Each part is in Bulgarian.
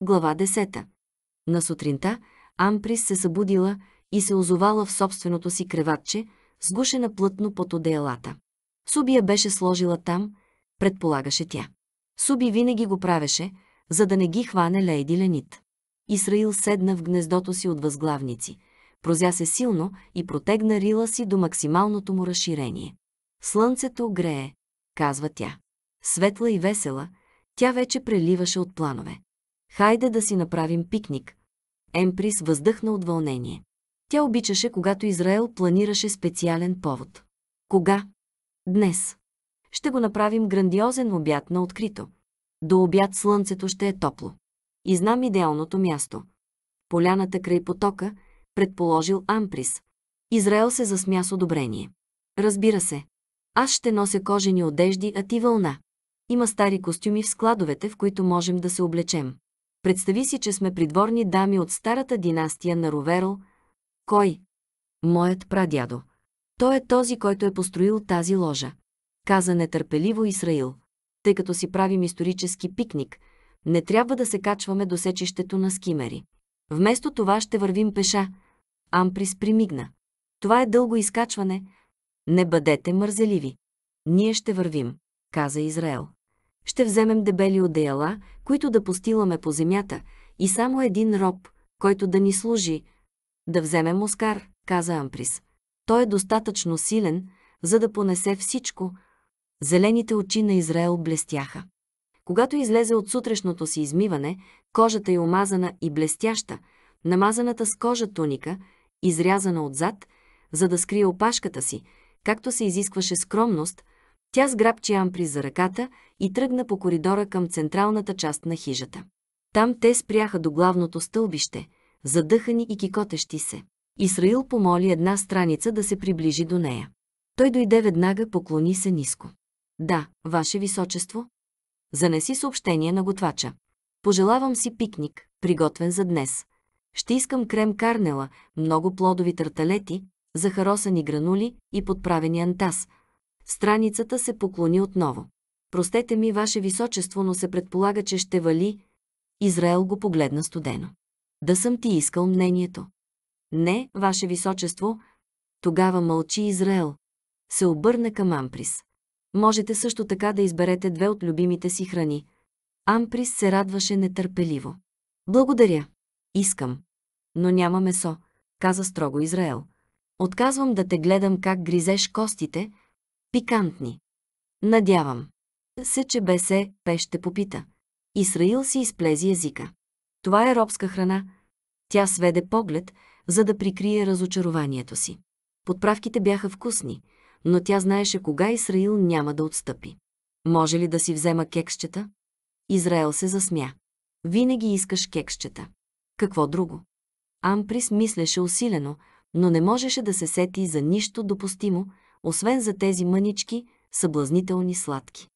Глава 10. На сутринта Амприс се събудила и се озовала в собственото си креватче, сгушена плътно под одеялата. Субия беше сложила там, предполагаше тя. Суби винаги го правеше, за да не ги хване Лейди Ленит. Исраил седна в гнездото си от възглавници, прозя се силно и протегна рила си до максималното му разширение. Слънцето грее, казва тя. Светла и весела, тя вече преливаше от планове. Хайде да си направим пикник. Емприс въздъхна от вълнение. Тя обичаше, когато Израел планираше специален повод. Кога? Днес. Ще го направим грандиозен обяд на открито. До обяд слънцето ще е топло. И знам идеалното място. Поляната край потока, предположил Амприс. Израел се засмя с одобрение. Разбира се. Аз ще нося кожени одежди, а ти вълна. Има стари костюми в складовете, в които можем да се облечем. Представи си, че сме придворни дами от старата династия на Роверо. Кой? Моят прадядо. Той е този, който е построил тази ложа. Каза нетърпеливо Исраил. Тъй като си правим исторически пикник, не трябва да се качваме до сечището на скимери. Вместо това ще вървим пеша. Амприс примигна. Това е дълго изкачване. Не бъдете мързеливи. Ние ще вървим, каза Израел. Ще вземем дебели одеяла, които да постиламе по земята, и само един роб, който да ни служи. Да вземем Оскар, каза Амприс. Той е достатъчно силен, за да понесе всичко. Зелените очи на Израел блестяха. Когато излезе от сутрешното си измиване, кожата е омазана и блестяща, намазаната с кожа туника, изрязана отзад, за да скрие опашката си, както се изискваше скромност, тя сграбчи Ампри за ръката и тръгна по коридора към централната част на хижата. Там те спряха до главното стълбище, задъхани и кикотещи се. Исраил помоли една страница да се приближи до нея. Той дойде веднага, поклони се ниско. Да, ваше височество. Занеси съобщение на готвача. Пожелавам си пикник, приготвен за днес. Ще искам крем карнела, много плодови тарталети, захаросани гранули и подправени антас, Страницата се поклони отново. Простете ми, ваше височество, но се предполага, че ще вали. Израел го погледна студено. Да съм ти искал мнението. Не, ваше височество. Тогава мълчи Израел. Се обърна към Амприс. Можете също така да изберете две от любимите си храни. Амприс се радваше нетърпеливо. Благодаря. Искам. Но няма месо, каза строго Израел. Отказвам да те гледам как гризеш костите, Пикантни. Надявам. Се, че бесе, пе ще попита. Исраил си изплези езика. Това е робска храна. Тя сведе поглед, за да прикрие разочарованието си. Подправките бяха вкусни, но тя знаеше кога Исраил няма да отстъпи. Може ли да си взема кексчета? Израел се засмя. Винаги искаш кексчета. Какво друго? Амприс мислеше усилено, но не можеше да се сети за нищо допустимо, освен за тези мънички, съблазнителни сладки.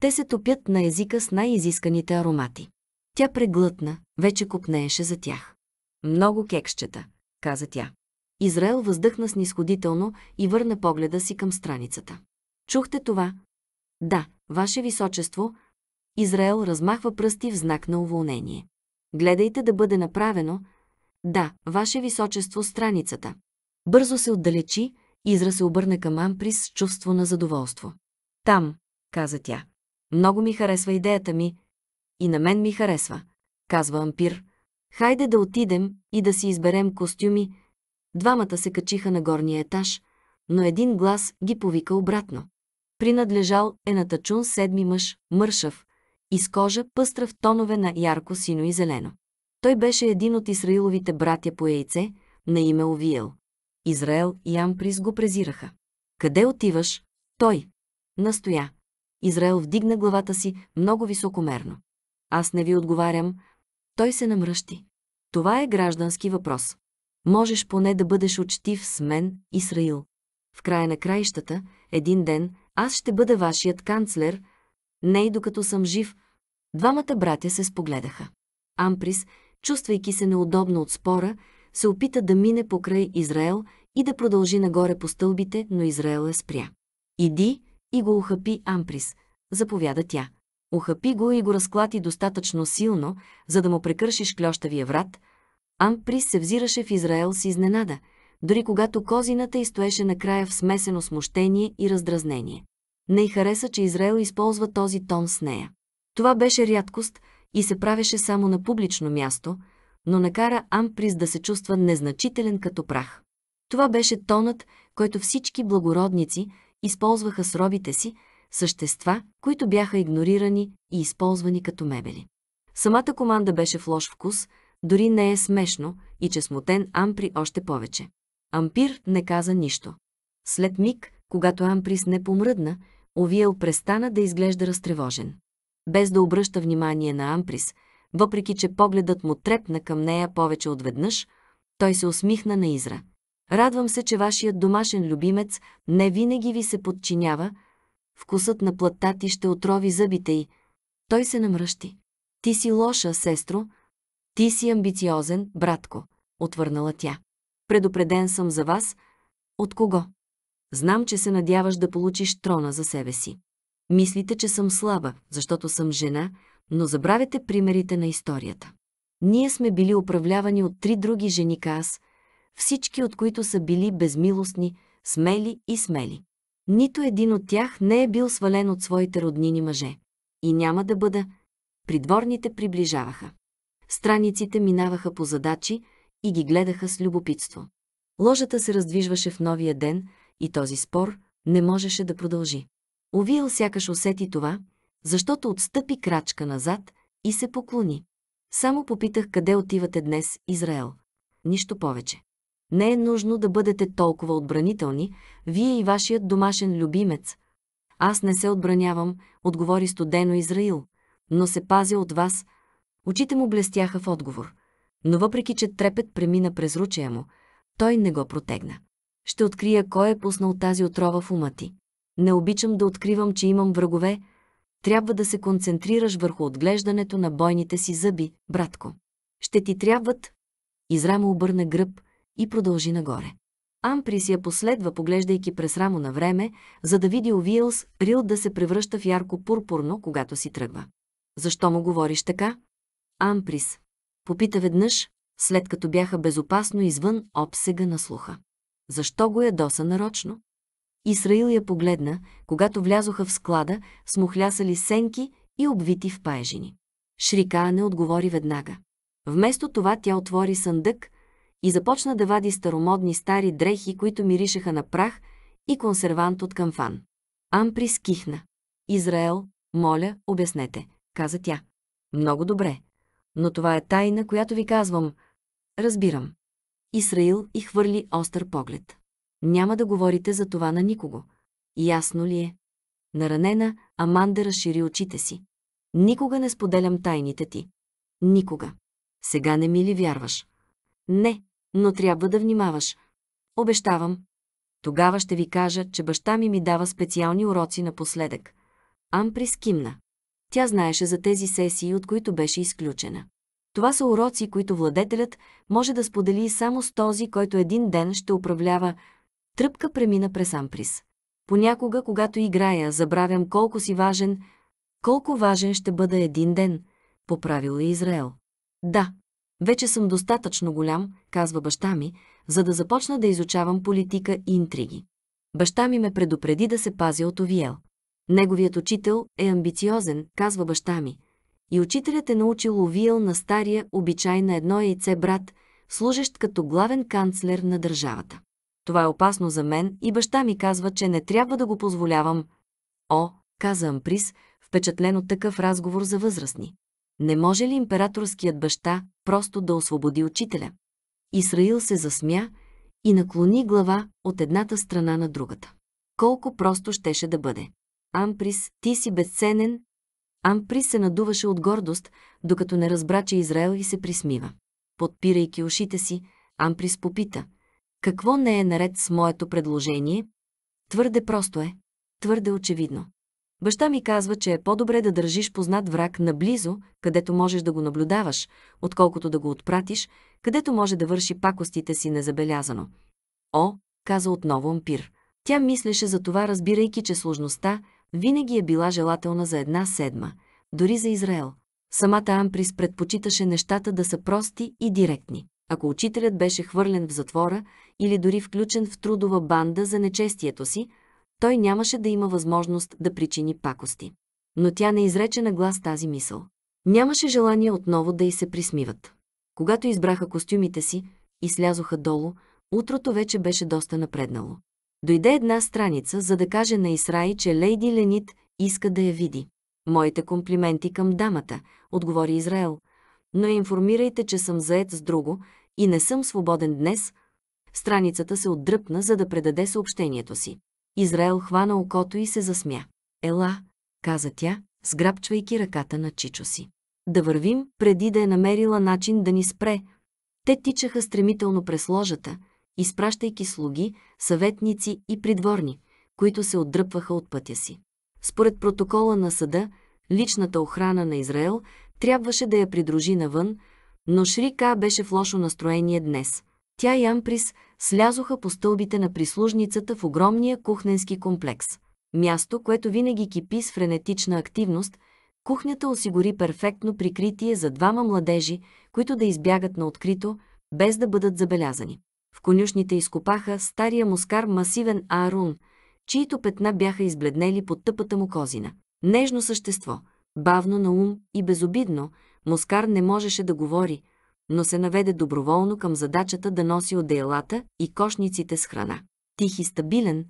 Те се топят на езика с най-изисканите аромати. Тя преглътна, вече купнееше за тях. Много кексчета, каза тя. Израел въздъхна снисходително и върна погледа си към страницата. Чухте това? Да, Ваше Височество, Израел размахва пръсти в знак на уволнение. Гледайте да бъде направено. Да, Ваше Височество, страницата. Бързо се отдалечи, Изра се обърна към Амприс с чувство на задоволство. Там, каза тя. Много ми харесва идеята ми. И на мен ми харесва, казва Ампир. Хайде да отидем и да си изберем костюми. Двамата се качиха на горния етаж, но един глас ги повика обратно. Принадлежал е на тачун седми мъж, мършав, и с кожа пъстра в тонове на ярко сино и зелено. Той беше един от Израиловите братя по яйце, на име Овиел. Израел и Амприс го презираха. Къде отиваш? Той. Настоя. Израел вдигна главата си много високомерно. Аз не ви отговарям. Той се намръщи. Това е граждански въпрос. Можеш поне да бъдеш учтив с мен, Исраил. В края на краищата, един ден, аз ще бъда вашият канцлер, не и докато съм жив. Двамата братя се спогледаха. Амприс, чувствайки се неудобно от спора, се опита да мине покрай Израел и да продължи нагоре по стълбите, но Израел е спря. Иди и го ухапи Амприс, заповяда тя. Ухапи го и го разклати достатъчно силно, за да му прекършиш клещавия врат. Амприс се взираше в Израел с изненада, дори когато козината й стоеше накрая в смесено смущение и раздразнение. Не й хареса, че Израел използва този тон с нея. Това беше рядкост и се правеше само на публично място – но накара Амприс да се чувства незначителен като прах. Това беше тонът, който всички благородници използваха с робите си, същества, които бяха игнорирани и използвани като мебели. Самата команда беше в лош вкус, дори не е смешно и че смутен Ампри още повече. Ампир не каза нищо. След миг, когато Амприс не помръдна, Овиел престана да изглежда разтревожен. Без да обръща внимание на Амприс, въпреки че погледът му трепна към нея повече от веднъж, той се усмихна на Изра. Радвам се, че вашият домашен любимец не винаги ви се подчинява. Вкусът на плътта ти ще отрови зъбите й. Той се намръщи. Ти си лоша, сестро. Ти си амбициозен, братко, отвърнала тя. Предупреден съм за вас. От кого? Знам, че се надяваш да получиш трона за себе си. Мислите, че съм слаба, защото съм жена – но забравяте примерите на историята. Ние сме били управлявани от три други женика аз, всички от които са били безмилостни, смели и смели. Нито един от тях не е бил свален от своите роднини мъже. И няма да бъда. Придворните приближаваха. Страниците минаваха по задачи и ги гледаха с любопитство. Ложата се раздвижваше в новия ден и този спор не можеше да продължи. Овил сякаш усети това защото отстъпи крачка назад и се поклони. Само попитах къде отивате днес, Израел. Нищо повече. Не е нужно да бъдете толкова отбранителни, вие и вашият домашен любимец. Аз не се отбранявам, отговори студено Израил, но се пазя от вас. Очите му блестяха в отговор. Но въпреки, че трепет премина през ручея му, той не го протегна. Ще открия кой е пуснал тази отрова в ума ти. Не обичам да откривам, че имам врагове, трябва да се концентрираш върху отглеждането на бойните си зъби, братко. Ще ти трябват. Израмо обърна гръб и продължи нагоре. Амприс я последва, поглеждайки през рамо на време, за да види Овилс Рил да се превръща в ярко пурпурно, когато си тръгва. Защо му говориш така? Амприс. Попита веднъж, след като бяха безопасно извън обсега на слуха. Защо го ядоса нарочно? Исраил я погледна, когато влязоха в склада, смухлясали сенки и обвити в паежини. Шрика не отговори веднага. Вместо това тя отвори съндък и започна да вади старомодни стари дрехи, които миришеха на прах и консервант от камфан. Ампри скихна. Израел, моля, обяснете, каза тя. Много добре. Но това е тайна, която ви казвам. Разбирам. Исраил и хвърли остър поглед. Няма да говорите за това на никого. Ясно ли е? Наранена, Аманда разшири очите си. Никога не споделям тайните ти. Никога. Сега не ми ли вярваш? Не, но трябва да внимаваш. Обещавам. Тогава ще ви кажа, че баща ми ми дава специални уроци напоследък. Ампри скимна. Тя знаеше за тези сесии, от които беше изключена. Това са уроци, които владетелят може да сподели само с този, който един ден ще управлява Тръпка премина през Амприс. Понякога, когато играя, забравям колко си важен, колко важен ще бъда един ден, поправил е Израел. Да, вече съм достатъчно голям, казва баща ми, за да започна да изучавам политика и интриги. Баща ми ме предупреди да се пази от Овиел. Неговият учител е амбициозен, казва баща ми. И учителят е научил Овиел на стария обичай на едно яйце брат, служещ като главен канцлер на държавата. Това е опасно за мен и баща ми казва, че не трябва да го позволявам. О, каза Амприс, впечатлен от такъв разговор за възрастни. Не може ли императорският баща просто да освободи учителя? Исраил се засмя и наклони глава от едната страна на другата. Колко просто щеше да бъде. Амприс, ти си безценен. Амприс се надуваше от гордост, докато не разбра, че Израел и се присмива. Подпирайки ушите си, Амприс попита – какво не е наред с моето предложение? Твърде просто е. Твърде очевидно. Баща ми казва, че е по-добре да държиш познат враг наблизо, където можеш да го наблюдаваш, отколкото да го отпратиш, където може да върши пакостите си незабелязано. О, каза отново ампир. Тя мислеше за това, разбирайки, че сложността винаги е била желателна за една седма, дори за Израел. Самата Амприс предпочиташе нещата да са прости и директни. Ако учителят беше хвърлен в затвора или дори включен в трудова банда за нечестието си, той нямаше да има възможност да причини пакости. Но тя не изрече на глас тази мисъл. Нямаше желание отново да й се присмиват. Когато избраха костюмите си и слязоха долу, утрото вече беше доста напреднало. Дойде една страница, за да каже на Исраи, че Лейди Ленит иска да я види. Моите комплименти към дамата, отговори Израел, но информирайте, че съм заед с друго и не съм свободен днес, Страницата се отдръпна, за да предаде съобщението си. Израел хвана окото и се засмя. Ела, каза тя, сграбчвайки ръката на Чичо си. Да вървим, преди да е намерила начин да ни спре. Те тичаха стремително през ложата, изпращайки слуги, съветници и придворни, които се отдръпваха от пътя си. Според протокола на съда, личната охрана на Израел трябваше да я придружи навън, но Шрика беше в лошо настроение днес – тя и Амприс слязоха по стълбите на прислужницата в огромния кухненски комплекс. Място, което винаги кипи с френетична активност, кухнята осигури перфектно прикритие за двама младежи, които да избягат на открито, без да бъдат забелязани. В конюшните изкопаха стария мускар масивен Аарун, чието петна бяха избледнели под тъпата му козина. Нежно същество, бавно на ум и безобидно, мускар не можеше да говори, но се наведе доброволно към задачата да носи одеялата и кошниците с храна. Тих и стабилен,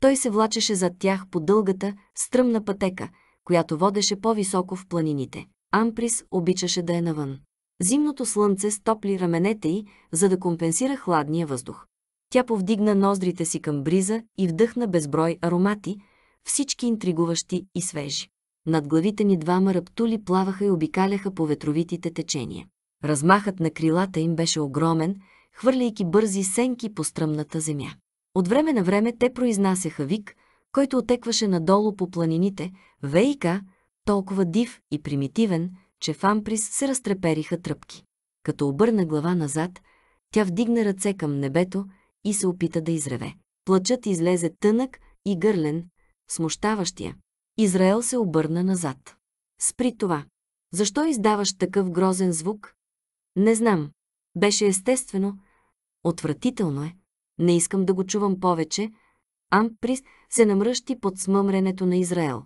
той се влачеше зад тях по дългата, стръмна пътека, която водеше по-високо в планините. Амприс обичаше да е навън. Зимното слънце стопли раменете й, за да компенсира хладния въздух. Тя повдигна ноздрите си към бриза и вдъхна безброй аромати, всички интригуващи и свежи. Над главите ни двама раптули плаваха и обикаляха по ветровитите течения. Размахът на крилата им беше огромен, хвърляйки бързи сенки по стръмната земя. От време на време те произнасяха вик, който отекваше надолу по планините, вейка, толкова див и примитивен, че в Амприс се разтрепериха тръпки. Като обърна глава назад, тя вдигна ръце към небето и се опита да изреве. Плачът излезе тънък и гърлен, смущаващия. Израел се обърна назад. Спри това. Защо издаваш такъв грозен звук? Не знам. Беше естествено. Отвратително е. Не искам да го чувам повече. Амприс се намръщи под смъмренето на Израел.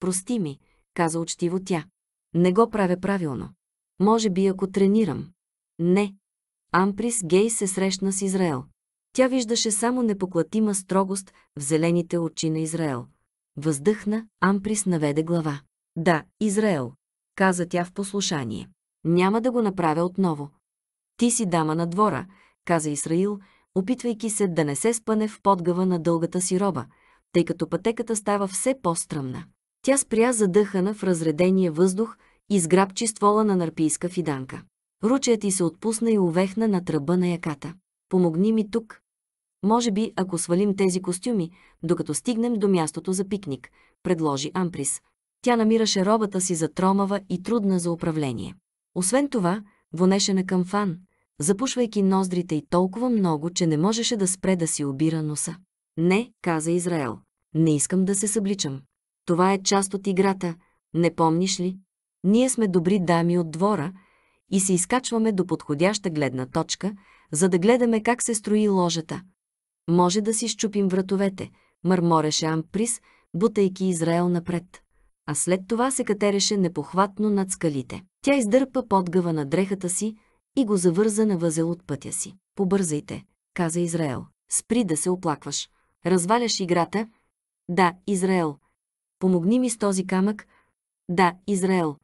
Прости ми, каза учтиво тя. Не го правя правилно. Може би ако тренирам. Не. Амприс Гей се срещна с Израел. Тя виждаше само непоклатима строгост в зелените очи на Израел. Въздъхна, Амприс наведе глава. Да, Израел, каза тя в послушание. Няма да го направя отново. Ти си дама на двора, каза Исраил, опитвайки се да не се спъне в подгава на дългата си роба, тъй като пътеката става все по-стръмна. Тя спря задъхана в разредения въздух и сграбчи ствола на нарпийска фиданка. Ручеят ти се отпусна и увехна на тръба на яката. Помогни ми тук. Може би, ако свалим тези костюми, докато стигнем до мястото за пикник, предложи Амприс. Тя намираше робата си за тромава и трудна за управление. Освен това, вонеше на камфан, запушвайки ноздрите и толкова много, че не можеше да спре да си обира носа. Не, каза Израел, не искам да се събличам. Това е част от играта, не помниш ли? Ние сме добри дами от двора и се изкачваме до подходяща гледна точка, за да гледаме как се строи ложата. Може да си щупим вратовете, мърмореше Амприс, бутайки Израел напред а след това се катереше непохватно над скалите. Тя издърпа подгъва на дрехата си и го завърза на възел от пътя си. Побързайте, каза Израел. Спри да се оплакваш. Разваляш играта? Да, Израел. Помогни ми с този камък? Да, Израел.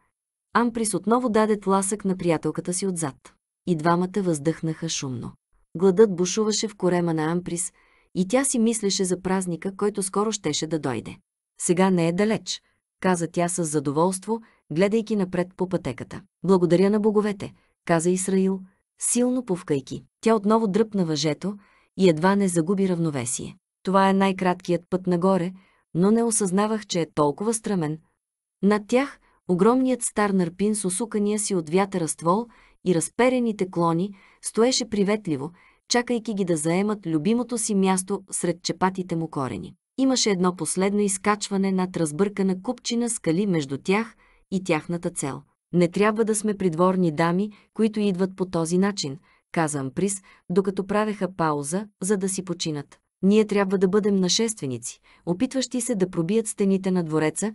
Амприс отново даде тласък на приятелката си отзад. И двамата въздъхнаха шумно. Гладът бушуваше в корема на Амприс и тя си мислеше за празника, който скоро щеше да дойде. Сега не е далеч – каза тя с задоволство, гледайки напред по пътеката. Благодаря на боговете, каза Исраил, силно повкайки. Тя отново дръпна въжето и едва не загуби равновесие. Това е най-краткият път нагоре, но не осъзнавах, че е толкова стръмен. Над тях огромният стар нарпин с осукания си от вятъра ствол и разперените клони стоеше приветливо, чакайки ги да заемат любимото си място сред чепатите му корени. Имаше едно последно изкачване над разбъркана купчина скали между тях и тяхната цел. Не трябва да сме придворни дами, които идват по този начин, каза Амприс, докато правеха пауза, за да си починат. Ние трябва да бъдем нашественици, опитващи се да пробият стените на двореца.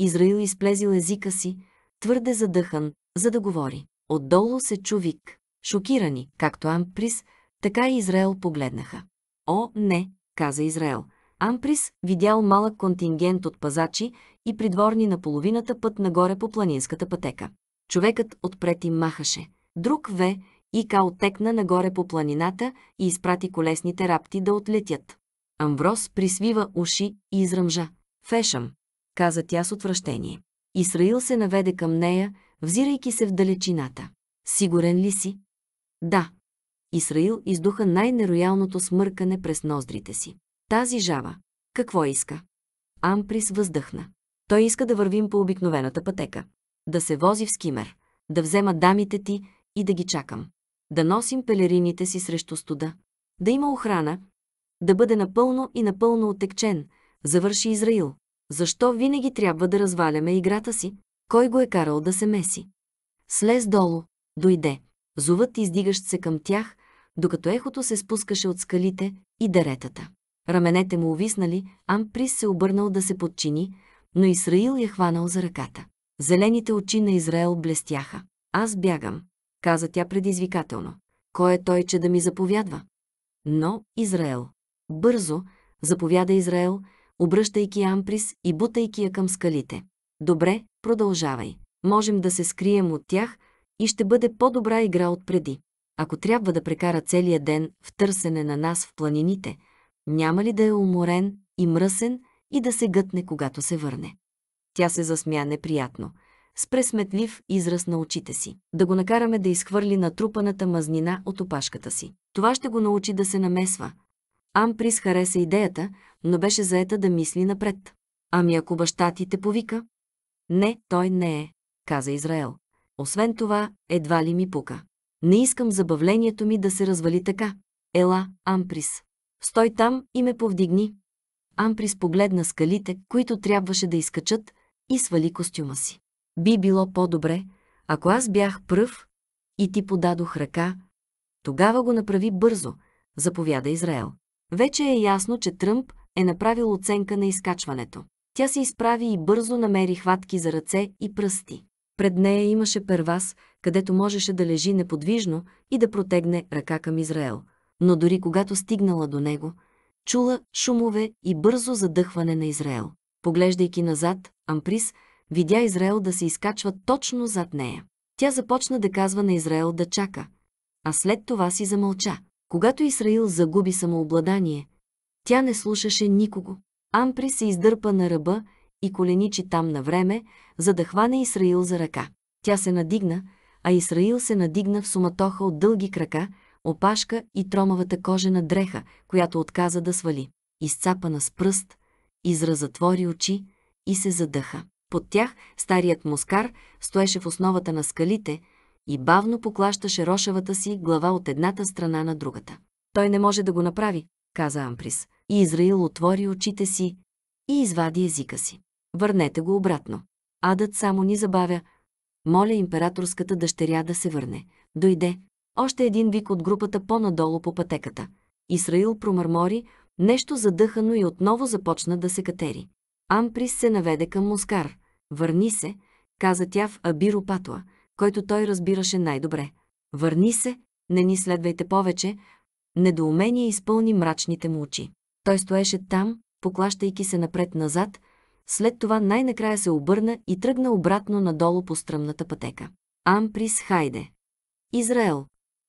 Израил изплезил езика си, твърде задъхан, за да говори. Отдолу се чу вик. Шокирани, както Амприс, така и Израел погледнаха. О, не, каза Израел. Амприс видял малък контингент от пазачи и придворни на половината път нагоре по планинската пътека. Човекът отпред им махаше. Друг ве и Ка отекна нагоре по планината и изпрати колесните рапти да отлетят. Амброс присвива уши и изръмжа. «Фешам», каза тя с отвращение. Исраил се наведе към нея, взирайки се в далечината. «Сигурен ли си?» «Да». Исраил издуха най-нероялното смъркане през ноздрите си. Тази жава. Какво иска? Амприс въздъхна. Той иска да вървим по обикновената пътека. Да се вози в скимер. Да взема дамите ти и да ги чакам. Да носим пелерините си срещу студа. Да има охрана. Да бъде напълно и напълно отекчен. Завърши Израил. Защо винаги трябва да разваляме играта си? Кой го е карал да се меси? Слез долу. Дойде. Зовът, издигащ се към тях, докато ехото се спускаше от скалите и деретата раменете му увиснали, Амприс се обърнал да се подчини, но Израил я хванал за ръката. Зелените очи на Израел блестяха. Аз бягам, каза тя предизвикателно. Кой е той, че да ми заповядва? Но Израел. Бързо, заповяда Израел, обръщайки Амприс и бутайки я към скалите. Добре, продължавай. Можем да се скрием от тях и ще бъде по-добра игра от преди. Ако трябва да прекара целия ден в търсене на нас в планините – няма ли да е уморен и мръсен и да се гътне, когато се върне. Тя се засмя неприятно, с пресметлив израз на очите си. Да го накараме да изхвърли натрупаната мазнина от опашката си. Това ще го научи да се намесва. Амприс хареса идеята, но беше заета да мисли напред. Ами ако баща ти те повика? Не, той не е, каза Израел. Освен това, едва ли ми пука. Не искам забавлението ми да се развали така. Ела, Амприс. Стой там и ме повдигни. Амприс погледна скалите, които трябваше да изкачат, и свали костюма си. Би било по-добре, ако аз бях пръв и ти подадох ръка, тогава го направи бързо, заповяда Израел. Вече е ясно, че Тръмп е направил оценка на изкачването. Тя се изправи и бързо намери хватки за ръце и пръсти. Пред нея имаше первас, където можеше да лежи неподвижно и да протегне ръка към Израел но дори когато стигнала до него, чула шумове и бързо задъхване на Израел. Поглеждайки назад, Амприс видя Израел да се изкачва точно зад нея. Тя започна да казва на Израел да чака, а след това си замълча. Когато Израил загуби самообладание, тя не слушаше никого. Ампри се издърпа на ръба и коленичи там на време, за да хване Израил за ръка. Тя се надигна, а Израил се надигна в суматоха от дълги крака, опашка и тромавата кожена дреха, която отказа да свали. Изцапана с пръст, изра затвори очи и се задъха. Под тях старият мускар стоеше в основата на скалите и бавно поклащаше рошавата си глава от едната страна на другата. Той не може да го направи, каза Амприс. И Израил отвори очите си и извади езика си. Върнете го обратно. Адът само ни забавя. Моля императорската дъщеря да се върне. Дойде, още един вик от групата по-надолу по пътеката. Исраил промърмори, нещо задъхано и отново започна да се катери. Амприс се наведе към Мускар. Върни се, каза тя в Абиро Патуа, който той разбираше най-добре. Върни се, не ни следвайте повече. Недоумение изпълни мрачните му очи. Той стоеше там, поклащайки се напред-назад, след това най-накрая се обърна и тръгна обратно надолу по стръмната пътека. Амприс Хайде. Израел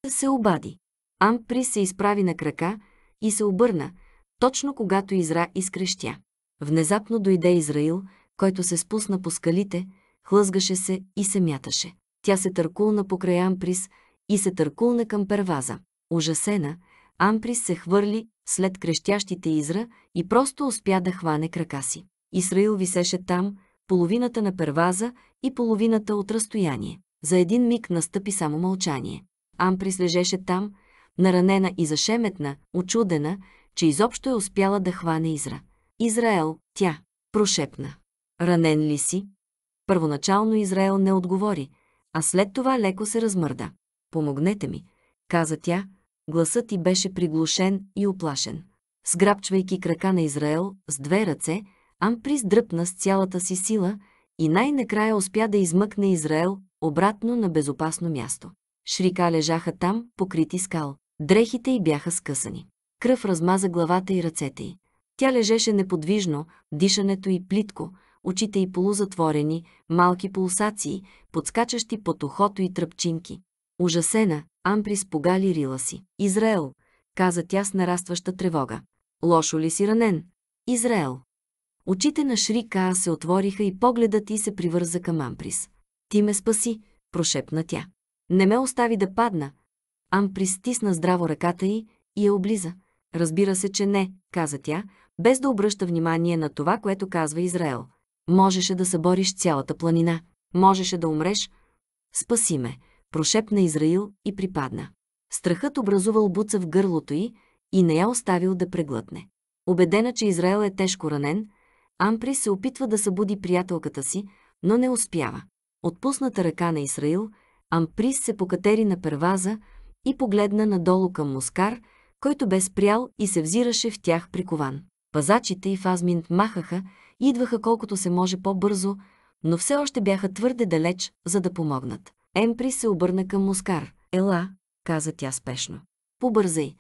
се обади. Ампри се изправи на крака и се обърна, точно когато Изра изкрещя. Внезапно дойде Израил, който се спусна по скалите, хлъзгаше се и се мяташе. Тя се търкулна покрай Амприс и се търкулна към перваза. Ужасена, Амприс се хвърли след крещящите Изра и просто успя да хване крака си. Израил висеше там, половината на перваза и половината от разстояние. За един миг настъпи само мълчание. Амприс лежеше там, наранена и зашеметна, очудена, че изобщо е успяла да хване Изра. Израел, тя, прошепна. Ранен ли си? Първоначално Израел не отговори, а след това леко се размърда. Помогнете ми, каза тя, гласът ти беше приглушен и оплашен. Сграбчвайки крака на Израел с две ръце, Амприс дръпна с цялата си сила и най-накрая успя да измъкне Израел обратно на безопасно място. Шрика лежаха там, покрити скал. Дрехите й бяха скъсани. Кръв размаза главата и ръцете й. Тя лежеше неподвижно, дишането й плитко, очите й полузатворени, малки пулсации, подскачащи под ухото и тръпчинки. Ужасена, Амприс погали рила си. Израел, каза тя с нарастваща тревога. Лошо ли си ранен? Израел. Очите на Шрика се отвориха и погледът й се привърза към Амприс. Ти ме спаси, прошепна тя. Не ме остави да падна. Ам пристисна здраво ръката й и я облиза. Разбира се, че не, каза тя, без да обръща внимание на това, което казва Израел. Можеше да събориш цялата планина. Можеше да умреш. Спаси ме, прошепна Израил и припадна. Страхът образувал буца в гърлото й и не я оставил да преглътне. Обедена, че Израел е тежко ранен, Ампри се опитва да събуди приятелката си, но не успява. Отпусната ръка на Израил Амприс се покатери на перваза и погледна надолу към Мускар, който бе спрял и се взираше в тях прикован. Пазачите и Фазминт махаха идваха колкото се може по-бързо, но все още бяха твърде далеч, за да помогнат. Емпри се обърна към Мускар. «Ела», каза тя спешно. «Побързай».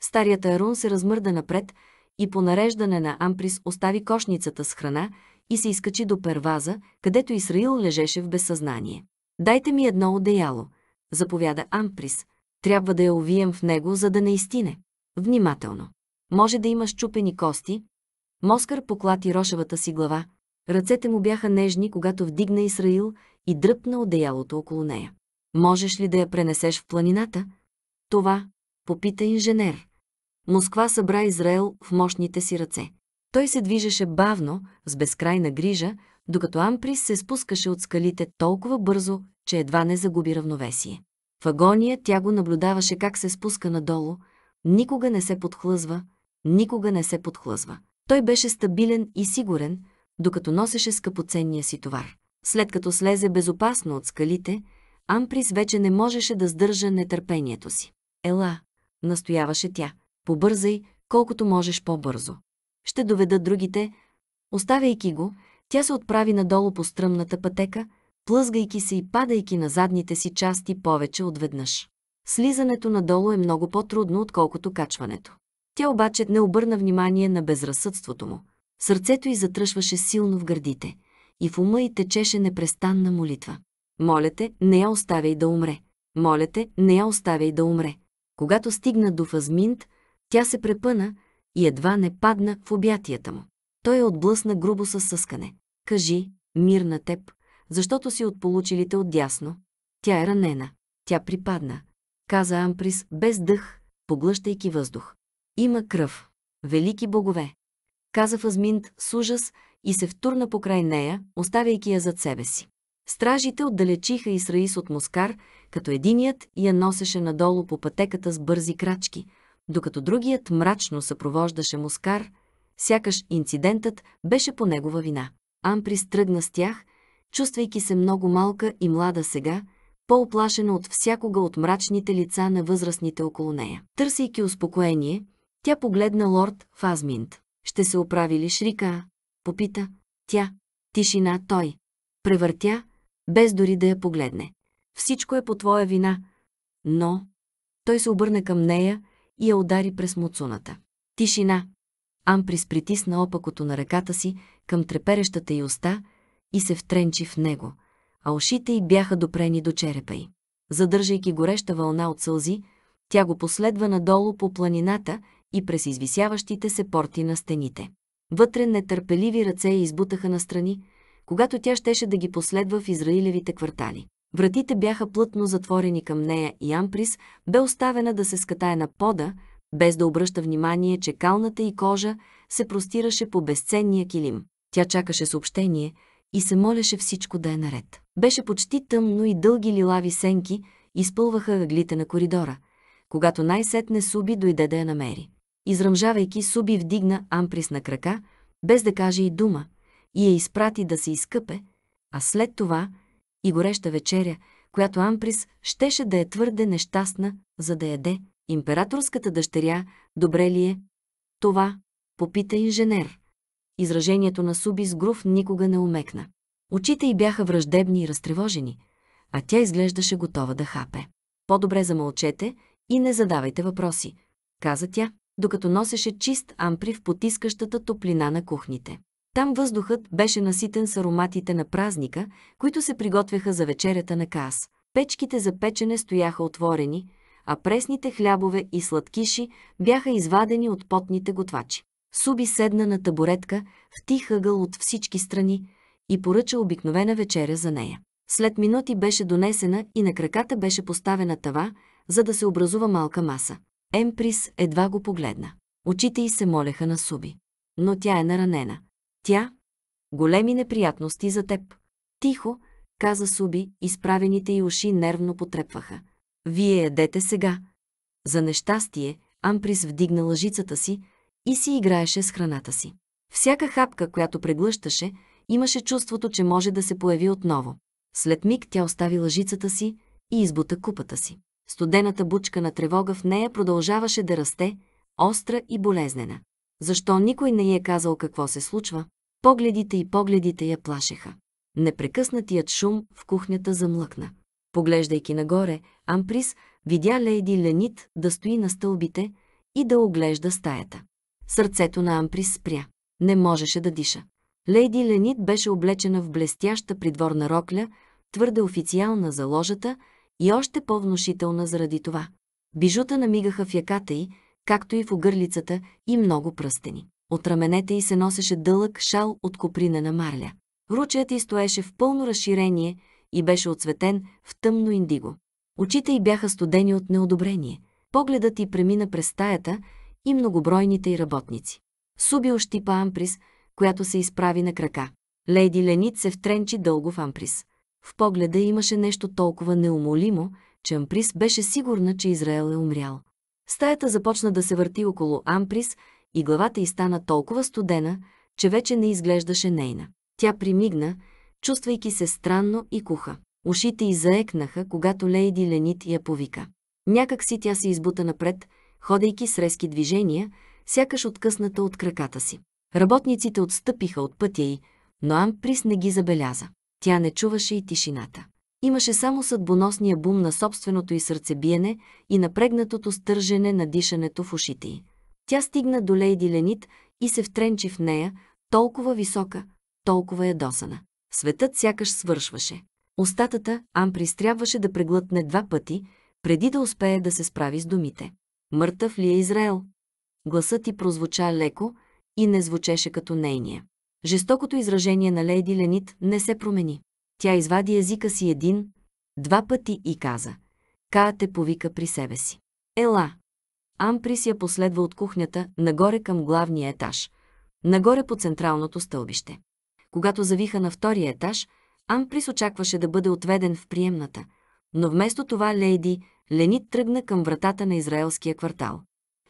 Старият Арун се размърда напред и по нареждане на Амприс остави кошницата с храна и се изкачи до перваза, където Исраил лежеше в безсъзнание. Дайте ми едно одеяло, заповяда Амприс. Трябва да я увием в него, за да не истине. Внимателно. Може да има щупени кости. Москър поклати рошевата си глава. Ръцете му бяха нежни, когато вдигна Израил и дръпна одеялото около нея. Можеш ли да я пренесеш в планината? Това попита инженер. Москва събра Израел в мощните си ръце. Той се движеше бавно, с безкрайна грижа, докато Амприс се спускаше от скалите толкова бързо, че едва не загуби равновесие. В агония тя го наблюдаваше как се спуска надолу, никога не се подхлъзва, никога не се подхлъзва. Той беше стабилен и сигурен, докато носеше скъпоценния си товар. След като слезе безопасно от скалите, Амприс вече не можеше да сдържа нетърпението си. «Ела», настояваше тя, «побързай, колкото можеш по-бързо. Ще доведа другите». Оставяйки го, тя се отправи надолу по стръмната пътека, плъзгайки се и падайки на задните си части повече отведнъж. Слизането надолу е много по-трудно, отколкото качването. Тя обаче не обърна внимание на безразсъдството му. Сърцето й затръшваше силно в гърдите и в ума й течеше непрестанна молитва. Моля те, не я оставяй да умре. Моля те, не я оставяй да умре. Когато стигна до Фазминт, тя се препъна и едва не падна в обятията му. Той я отблъсна грубо със съскане. Кажи, мир на теб, защото си от получилите отдясно. Тя е ранена. Тя припадна. Каза Амприс без дъх, поглъщайки въздух. Има кръв. Велики богове. Каза Фазминт с ужас и се втурна покрай нея, оставяйки я зад себе си. Стражите отдалечиха Исраис от Москар, като единият я носеше надолу по пътеката с бързи крачки, докато другият мрачно съпровождаше Москар, сякаш инцидентът беше по негова вина. Амприс тръгна с тях, чувствайки се много малка и млада сега, по-оплашена от всякога от мрачните лица на възрастните около нея. Търсейки успокоение, тя погледна лорд Фазминт. «Ще се оправи ли Шрика?» Попита. Тя. Тишина той. Превъртя, без дори да я погледне. Всичко е по твоя вина. Но... Той се обърна към нея и я удари през муцуната. Тишина. Амприс притисна опакото на ръката си, към треперещата й уста и се втренчи в него, а ушите й бяха допрени до черепа й. Задържайки гореща вълна от сълзи, тя го последва надолу по планината и през извисяващите се порти на стените. Вътре нетърпеливи ръце я избутаха настрани, когато тя щеше да ги последва в Израилевите квартали. Вратите бяха плътно затворени към нея и Амприс бе оставена да се скатае на пода, без да обръща внимание, че калната и кожа се простираше по безценния килим. Тя чакаше съобщение и се молеше всичко да е наред. Беше почти тъмно и дълги лилави сенки изпълваха ъглите на коридора, когато най-сетне Суби дойде да я намери. Изръмжавайки, Суби вдигна Амприс на крака, без да каже и дума, и я изпрати да се изкъпе, а след това и гореща вечеря, която Амприс щеше да е твърде нещастна, за да яде. Императорската дъщеря, добре ли е? Това попита инженер изражението на Субис Грув никога не умекна. Очите й бяха враждебни и разтревожени, а тя изглеждаше готова да хапе. По-добре замълчете и не задавайте въпроси, каза тя, докато носеше чист ампри в потискащата топлина на кухните. Там въздухът беше наситен с ароматите на празника, които се приготвяха за вечерята на Каас. Печките за печене стояха отворени, а пресните хлябове и сладкиши бяха извадени от потните готвачи. Суби седна на табуретка в тих ъгъл от всички страни и поръча обикновена вечеря за нея. След минути беше донесена и на краката беше поставена тава, за да се образува малка маса. Емприс едва го погледна. Очите й се молеха на Суби. Но тя е наранена. Тя? Големи неприятности за теб. Тихо, каза Суби, изправените й уши нервно потрепваха. Вие ядете сега. За нещастие, Амприс вдигна лъжицата си, и си играеше с храната си. Всяка хапка, която преглъщаше, имаше чувството, че може да се появи отново. След миг тя остави лъжицата си и избута купата си. Студената бучка на тревога в нея продължаваше да расте, остра и болезнена. Защо никой не й е казал какво се случва? Погледите и погледите я плашеха. Непрекъснатият шум в кухнята замлъкна. Поглеждайки нагоре, Амприс видя лейди Ленит да стои на стълбите и да оглежда стаята. Сърцето на Амприс спря. Не можеше да диша. Лейди Ленит беше облечена в блестяща придворна рокля, твърде официална за ложата и още по-внушителна заради това. Бижута намигаха в яката й, както и в огърлицата и много пръстени. От раменете й се носеше дълъг шал от коприна на марля. Ручеят й стоеше в пълно разширение и беше оцветен в тъмно индиго. Очите й бяха студени от неодобрение. Погледът й премина през стаята и многобройните й работници. Суби ощипа Амприс, която се изправи на крака. Лейди Ленит се втренчи дълго в Амприс. В погледа имаше нещо толкова неумолимо, че Амприс беше сигурна, че Израел е умрял. Стаята започна да се върти около Амприс и главата й стана толкова студена, че вече не изглеждаше нейна. Тя примигна, чувствайки се странно и куха. Ушите й заекнаха, когато Лейди Ленит я повика. Някак си тя се избута напред, ходейки с резки движения, сякаш откъсната от краката си. Работниците отстъпиха от пътя й, но Амприс не ги забеляза. Тя не чуваше и тишината. Имаше само съдбоносния бум на собственото й сърцебиене и напрегнатото стържене на дишането в ушите й. Тя стигна до Лейди Ленит и се втренчи в нея, толкова висока, толкова ядосана. Светът сякаш свършваше. Остатата Амприс трябваше да преглътне два пъти, преди да успее да се справи с думите. Мъртъв ли е Израел? Гласът ти прозвуча леко и не звучеше като нейния. Жестокото изражение на лейди Ленит не се промени. Тя извади езика си един, два пъти и каза. Ка те повика при себе си. Ела! Амприс я последва от кухнята, нагоре към главния етаж, нагоре по централното стълбище. Когато завиха на втория етаж, Амприс очакваше да бъде отведен в приемната, но вместо това лейди Ленит тръгна към вратата на израелския квартал.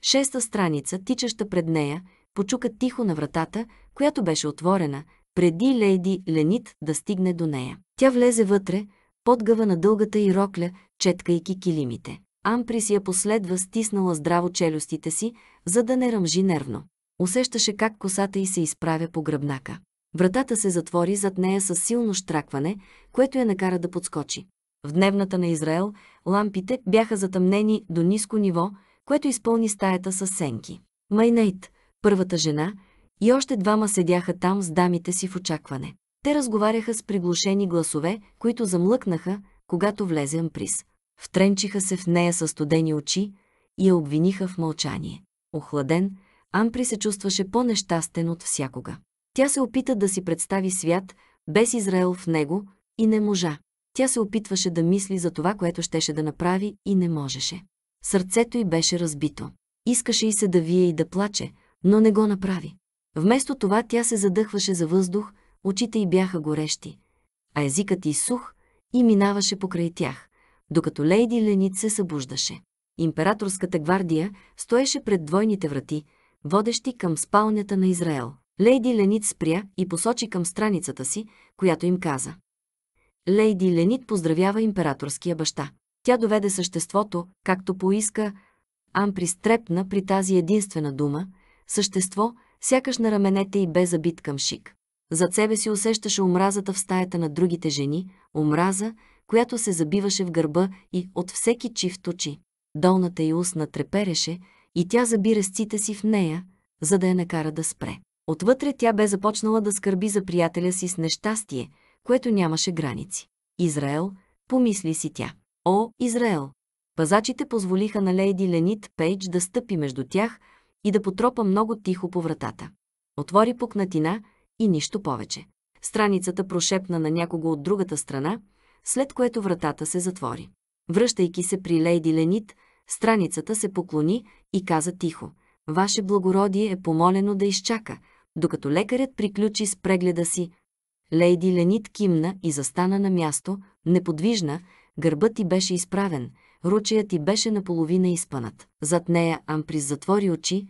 Шеста страница, тичаща пред нея, почука тихо на вратата, която беше отворена, преди лейди Ленит да стигне до нея. Тя влезе вътре, подгава на дългата и рокля, четкайки килимите. Амприс я последва стиснала здраво челюстите си, за да не ръмжи нервно. Усещаше как косата й се изправя по гръбнака. Вратата се затвори зад нея с силно штракване, което я накара да подскочи. В дневната на Израел лампите бяха затъмнени до ниско ниво, което изпълни стаята с сенки. Майнейт, първата жена, и още двама седяха там с дамите си в очакване. Те разговаряха с приглушени гласове, които замлъкнаха, когато влезе Амприс. Втренчиха се в нея със студени очи и я обвиниха в мълчание. Охладен, Ампри се чувстваше по-нещастен от всякога. Тя се опита да си представи свят без Израел в него и не можа. Тя се опитваше да мисли за това, което щеше да направи и не можеше. Сърцето й беше разбито. Искаше и се да вие и да плаче, но не го направи. Вместо това тя се задъхваше за въздух, очите й бяха горещи, а езикът й сух и минаваше покрай тях, докато лейди Ленит се събуждаше. Императорската гвардия стоеше пред двойните врати, водещи към спалнята на Израел. Лейди Ленит спря и посочи към страницата си, която им каза. Лейди Ленит поздравява императорския баща. Тя доведе съществото, както поиска, ам пристрепна при тази единствена дума, същество, сякаш на раменете и бе забит към шик. Зад себе си усещаше омразата в стаята на другите жени, омраза, която се забиваше в гърба и от всеки чифт очи. Долната й устна трепереше и тя заби резците си в нея, за да я накара да спре. Отвътре тя бе започнала да скърби за приятеля си с нещастие – което нямаше граници. Израел, помисли си тя. О, Израел! Пазачите позволиха на лейди Ленит Пейдж да стъпи между тях и да потропа много тихо по вратата. Отвори пукнатина и нищо повече. Страницата прошепна на някого от другата страна, след което вратата се затвори. Връщайки се при лейди Ленит, страницата се поклони и каза тихо. Ваше благородие е помолено да изчака, докато лекарят приключи с прегледа си, Лейди Ленит кимна и застана на място, неподвижна, гърбът ти беше изправен, ручеят ти беше наполовина изпънат. Зад нея Амприс затвори очи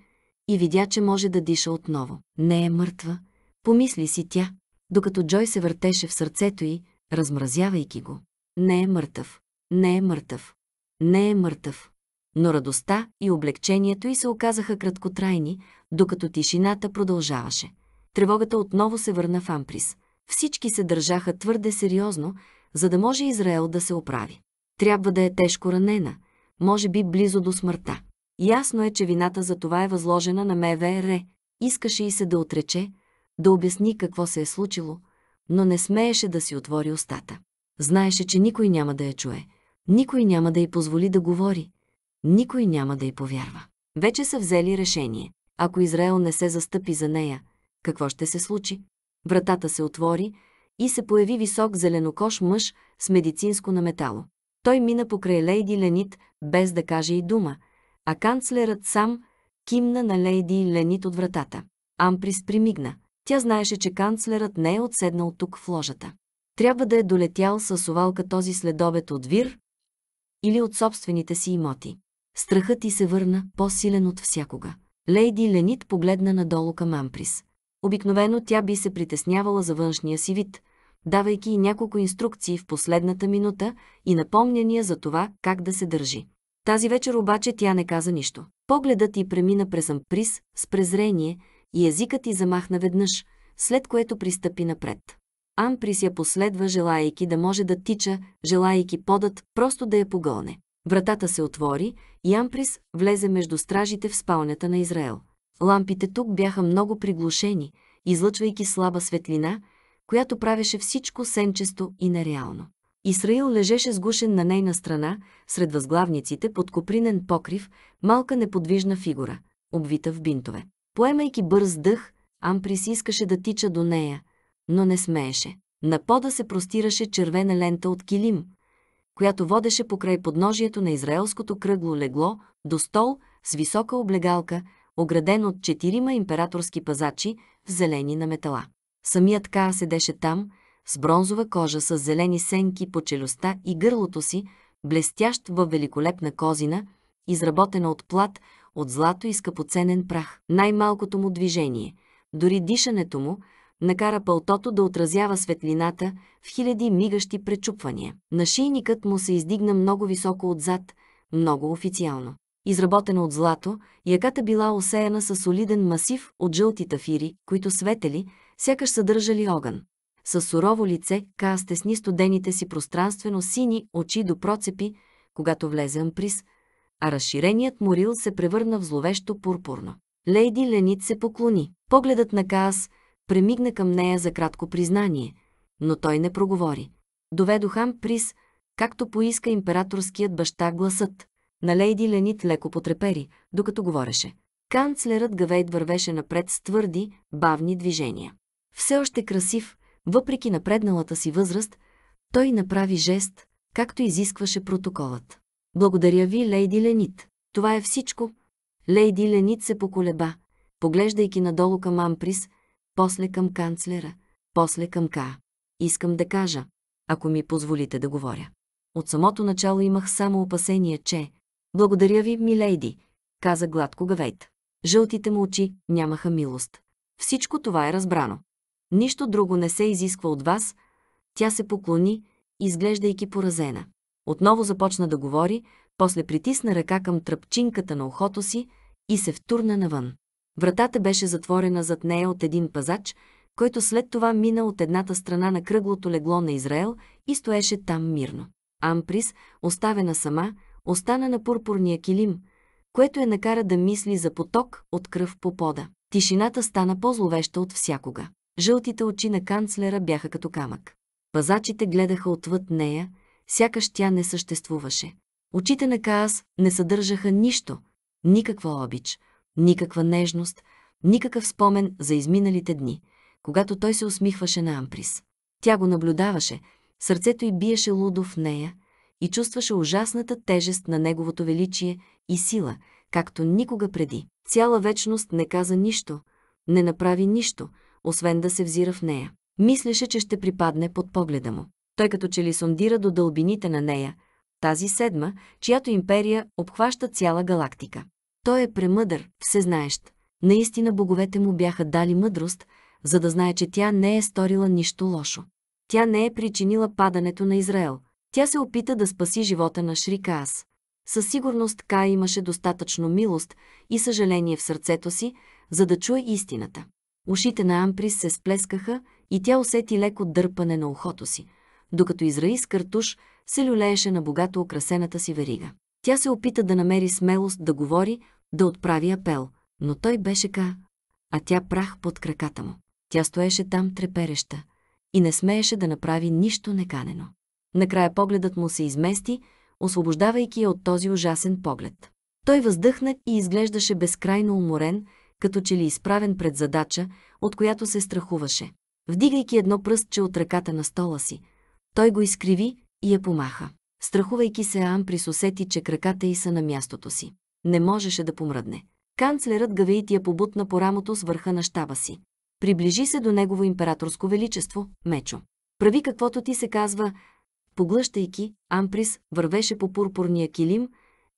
и видя, че може да диша отново. Не е мъртва, помисли си тя, докато Джой се въртеше в сърцето й, размразявайки го. Не е мъртъв, не е мъртъв, не е мъртъв. Но радостта и облегчението й се оказаха краткотрайни, докато тишината продължаваше. Тревогата отново се върна в Амприз. Всички се държаха твърде сериозно, за да може Израел да се оправи. Трябва да е тежко ранена, може би близо до смъртта. Ясно е, че вината за това е възложена на МВР. Искаше и се да отрече, да обясни какво се е случило, но не смееше да си отвори устата. Знаеше, че никой няма да я чуе, никой няма да й позволи да говори, никой няма да й повярва. Вече са взели решение. Ако Израел не се застъпи за нея, какво ще се случи? Вратата се отвори и се появи висок зеленокош мъж с медицинско на метало. Той мина покрай лейди Ленит, без да каже и дума, а канцлерът сам кимна на лейди Ленит от вратата. Амприс примигна. Тя знаеше, че канцлерът не е отседнал тук в ложата. Трябва да е долетял с овалка този следобед от Вир или от собствените си имоти. Страхът ти се върна по-силен от всякога. Лейди Ленит погледна надолу към Амприс. Обикновено тя би се притеснявала за външния си вид, давайки и няколко инструкции в последната минута и напомняния за това как да се държи. Тази вечер обаче тя не каза нищо. Погледът й премина през амприз с презрение и езикът й замахна веднъж, след което пристъпи напред. Амприс я последва, желаяйки да може да тича, желаяйки подът, просто да я погълне. Вратата се отвори и Амприс влезе между стражите в спалнята на Израел. Лампите тук бяха много приглушени, излъчвайки слаба светлина, която правеше всичко сенчесто и нереално. Исраил лежеше сгушен на нейна страна, сред възглавниците под копринен покрив, малка неподвижна фигура, обвита в бинтове. Поемайки бърз дъх, Амприс искаше да тича до нея, но не смееше. На пода се простираше червена лента от килим, която водеше покрай подножието на израелското кръгло легло до стол с висока облегалка, ограден от четирима императорски пазачи в зелени на метала. Самият Каа седеше там, с бронзова кожа с зелени сенки по челюста и гърлото си, блестящ във великолепна козина, изработена от плат, от злато и скъпоценен прах. Най-малкото му движение, дори дишането му, накара пълтото да отразява светлината в хиляди мигащи пречупвания. Нашийникът му се издигна много високо отзад, много официално изработена от злато, яката била осеяна с солиден масив от жълти тафири, които светели, сякаш съдържали огън. С сурово лице Ка стесни студените си пространствено сини очи до процепи, когато влезе Амприс, а разширеният морил се превърна в зловещо пурпурно. Лейди Ленит се поклони. Погледът на Каас премигна към нея за кратко признание, но той не проговори. Доведох Амприс, както поиска императорският баща гласът. На лейди Ленит леко потрепери, докато говореше. Канцлерът Гавейд вървеше напред с твърди, бавни движения. Все още красив, въпреки напредналата си възраст, той направи жест, както изискваше протоколът. Благодаря ви, лейди Ленит. Това е всичко. Лейди Ленит се поколеба, поглеждайки надолу към Амприс, после към канцлера, после към Ка. Искам да кажа, ако ми позволите да говоря. От самото начало имах само опасение, че, благодаря ви, милейди, каза гладко Гавейт. Жълтите му очи нямаха милост. Всичко това е разбрано. Нищо друго не се изисква от вас. Тя се поклони, изглеждайки поразена. Отново започна да говори, после притисна ръка към тръпчинката на ухото си и се втурна навън. Вратата беше затворена зад нея от един пазач, който след това мина от едната страна на кръглото легло на Израел и стоеше там мирно. Амприс, оставена сама, остана на пурпурния килим, което я накара да мисли за поток от кръв по пода. Тишината стана по-зловеща от всякога. Жълтите очи на канцлера бяха като камък. Пазачите гледаха отвъд нея, сякаш тя не съществуваше. Очите на Каас не съдържаха нищо, никаква обич, никаква нежност, никакъв спомен за изминалите дни, когато той се усмихваше на Амприс. Тя го наблюдаваше, сърцето й биеше лудо в нея, и чувстваше ужасната тежест на неговото величие и сила, както никога преди. Цяла вечност не каза нищо, не направи нищо, освен да се взира в нея. Мислеше, че ще припадне под погледа му. Той като че ли сондира до дълбините на нея, тази седма, чиято империя обхваща цяла галактика. Той е премъдър, всезнаещ. Наистина боговете му бяха дали мъдрост, за да знае, че тя не е сторила нищо лошо. Тя не е причинила падането на Израел, тя се опита да спаси живота на Шрикас. Със сигурност Кай имаше достатъчно милост и съжаление в сърцето си, за да чуе истината. Ушите на Амприс се сплескаха и тя усети леко дърпане на ухото си, докато Израис картуш се люлееше на богато украсената си верига. Тя се опита да намери смелост да говори, да отправи апел, но той беше ка, а тя прах под краката му. Тя стоеше там трепереща и не смееше да направи нищо неканено. Накрая погледът му се измести, освобождавайки я от този ужасен поглед. Той въздъхна и изглеждаше безкрайно уморен, като че ли изправен пред задача, от която се страхуваше. Вдигайки едно пръстче от ръката на стола си, той го изкриви и я помаха. Страхувайки се, Амприс усети, че краката й са на мястото си. Не можеше да помръдне. Канцлерът Гавеит я побутна по рамото с върха на щаба си. Приближи се до негово императорско величество, Мечо. Прави каквото ти се казва, поглъщайки, Амприс вървеше по пурпурния килим,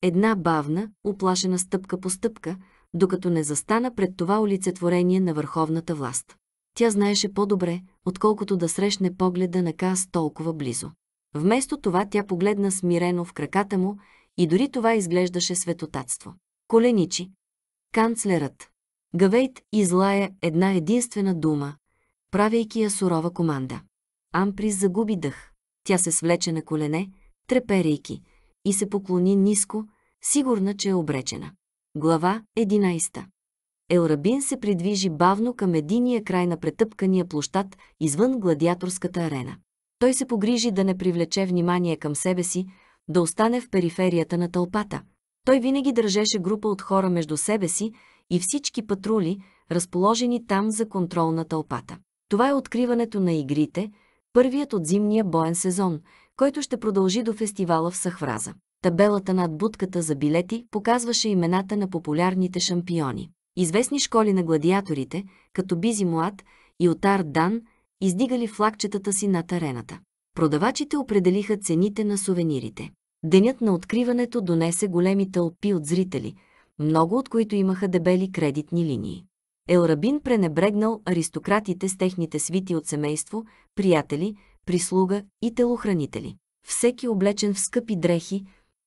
една бавна, оплашена стъпка по стъпка, докато не застана пред това олицетворение на върховната власт. Тя знаеше по-добре, отколкото да срещне погледа на Каас толкова близо. Вместо това тя погледна смирено в краката му и дори това изглеждаше светотатство. Коленичи. Канцлерът. Гавейт излая една единствена дума, правейки я сурова команда. Амприс загуби дъх. Тя се свлече на колене, треперейки, и се поклони ниско, сигурна, че е обречена. Глава 11. Елрабин се придвижи бавно към единия край на претъпкания площад извън гладиаторската арена. Той се погрижи да не привлече внимание към себе си, да остане в периферията на тълпата. Той винаги държеше група от хора между себе си и всички патрули, разположени там за контрол на тълпата. Това е откриването на игрите – първият от зимния боен сезон, който ще продължи до фестивала в Сахвраза. Табелата над будката за билети показваше имената на популярните шампиони. Известни школи на гладиаторите, като Бизи Муат и Отар Дан, издигали флагчетата си над арената. Продавачите определиха цените на сувенирите. Денят на откриването донесе големи тълпи от зрители, много от които имаха дебели кредитни линии. Елрабин пренебрегнал аристократите с техните свити от семейство, приятели, прислуга и телохранители. Всеки облечен в скъпи дрехи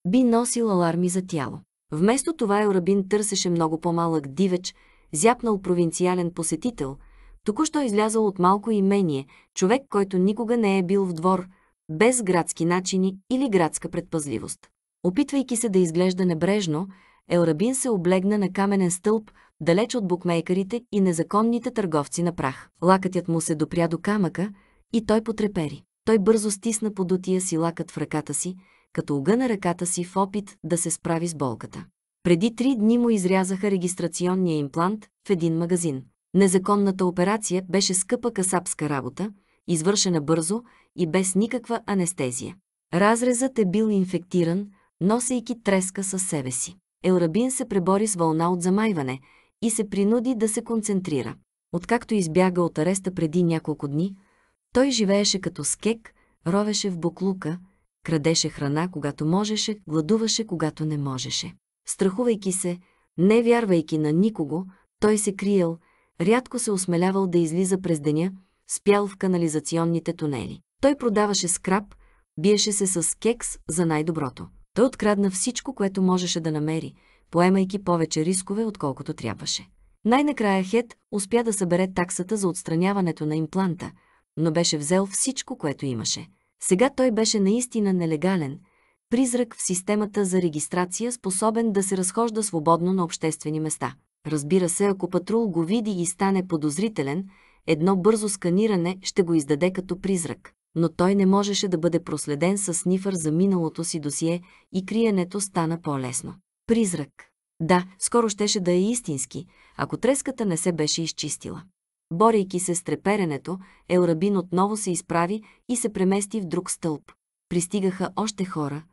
би носил аларми за тяло. Вместо това Елрабин търсеше много по-малък дивеч, зяпнал провинциален посетител, току-що излязъл от малко имение, човек, който никога не е бил в двор, без градски начини или градска предпазливост. Опитвайки се да изглежда небрежно, Елрабин се облегна на каменен стълб, далеч от букмейкерите и незаконните търговци на прах. Лакътят му се допря до камъка и той потрепери. Той бързо стисна подутия си лакът в ръката си, като огъна ръката си в опит да се справи с болката. Преди три дни му изрязаха регистрационния имплант в един магазин. Незаконната операция беше скъпа касапска работа, извършена бързо и без никаква анестезия. Разрезът е бил инфектиран, носейки треска със себе си. Елрабин се пребори с вълна от замайване – и се принуди да се концентрира. Откакто избяга от ареста преди няколко дни, той живееше като скек, ровеше в буклука, крадеше храна, когато можеше, гладуваше, когато не можеше. Страхувайки се, не вярвайки на никого, той се криел, рядко се осмелявал да излиза през деня, спял в канализационните тунели. Той продаваше скраб, биеше се с кекс за най-доброто. Той открадна всичко, което можеше да намери – поемайки повече рискове, отколкото трябваше. Най-накрая Хет успя да събере таксата за отстраняването на импланта, но беше взел всичко, което имаше. Сега той беше наистина нелегален, призрак в системата за регистрация, способен да се разхожда свободно на обществени места. Разбира се, ако патрул го види и стане подозрителен, едно бързо сканиране ще го издаде като призрак. Но той не можеше да бъде проследен с нифър за миналото си досие и криенето стана по-лесно. Призрак. Да, скоро щеше да е истински, ако треската не се беше изчистила. Борейки се с треперенето, Елрабин отново се изправи и се премести в друг стълб. Пристигаха още хора,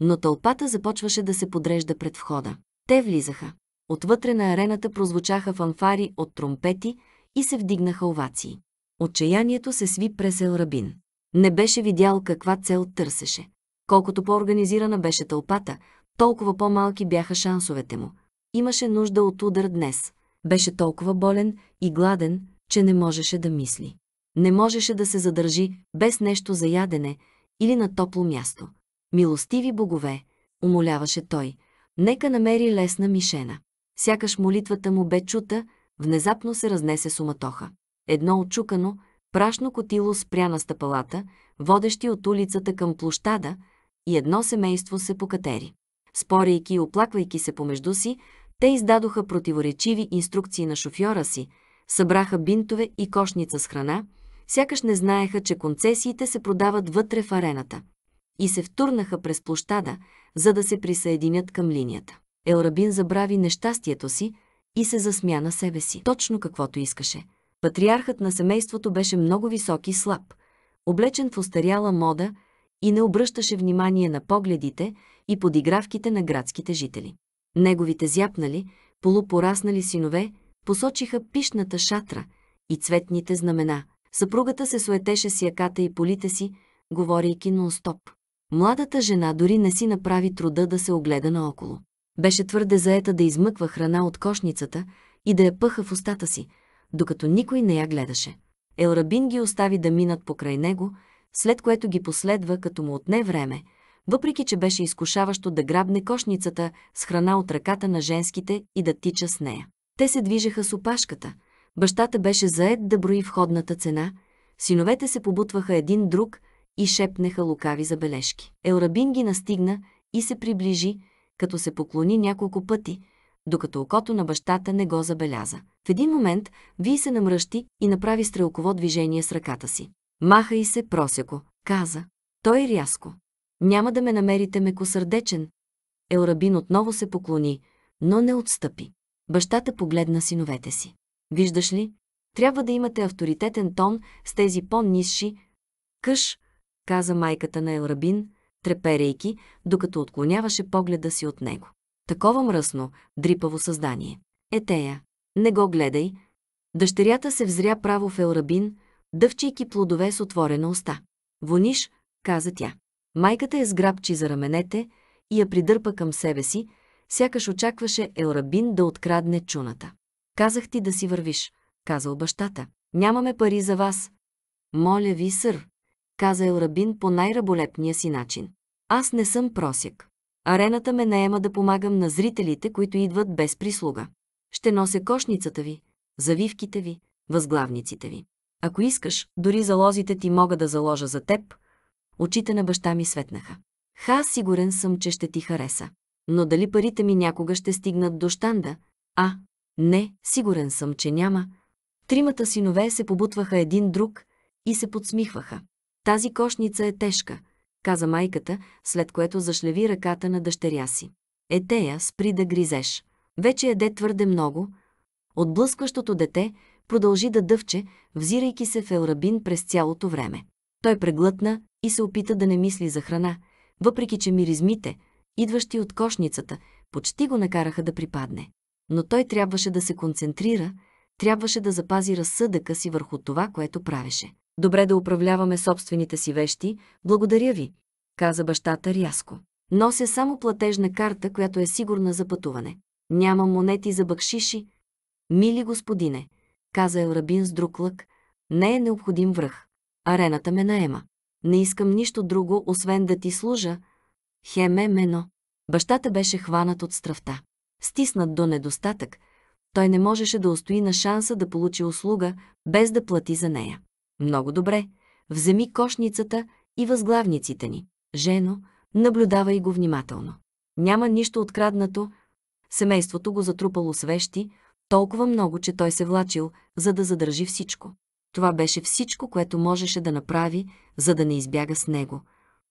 но тълпата започваше да се подрежда пред входа. Те влизаха. Отвътре на арената прозвучаха фанфари от тромпети и се вдигнаха овации. Отчаянието се сви през Елрабин. Не беше видял каква цел търсеше. Колкото по-организирана беше тълпата, толкова по-малки бяха шансовете му. Имаше нужда от удар днес. Беше толкова болен и гладен, че не можеше да мисли. Не можеше да се задържи без нещо за ядене или на топло място. Милостиви богове, умоляваше той, нека намери лесна мишена. Сякаш молитвата му бе чута, внезапно се разнесе суматоха. Едно очукано, прашно котило спря на стъпалата, водещи от улицата към площада, и едно семейство се покатери. Спорейки и оплаквайки се помежду си, те издадоха противоречиви инструкции на шофьора си, събраха бинтове и кошница с храна, сякаш не знаеха, че концесиите се продават вътре в арената. И се втурнаха през площада, за да се присъединят към линията. Елрабин забрави нещастието си и се засмя на себе си. Точно каквото искаше. Патриархът на семейството беше много висок и слаб, облечен в устаряла мода и не обръщаше внимание на погледите, и подигравките на градските жители. Неговите зяпнали, полупораснали синове посочиха пишната шатра и цветните знамена. Съпругата се суетеше с яката и полите си, говорейки нон-стоп. Младата жена дори не си направи труда да се огледа наоколо. Беше твърде заета да измъква храна от кошницата и да я пъха в устата си, докато никой не я гледаше. Елрабин ги остави да минат покрай него, след което ги последва, като му отне време – въпреки че беше изкушаващо да грабне кошницата с храна от ръката на женските и да тича с нея. Те се движеха с опашката. Бащата беше заед да брои входната цена, синовете се побутваха един друг и шепнеха лукави забележки. Елрабин ги настигна и се приближи, като се поклони няколко пъти, докато окото на бащата не го забеляза. В един момент Вий се намръщи и направи стрелково движение с ръката си. Маха и се просеко, каза. Той рязко. Няма да ме намерите мекосърдечен. Елрабин отново се поклони, но не отстъпи. Бащата погледна синовете си. Виждаш ли, трябва да имате авторитетен тон с тези по-низши. Къш, каза майката на Елрабин, треперейки, докато отклоняваше погледа си от него. Такова мръсно, дрипаво създание. Етея, не го гледай. Дъщерята се взря право в Елрабин, дъвчейки плодове с отворена уста. Вониш, каза тя. Майката я сграбчи за раменете и я придърпа към себе си, сякаш очакваше Елрабин да открадне чуната. Казах ти да си вървиш, казал бащата. Нямаме пари за вас. Моля ви, сър, каза Елрабин по най-раболепния си начин. Аз не съм просек. Арената ме наема да помагам на зрителите, които идват без прислуга. Ще нося кошницата ви, завивките ви, възглавниците ви. Ако искаш, дори залозите ти мога да заложа за теб, Очите на баща ми светнаха. Ха, сигурен съм, че ще ти хареса. Но дали парите ми някога ще стигнат до щанда? А, не, сигурен съм, че няма. Тримата синове се побутваха един друг и се подсмихваха. Тази кошница е тежка, каза майката, след което зашлеви ръката на дъщеря си. Етея, спри да гризеш. Вече яде твърде много. Отблъскващото дете продължи да дъвче, взирайки се в Елрабин през цялото време. Той преглътна и се опита да не мисли за храна, въпреки че миризмите, идващи от кошницата, почти го накараха да припадне. Но той трябваше да се концентрира, трябваше да запази разсъдъка си върху това, което правеше. Добре да управляваме собствените си вещи, благодаря ви, каза бащата рязко. Нося само платежна карта, която е сигурна за пътуване. Няма монети за бакшиши. Мили господине, каза Елрабин с друг лък, не е необходим връх. Арената ме наема. Не искам нищо друго, освен да ти служа. Хеме мено. Бащата беше хванат от стръвта. Стиснат до недостатък, той не можеше да устои на шанса да получи услуга, без да плати за нея. Много добре. Вземи кошницата и възглавниците ни. Жено, наблюдавай го внимателно. Няма нищо откраднато. Семейството го затрупало свещи, толкова много, че той се влачил, за да задържи всичко. Това беше всичко, което можеше да направи, за да не избяга с него.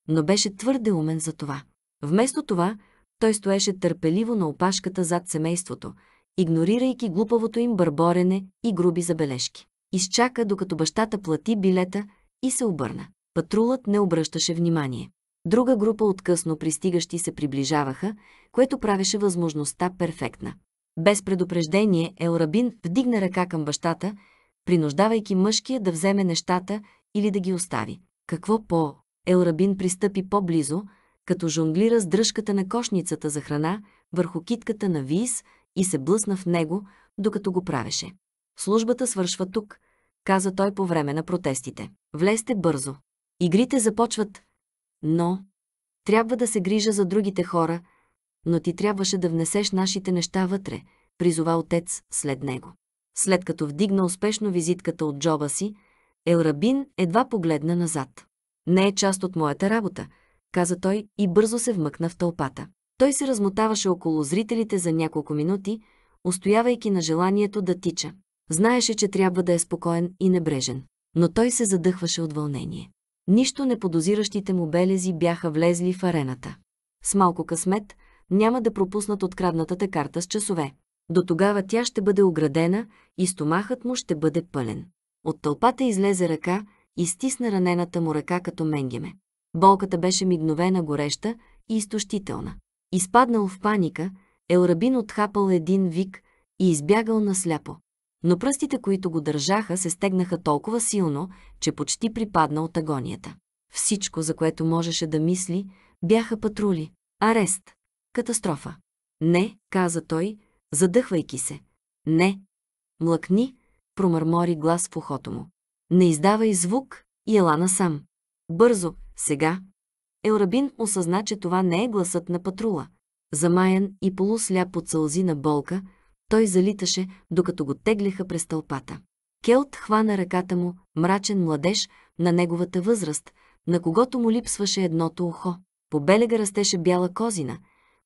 Но беше твърде умен за това. Вместо това, той стоеше търпеливо на опашката зад семейството, игнорирайки глупавото им бърборене и груби забележки. Изчака, докато бащата плати билета и се обърна. Патрулът не обръщаше внимание. Друга група от късно пристигащи се приближаваха, което правеше възможността перфектна. Без предупреждение Елрабин вдигна ръка към бащата, принуждавайки мъжкия да вземе нещата или да ги остави. Какво по? Елрабин пристъпи по-близо, като жонглира с дръжката на кошницата за храна върху китката на Виис и се блъсна в него, докато го правеше. Службата свършва тук, каза той по време на протестите. Влезте бързо. Игрите започват. Но... Трябва да се грижа за другите хора, но ти трябваше да внесеш нашите неща вътре, призова отец след него. След като вдигна успешно визитката от джоба си, Елрабин едва погледна назад. Не е част от моята работа, каза той и бързо се вмъкна в тълпата. Той се размотаваше около зрителите за няколко минути, устоявайки на желанието да тича. Знаеше, че трябва да е спокоен и небрежен, но той се задъхваше от вълнение. Нищо не подозиращите му белези бяха влезли в арената. С малко късмет няма да пропуснат откраднатата карта с часове. До тогава тя ще бъде оградена и стомахът му ще бъде пълен. От тълпата излезе ръка и стисна ранената му ръка като менгеме. Болката беше мигновена гореща и изтощителна. Изпаднал в паника, Елрабин отхапал един вик и избягал насляпо. Но пръстите, които го държаха, се стегнаха толкова силно, че почти припадна от агонията. Всичко, за което можеше да мисли, бяха патрули. Арест. Катастрофа. Не, каза той, задъхвайки се. Не. Млъкни, промърмори глас в ухото му. Не издавай звук и ела насам. Бързо, сега. Елрабин осъзна, че това не е гласът на патрула. Замаян и полусля под сълзи на болка, той залиташе, докато го теглеха през тълпата. Келт хвана ръката му, мрачен младеж, на неговата възраст, на когото му липсваше едното ухо. По белега растеше бяла козина,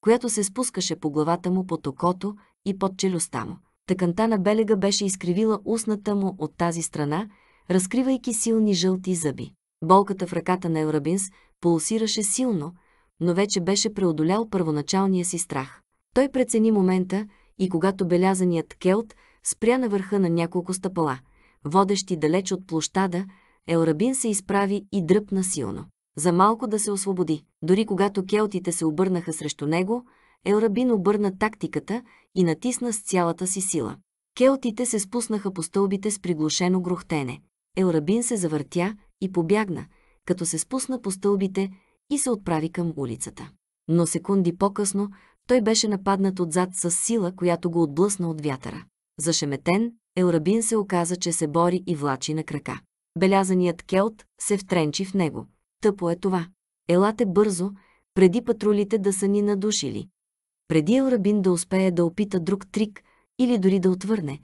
която се спускаше по главата му под окото и под челюстта му. Тъканта на белега беше изкривила устната му от тази страна, разкривайки силни жълти зъби. Болката в ръката на Елрабинс пулсираше силно, но вече беше преодолял първоначалния си страх. Той прецени момента и когато белязаният келт спря на върха на няколко стъпала, водещи далеч от площада, Елрабин се изправи и дръпна силно. За малко да се освободи. Дори когато келтите се обърнаха срещу него, Елрабин обърна тактиката и натисна с цялата си сила. Келтите се спуснаха по стълбите с приглушено грохтене. Елрабин се завъртя и побягна, като се спусна по стълбите и се отправи към улицата. Но секунди по-късно той беше нападнат отзад с сила, която го отблъсна от вятъра. Зашеметен, Елрабин се оказа, че се бори и влачи на крака. Белязаният келт се втренчи в него. Тъпо е това. Елате бързо, преди патрулите да са ни надушили. Преди Елрабин да успее да опита друг трик или дори да отвърне,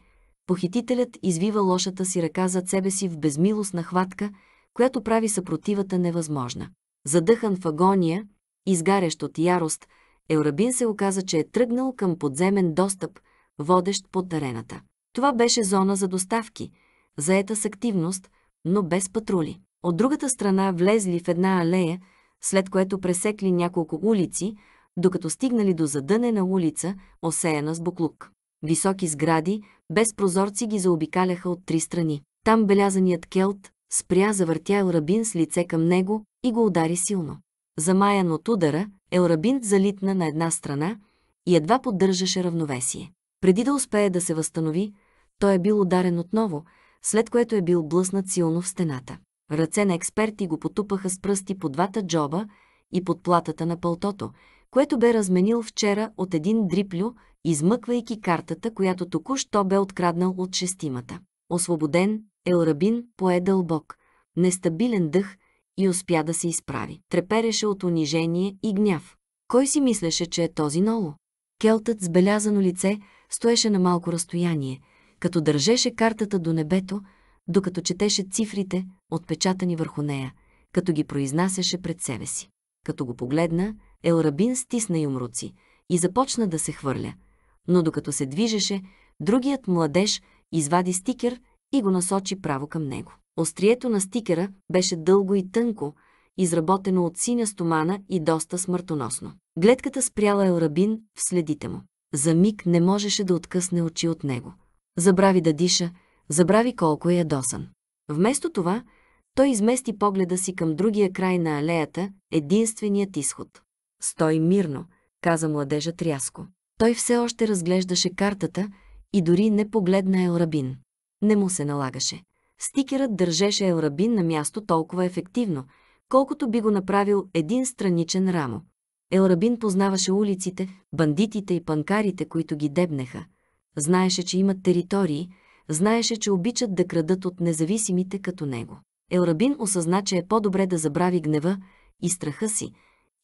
похитителят извива лошата си ръка зад себе си в безмилостна хватка, която прави съпротивата невъзможна. Задъхан в агония, изгарящ от ярост, Елрабин се оказа, че е тръгнал към подземен достъп, водещ под арената. Това беше зона за доставки, заета с активност, но без патрули. От другата страна влезли в една алея, след което пресекли няколко улици, докато стигнали до задънена улица, осеяна с буклук. Високи сгради, без прозорци ги заобикаляха от три страни. Там белязаният келт спря завъртя Елрабин с лице към него и го удари силно. Замаян от удара, Елрабин залитна на една страна и едва поддържаше равновесие. Преди да успее да се възстанови, той е бил ударен отново, след което е бил блъснат силно в стената. Ръце на експерти го потупаха с пръсти по двата джоба и под платата на пълтото, което бе разменил вчера от един дриплю, измъквайки картата, която току-що бе откраднал от шестимата. Освободен, Елрабин пое дълбок, нестабилен дъх и успя да се изправи. Трепереше от унижение и гняв. Кой си мислеше, че е този Ноло? Келтът с белязано лице стоеше на малко разстояние, като държеше картата до небето, докато четеше цифрите, отпечатани върху нея, като ги произнасяше пред себе си. Като го погледна, Елрабин стисна юмруци и започна да се хвърля. Но докато се движеше, другият младеж извади стикер и го насочи право към него. Острието на стикера беше дълго и тънко, изработено от синя стомана и доста смъртоносно. Гледката спряла Елрабин в следите му. За миг не можеше да откъсне очи от него. Забрави да диша, забрави колко е ядосан. Вместо това, той измести погледа си към другия край на алеята, единственият изход. Стой мирно, каза младежът рязко. Той все още разглеждаше картата и дори не погледна Елрабин. Не му се налагаше. Стикерът държеше Елрабин на място толкова ефективно, колкото би го направил един страничен рамо. Елрабин познаваше улиците, бандитите и панкарите, които ги дебнеха. Знаеше, че имат територии, знаеше, че обичат да крадат от независимите като него. Елрабин осъзна, че е по-добре да забрави гнева и страха си,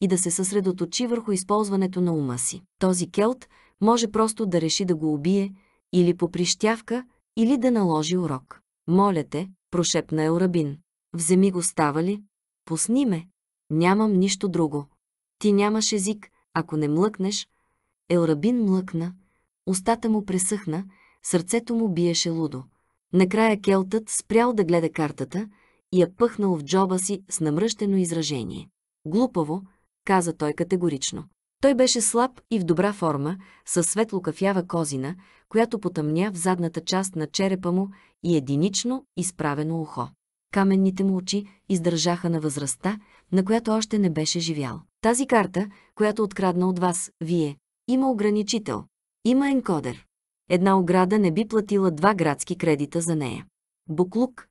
и да се съсредоточи върху използването на ума си. Този келт може просто да реши да го убие, или по прищявка, или да наложи урок. Моля те, прошепна Елрабин. Вземи го, става ли? Пусни ме. Нямам нищо друго. Ти нямаш език, ако не млъкнеш. Елрабин млъкна, устата му пресъхна, сърцето му биеше лудо. Накрая келтът спрял да гледа картата и я пъхнал в джоба си с намръщено изражение. Глупаво, каза той категорично. Той беше слаб и в добра форма, със светло кафява козина, която потъмня в задната част на черепа му и единично изправено ухо. Каменните му очи издържаха на възрастта, на която още не беше живял. Тази карта, която е открадна от вас, вие, има ограничител. Има енкодер. Една ограда не би платила два градски кредита за нея. Буклук.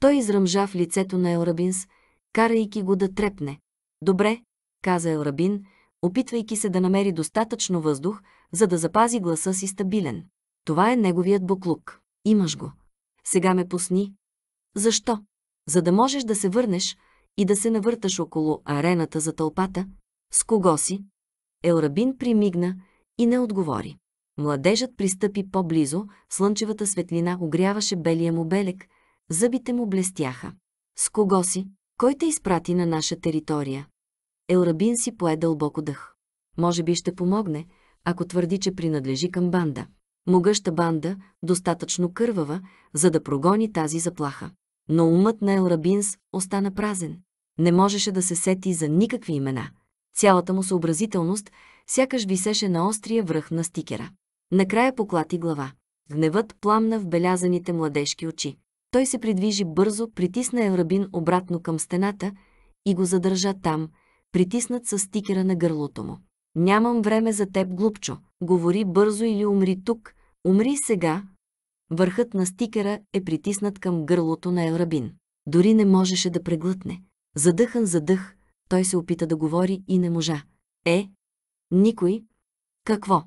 Той изръмжа в лицето на Елрабинс, карайки го да трепне. Добре, каза Елрабин, опитвайки се да намери достатъчно въздух, за да запази гласа си стабилен. Това е неговият буклук. Имаш го. Сега ме пусни. Защо? За да можеш да се върнеш и да се навърташ около арената за тълпата, с кого си? Елрабин примигна и не отговори. Младежът пристъпи по-близо, слънчевата светлина огряваше белия му белек, зъбите му блестяха. С кого си? Кой те изпрати на наша територия? Елрабин си пое дълбоко дъх. Може би ще помогне, ако твърди, че принадлежи към банда. Могъща банда, достатъчно кървава, за да прогони тази заплаха. Но умът на Елрабинс остана празен. Не можеше да се сети за никакви имена. Цялата му съобразителност сякаш висеше на острия връх на стикера. Накрая поклати глава. Гневът пламна в белязаните младежки очи. Той се придвижи бързо, притисна Елрабин обратно към стената и го задържа там – притиснат с стикера на гърлото му. Нямам време за теб, глупчо. Говори бързо или умри тук. Умри сега. Върхът на стикера е притиснат към гърлото на Елрабин. Дори не можеше да преглътне. Задъхан задъх, той се опита да говори и не можа. Е, никой. Какво?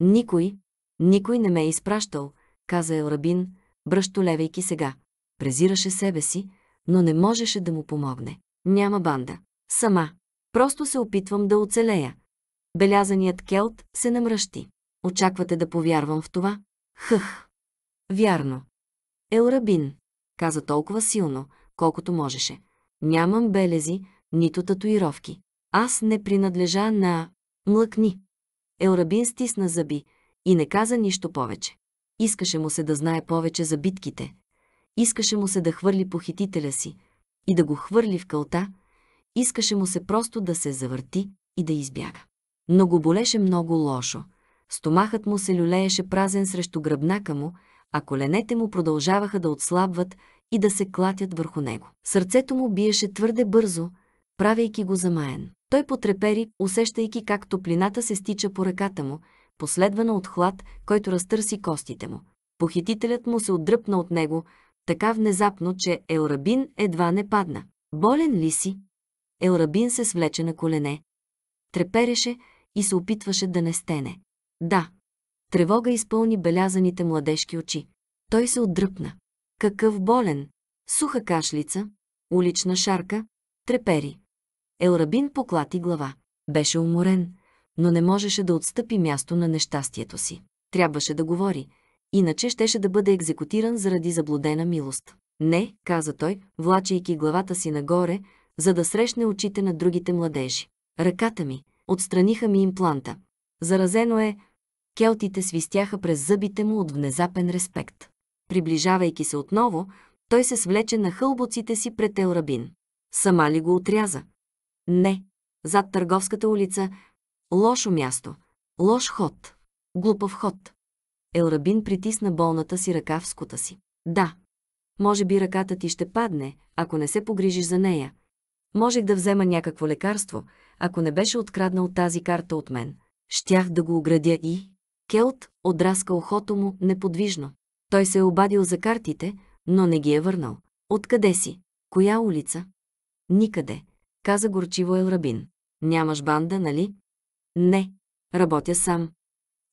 Никой. Никой не ме е изпращал, каза Елрабин, бръщолевейки сега. Презираше себе си, но не можеше да му помогне. Няма банда. Сама. Просто се опитвам да оцелея. Белязаният келт се намръщи. Очаквате да повярвам в това? Хъх. Вярно. Елрабин, каза толкова силно, колкото можеше. Нямам белези, нито татуировки. Аз не принадлежа на... Млъкни. Елрабин стисна зъби и не каза нищо повече. Искаше му се да знае повече за битките. Искаше му се да хвърли похитителя си и да го хвърли в кълта, Искаше му се просто да се завърти и да избяга. Но го болеше много лошо. Стомахът му се люлееше празен срещу гръбнака му, а коленете му продължаваха да отслабват и да се клатят върху него. Сърцето му биеше твърде бързо, правейки го замаян. Той потрепери, усещайки как топлината се стича по ръката му, последвана от хлад, който разтърси костите му. Похитителят му се отдръпна от него, така внезапно, че Елрабин едва не падна. Болен ли си? Елрабин се свлече на колене. Трепереше и се опитваше да не стене. Да. Тревога изпълни белязаните младежки очи. Той се отдръпна. Какъв болен! Суха кашлица, улична шарка, трепери. Елрабин поклати глава. Беше уморен, но не можеше да отстъпи място на нещастието си. Трябваше да говори, иначе щеше да бъде екзекутиран заради заблудена милост. Не, каза той, влачейки главата си нагоре, за да срещне очите на другите младежи. Ръката ми, отстраниха ми импланта. Заразено е, келтите свистяха през зъбите му от внезапен респект. Приближавайки се отново, той се свлече на хълбоците си пред Елрабин. Сама ли го отряза? Не. Зад търговската улица. Лошо място. Лош ход. Глупав ход. Елрабин притисна болната си ръка в скута си. Да. Може би ръката ти ще падне, ако не се погрижиш за нея. Можех да взема някакво лекарство, ако не беше откраднал тази карта от мен. Щях да го оградя и... Келт отраска ухото му неподвижно. Той се е обадил за картите, но не ги е върнал. Откъде си? Коя улица? Никъде, каза горчиво Елрабин. Нямаш банда, нали? Не, работя сам.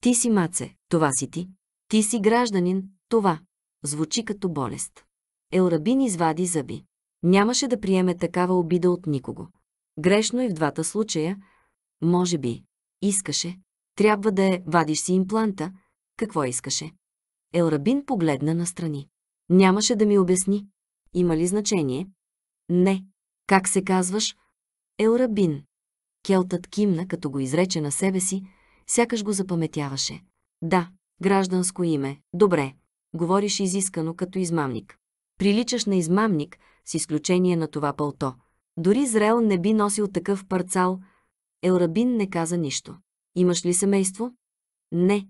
Ти си маце, това си ти. Ти си гражданин, това. Звучи като болест. Елрабин извади зъби. Нямаше да приеме такава обида от никого. Грешно и е в двата случая, може би, искаше. Трябва да е, вадиш си импланта. Какво искаше? Елрабин погледна настрани. Нямаше да ми обясни. Има ли значение? Не. Как се казваш? Елрабин. Келтът кимна, като го изрече на себе си, сякаш го запаметяваше. Да, гражданско име. Добре. Говориш изискано като измамник. Приличаш на измамник, с изключение на това пълто. Дори зрел не би носил такъв парцал. Елрабин не каза нищо. Имаш ли семейство? Не.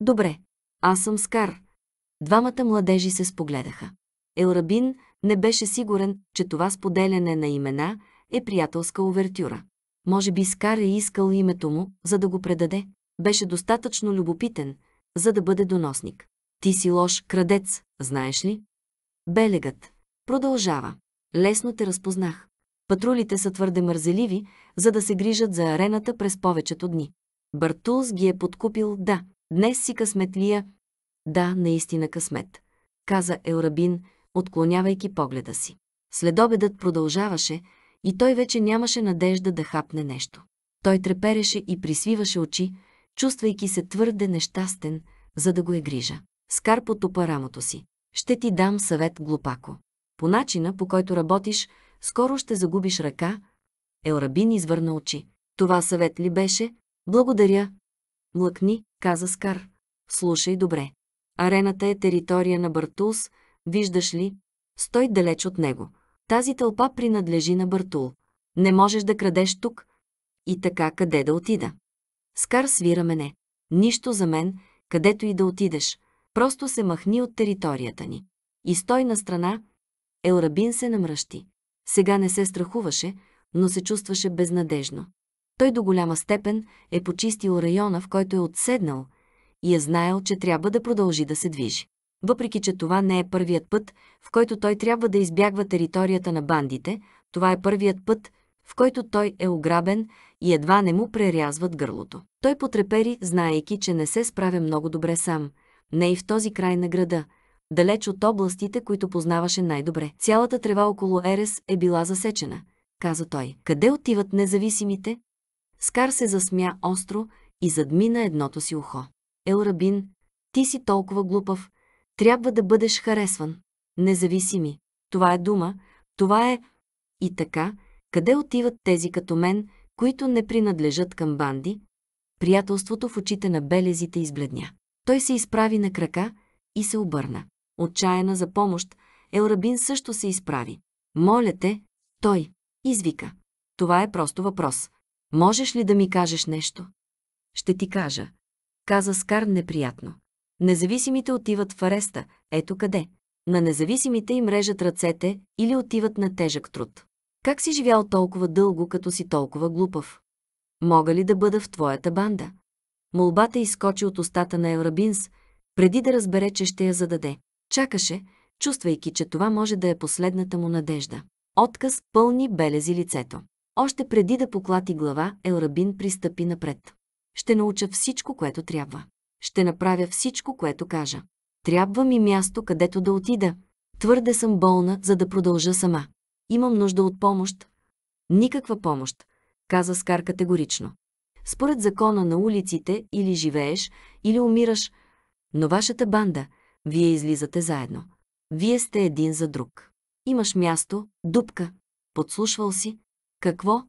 Добре. Аз съм Скар. Двамата младежи се спогледаха. Елрабин не беше сигурен, че това споделяне на имена е приятелска овертюра. Може би Скар е искал името му, за да го предаде. Беше достатъчно любопитен, за да бъде доносник. Ти си лош крадец, знаеш ли? Белегът. Продължава. Лесно те разпознах. Патрулите са твърде мързеливи, за да се грижат за арената през повечето дни. Бартулс ги е подкупил, да. Днес си късметлия. Да, наистина късмет, каза Елрабин, отклонявайки погледа си. Следобедът продължаваше и той вече нямаше надежда да хапне нещо. Той трепереше и присвиваше очи, чувствайки се твърде нещастен, за да го е грижа. Скар потопа рамото си. Ще ти дам съвет глупако. По начина, по който работиш, скоро ще загубиш ръка. Елрабин извърна очи. Това съвет ли беше? Благодаря. Млъкни, каза Скар. Слушай добре. Арената е територия на Бартулс, виждаш ли? Стой далеч от него. Тази тълпа принадлежи на Бартул. Не можеш да крадеш тук. И така къде да отида? Скар свира мене. Нищо за мен, където и да отидеш. Просто се махни от територията ни. И стой на страна, Елрабин се намръщи. Сега не се страхуваше, но се чувстваше безнадежно. Той до голяма степен е почистил района, в който е отседнал, и е знаел, че трябва да продължи да се движи. Въпреки, че това не е първият път, в който той трябва да избягва територията на бандите, това е първият път, в който той е ограбен и едва не му прерязват гърлото. Той потрепери, знаейки, че не се справя много добре сам, не и в този край на града – далеч от областите, които познаваше най-добре. Цялата трева около Ерес е била засечена, каза той. Къде отиват независимите? Скар се засмя остро и задмина едното си ухо. Елрабин, ти си толкова глупав. Трябва да бъдеш харесван. Независими. Това е дума. Това е... И така, къде отиват тези като мен, които не принадлежат към банди? Приятелството в очите на белезите избледня. Той се изправи на крака и се обърна отчаяна за помощ, Елрабин също се изправи. Моля те, той, извика. Това е просто въпрос. Можеш ли да ми кажеш нещо? Ще ти кажа. Каза Скар неприятно. Независимите отиват в ареста, ето къде. На независимите им режат ръцете или отиват на тежък труд. Как си живял толкова дълго, като си толкова глупав? Мога ли да бъда в твоята банда? Молбата изкочи от устата на Елрабинс, преди да разбере, че ще я зададе. Чакаше, чувствайки, че това може да е последната му надежда. Отказ пълни белези лицето. Още преди да поклати глава, Елрабин пристъпи напред. Ще науча всичко, което трябва. Ще направя всичко, което кажа. Трябва ми място, където да отида. Твърде съм болна, за да продължа сама. Имам нужда от помощ. Никаква помощ, каза Скар категорично. Според закона на улиците или живееш, или умираш, но вашата банда – вие излизате заедно. Вие сте един за друг. Имаш място, дупка. Подслушвал си. Какво?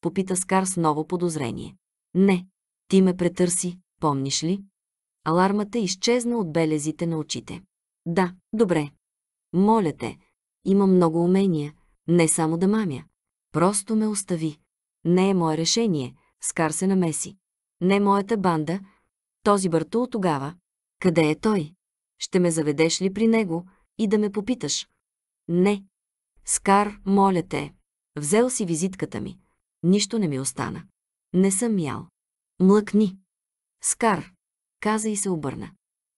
Попита Скар с ново подозрение. Не. Ти ме претърси, помниш ли? Алармата изчезна от белезите на очите. Да, добре. Моля те, има много умения, не само да мамя. Просто ме остави. Не е мое решение, Скар се намеси. Не е моята банда, този от тогава. Къде е той? Ще ме заведеш ли при него и да ме попиташ? Не. Скар, моля те. Взел си визитката ми. Нищо не ми остана. Не съм ял. Млъкни. Скар, каза и се обърна.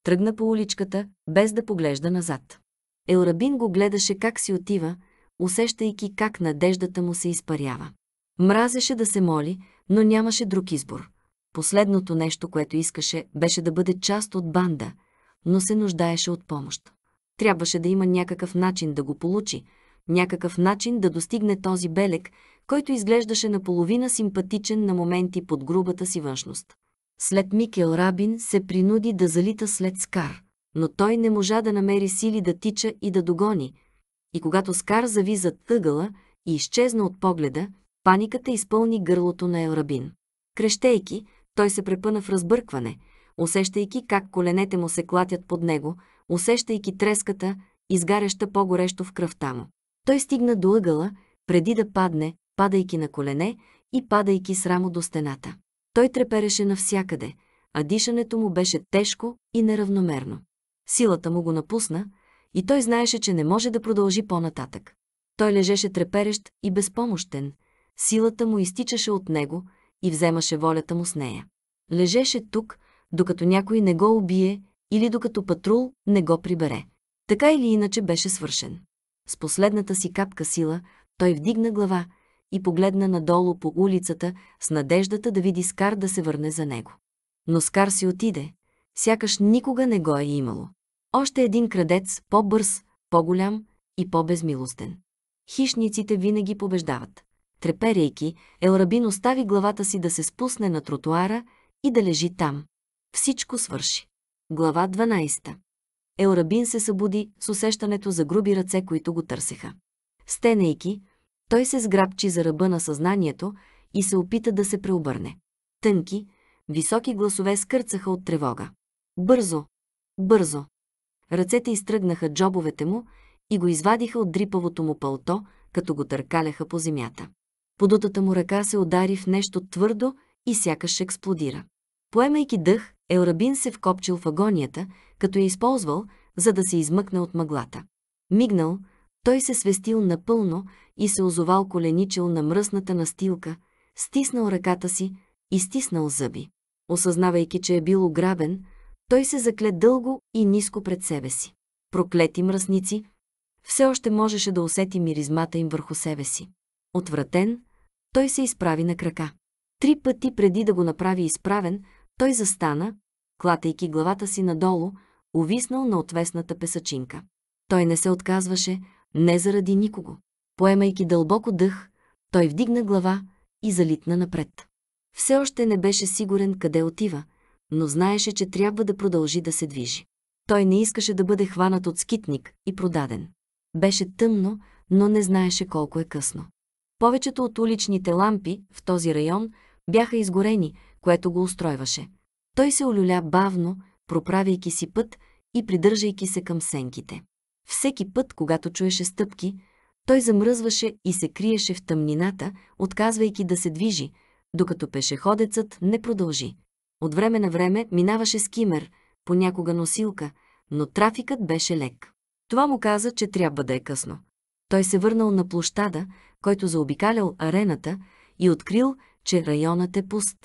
Тръгна по уличката, без да поглежда назад. Елрабин го гледаше как си отива, усещайки как надеждата му се изпарява. Мразеше да се моли, но нямаше друг избор. Последното нещо, което искаше, беше да бъде част от банда – но се нуждаеше от помощ. Трябваше да има някакъв начин да го получи, някакъв начин да достигне този белек, който изглеждаше наполовина симпатичен на моменти под грубата си външност. След Микел Рабин се принуди да залита след Скар, но той не можа да намери сили да тича и да догони. И когато Скар зави зад тъгъла и изчезна от погледа, паниката изпълни гърлото на Елрабин. Крещейки, той се препъна в разбъркване, усещайки как коленете му се клатят под него, усещайки треската, изгаряща по-горещо в кръвта му. Той стигна до ъгъла, преди да падне, падайки на колене и падайки срамо до стената. Той трепереше навсякъде, а дишането му беше тежко и неравномерно. Силата му го напусна и той знаеше, че не може да продължи по-нататък. Той лежеше треперещ и безпомощен. Силата му изтичаше от него и вземаше волята му с нея. Лежеше тук, докато някой не го убие или докато патрул не го прибере. Така или иначе беше свършен. С последната си капка сила той вдигна глава и погледна надолу по улицата с надеждата да види Скар да се върне за него. Но Скар си отиде, сякаш никога не го е имало. Още един крадец, по-бърз, по-голям и по-безмилостен. Хищниците винаги побеждават. Треперейки, Елрабин остави главата си да се спусне на тротуара и да лежи там, всичко свърши. Глава 12. Елрабин се събуди с усещането за груби ръце, които го търсеха. Стенейки, той се сграбчи за ръба на съзнанието и се опита да се преобърне. Тънки, високи гласове скърцаха от тревога. Бързо! Бързо! Ръцете изтръгнаха джобовете му и го извадиха от дрипавото му пълто, като го търкаляха по земята. Подутата му ръка се удари в нещо твърдо и сякаш експлодира. Поемайки дъх, Елрабин се вкопчил в агонията, като я използвал, за да се измъкне от мъглата. Мигнал, той се свестил напълно и се озовал коленичел на мръсната настилка, стиснал ръката си и стиснал зъби. Осъзнавайки, че е бил ограбен, той се закле дълго и ниско пред себе си. Проклети мръсници, все още можеше да усети миризмата им върху себе си. Отвратен, той се изправи на крака. Три пъти преди да го направи изправен, той застана, клатейки главата си надолу, увиснал на отвесната песачинка. Той не се отказваше, не заради никого. Поемайки дълбоко дъх, той вдигна глава и залитна напред. Все още не беше сигурен къде отива, но знаеше, че трябва да продължи да се движи. Той не искаше да бъде хванат от скитник и продаден. Беше тъмно, но не знаеше колко е късно. Повечето от уличните лампи в този район бяха изгорени, което го устройваше. Той се олюля бавно, проправяйки си път и придържайки се към сенките. Всеки път, когато чуеше стъпки, той замръзваше и се криеше в тъмнината, отказвайки да се движи, докато пешеходецът не продължи. От време на време минаваше скимер, понякога носилка, но трафикът беше лек. Това му каза, че трябва да е късно. Той се върнал на площада, който заобикалял арената и открил, че районът е пуст.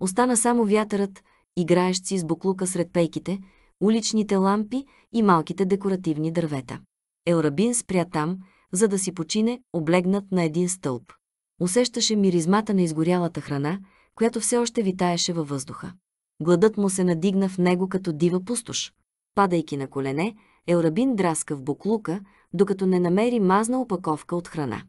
Остана само вятърът, играещ си с буклука сред пейките, уличните лампи и малките декоративни дървета. Елрабин спря там, за да си почине, облегнат на един стълб. Усещаше миризмата на изгорялата храна, която все още витаеше във въздуха. Гладът му се надигна в него като дива пустош. Падайки на колене, Елрабин драска в буклука, докато не намери мазна опаковка от храна.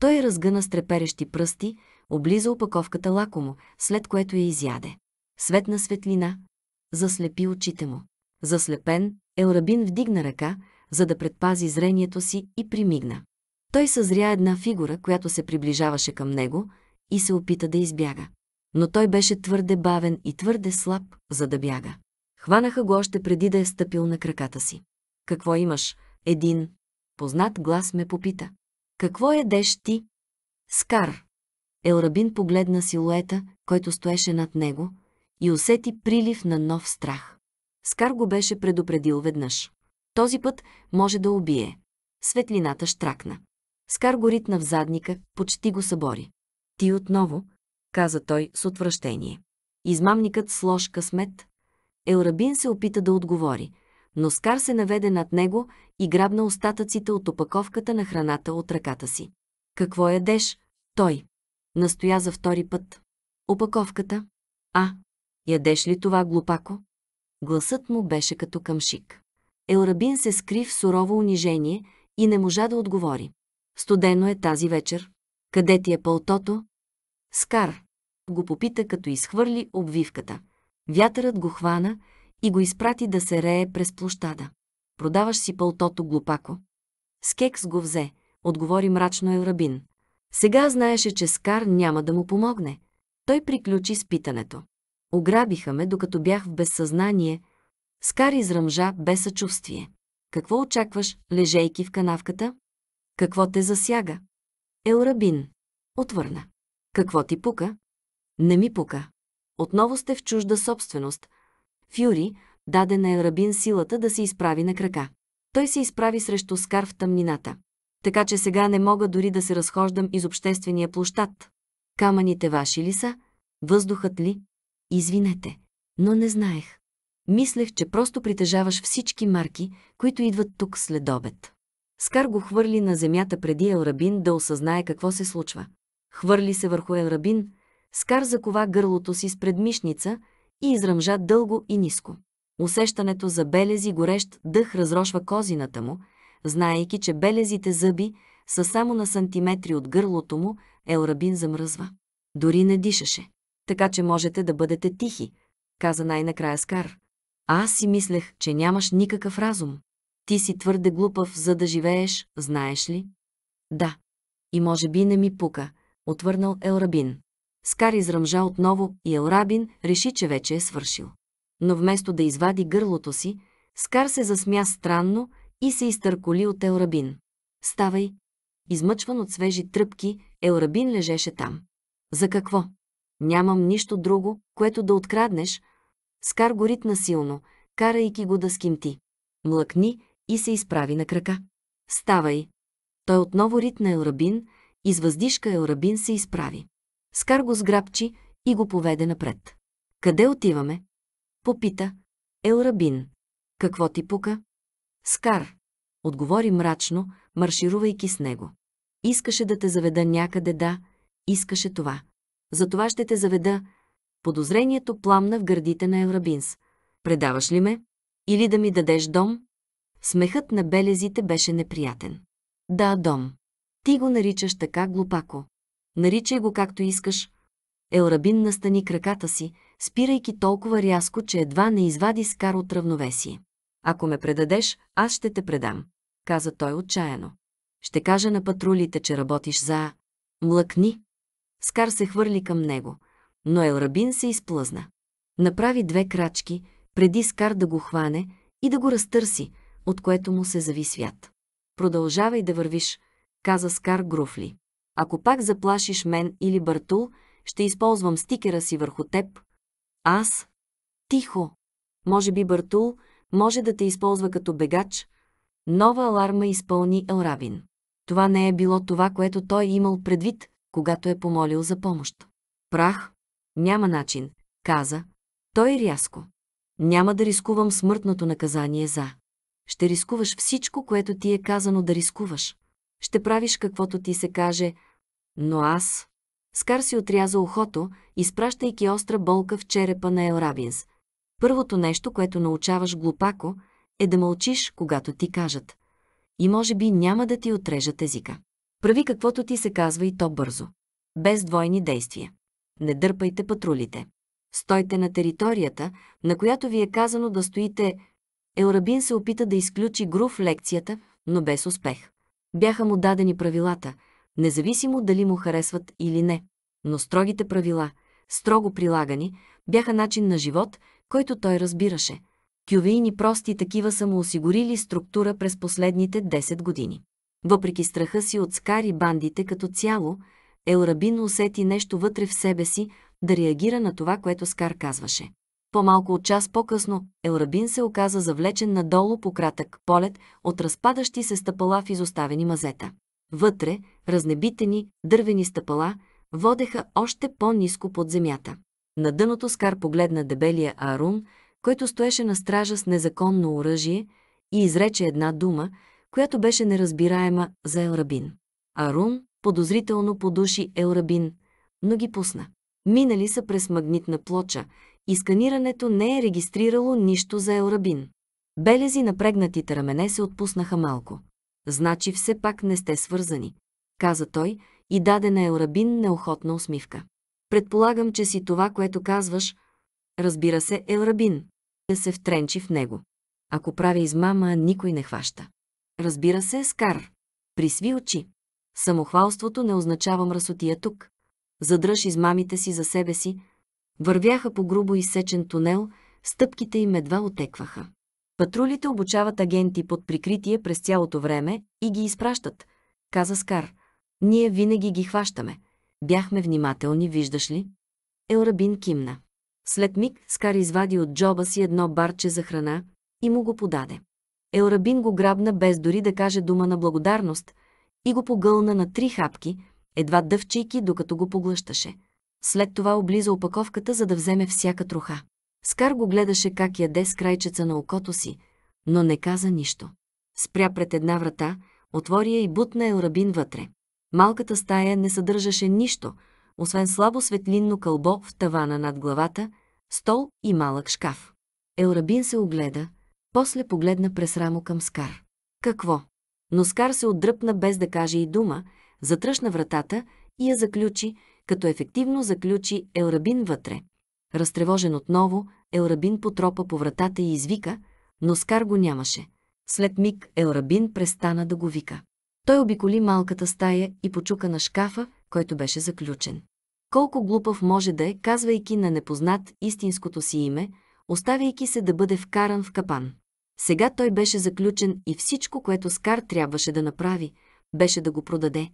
Той разгъна с треперещи пръсти, облиза опаковката лакомо, след което я изяде. Светна светлина заслепи очите му. Заслепен, Елрабин вдигна ръка, за да предпази зрението си и примигна. Той съзря една фигура, която се приближаваше към него и се опита да избяга. Но той беше твърде бавен и твърде слаб, за да бяга. Хванаха го още преди да е стъпил на краката си. «Какво имаш, един?» Познат глас ме попита. «Какво едеш ти?» «Скар», Елрабин погледна силуета, който стоеше над него, и усети прилив на нов страх. Скар го беше предупредил веднъж. Този път може да убие. Светлината штракна. Скар го ритна в задника, почти го събори. Ти отново, каза той с отвращение. Измамникът с лош късмет. Елрабин се опита да отговори, но Скар се наведе над него и грабна остатъците от опаковката на храната от ръката си. Какво ядеш? Той. Настоя за втори път. Опаковката? А, ядеш ли това, глупако? Гласът му беше като къмшик. Елрабин се скри в сурово унижение и не можа да отговори. Студено е тази вечер. Къде ти е пълтото? Скар го попита, като изхвърли обвивката. Вятърът го хвана и го изпрати да се рее през площада. Продаваш си пълтото глупако. Скекс го взе, отговори мрачно Елрабин. Сега знаеше, че Скар няма да му помогне. Той приключи с питането. Ограбиха ме, докато бях в безсъзнание. Скар изръмжа без съчувствие. Какво очакваш, лежейки в канавката? Какво те засяга? Елрабин. Отвърна. Какво ти пука? Не ми пука. Отново сте в чужда собственост. Фюри даде на Елрабин силата да се изправи на крака. Той се изправи срещу Скар в тъмнината така че сега не мога дори да се разхождам из обществения площад. Камъните ваши ли са? Въздухът ли? Извинете, но не знаех. Мислех, че просто притежаваш всички марки, които идват тук след обед. Скар го хвърли на земята преди Елрабин да осъзнае какво се случва. Хвърли се върху Елрабин, Скар закова гърлото си с предмишница и изръмжа дълго и ниско. Усещането за белези горещ дъх разрошва козината му – знаейки, че белезите зъби са само на сантиметри от гърлото му, Елрабин замръзва. Дори не дишаше. Така че можете да бъдете тихи, каза най-накрая Скар. А аз си мислех, че нямаш никакъв разум. Ти си твърде глупав, за да живееш, знаеш ли? Да. И може би не ми пука, отвърнал Елрабин. Скар изръмжа отново и Елрабин реши, че вече е свършил. Но вместо да извади гърлото си, Скар се засмя странно и се изтърколи от Елрабин. Ставай! Измъчван от свежи тръпки, Елрабин лежеше там. За какво? Нямам нищо друго, което да откраднеш. Скар го ритна силно, карайки го да скимти. Млъкни и се изправи на крака. Ставай! Той отново ритна Елрабин, извъздишка Елрабин се изправи. Скар го сграбчи и го поведе напред. Къде отиваме? Попита. Елрабин. Какво ти пука? Скар, отговори мрачно, марширувайки с него. Искаше да те заведа някъде, да, искаше това. За това ще те заведа. Подозрението пламна в гърдите на Еврабинс. Предаваш ли ме? Или да ми дадеш дом? Смехът на белезите беше неприятен. Да, дом. Ти го наричаш така глупако. Наричай го както искаш. Елрабин настани краката си, спирайки толкова рязко, че едва не извади скар от равновесие. Ако ме предадеш, аз ще те предам, каза той отчаяно. Ще кажа на патрулите, че работиш за... Млъкни! Скар се хвърли към него, но Елрабин се изплъзна. Направи две крачки, преди Скар да го хване и да го разтърси, от което му се зави свят. Продължавай да вървиш, каза Скар Груфли. Ако пак заплашиш мен или Бартул, ще използвам стикера си върху теб. Аз? Тихо! Може би Бартул може да те използва като бегач. Нова аларма изпълни Елравин. Това не е било това, което той е имал предвид, когато е помолил за помощ. Прах? Няма начин, каза. Той рязко. Няма да рискувам смъртното наказание за. Ще рискуваш всичко, което ти е казано да рискуваш. Ще правиш каквото ти се каже, но аз... Скар си отряза ухото, изпращайки остра болка в черепа на Елрабинс. Първото нещо, което научаваш глупако, е да мълчиш, когато ти кажат. И може би няма да ти отрежат езика. Прави каквото ти се казва и то бързо. Без двойни действия. Не дърпайте патрулите. Стойте на територията, на която ви е казано да стоите. Елрабин се опита да изключи грув лекцията, но без успех. Бяха му дадени правилата, независимо дали му харесват или не. Но строгите правила, строго прилагани, бяха начин на живот – който той разбираше. Кювейни прости такива са му осигурили структура през последните 10 години. Въпреки страха си от скари бандите като цяло, Елрабин усети нещо вътре в себе си да реагира на това, което Скар казваше. По-малко от час по-късно Елрабин се оказа завлечен надолу по кратък полет от разпадащи се стъпала в изоставени мазета. Вътре, разнебитени, дървени стъпала, водеха още по-низко под земята. На дъното Скар погледна дебелия Арун, който стоеше на стража с незаконно оръжие и изрече една дума, която беше неразбираема за Елрабин. Арун подозрително подуши Елрабин, но ги пусна. Минали са през магнитна плоча и сканирането не е регистрирало нищо за Елрабин. Белези на прегнатите рамене се отпуснаха малко. Значи все пак не сте свързани, каза той и даде на Елрабин неохотна усмивка. Предполагам, че си това, което казваш, разбира се, е рабин. Да се втренчи в него. Ако прави измама, никой не хваща. Разбира се, е Скар. Присви очи. Самохвалството не означава мръсотия тук. Задръж измамите си за себе си. Вървяха по грубо изсечен тунел, стъпките им едва отекваха. Патрулите обучават агенти под прикритие през цялото време и ги изпращат, каза Скар. Ние винаги ги хващаме. Бяхме внимателни, виждаш ли? Елрабин кимна. След миг Скар извади от джоба си едно барче за храна и му го подаде. Елрабин го грабна без дори да каже дума на благодарност и го погълна на три хапки, едва дъвчейки, докато го поглъщаше. След това облиза опаковката, за да вземе всяка труха. Скар го гледаше как яде с крайчеца на окото си, но не каза нищо. Спря пред една врата, отвори я и бутна Елрабин вътре. Малката стая не съдържаше нищо, освен слабо светлинно кълбо в тавана над главата, стол и малък шкаф. Елрабин се огледа, после погледна през рамо към Скар. Какво? Но Скар се отдръпна без да каже и дума, затръшна вратата и я заключи, като ефективно заключи Елрабин вътре. Разтревожен отново, Елрабин потропа по вратата и извика, но Скар го нямаше. След миг Елрабин престана да го вика. Той обиколи малката стая и почука на шкафа, който беше заключен. Колко глупав може да е, казвайки на непознат истинското си име, оставяйки се да бъде вкаран в капан. Сега той беше заключен и всичко, което Скар трябваше да направи, беше да го продаде.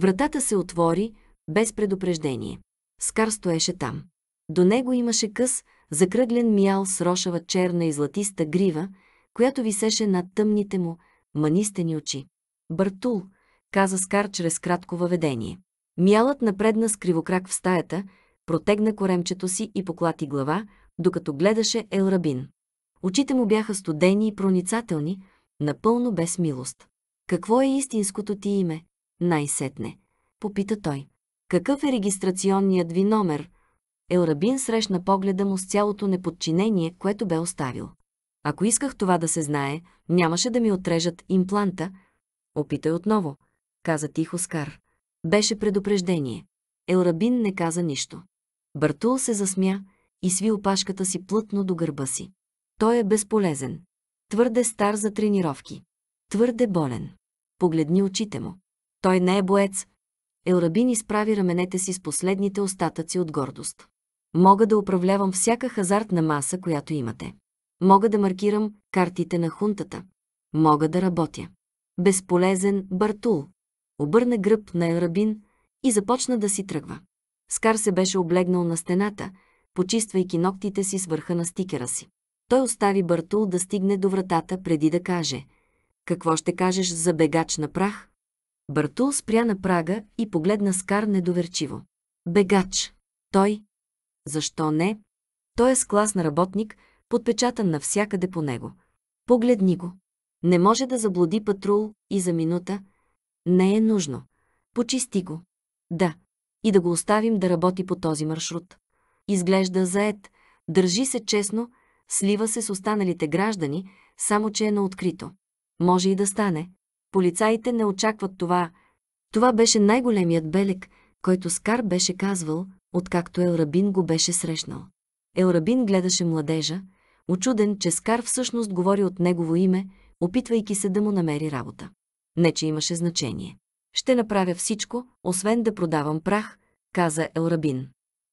Вратата се отвори, без предупреждение. Скар стоеше там. До него имаше къс, закръглен миял с рошава черна и златиста грива, която висеше над тъмните му, манистени очи. Бартул, каза Скар чрез кратко въведение. Мялът напредна с кривокрак в стаята, протегна коремчето си и поклати глава, докато гледаше Елрабин. Очите му бяха студени и проницателни, напълно без милост. Какво е истинското ти име? Най-сетне. Попита той. Какъв е регистрационният ви номер? Елрабин срещна погледа му с цялото неподчинение, което бе оставил. Ако исках това да се знае, нямаше да ми отрежат импланта, Опитай отново, каза тихо Скар. Беше предупреждение. Елрабин не каза нищо. Бартул се засмя и сви опашката си плътно до гърба си. Той е безполезен. Твърде стар за тренировки. Твърде болен. Погледни очите му. Той не е боец. Елрабин изправи раменете си с последните остатъци от гордост. Мога да управлявам всяка хазартна маса, която имате. Мога да маркирам картите на хунтата. Мога да работя. Безполезен Бартул. Обърна гръб на Ерабин и започна да си тръгва. Скар се беше облегнал на стената, почиствайки ногтите си с върха на стикера си. Той остави Бартул да стигне до вратата преди да каже «Какво ще кажеш за бегач на прах?» Бартул спря на прага и погледна Скар недоверчиво. «Бегач!» Той. Защо не? Той е с класна работник, подпечатан навсякъде по него. Погледни го. Не може да заблуди патрул и за минута. Не е нужно. Почисти го. Да. И да го оставим да работи по този маршрут. Изглежда заед, държи се честно, слива се с останалите граждани, само че е на открито. Може и да стане. Полицаите не очакват това. Това беше най-големият белег, който Скар беше казвал, откакто Елрабин го беше срещнал. Елрабин гледаше младежа, очуден, че Скар всъщност говори от негово име – опитвайки се да му намери работа. Не, че имаше значение. Ще направя всичко, освен да продавам прах, каза Елрабин.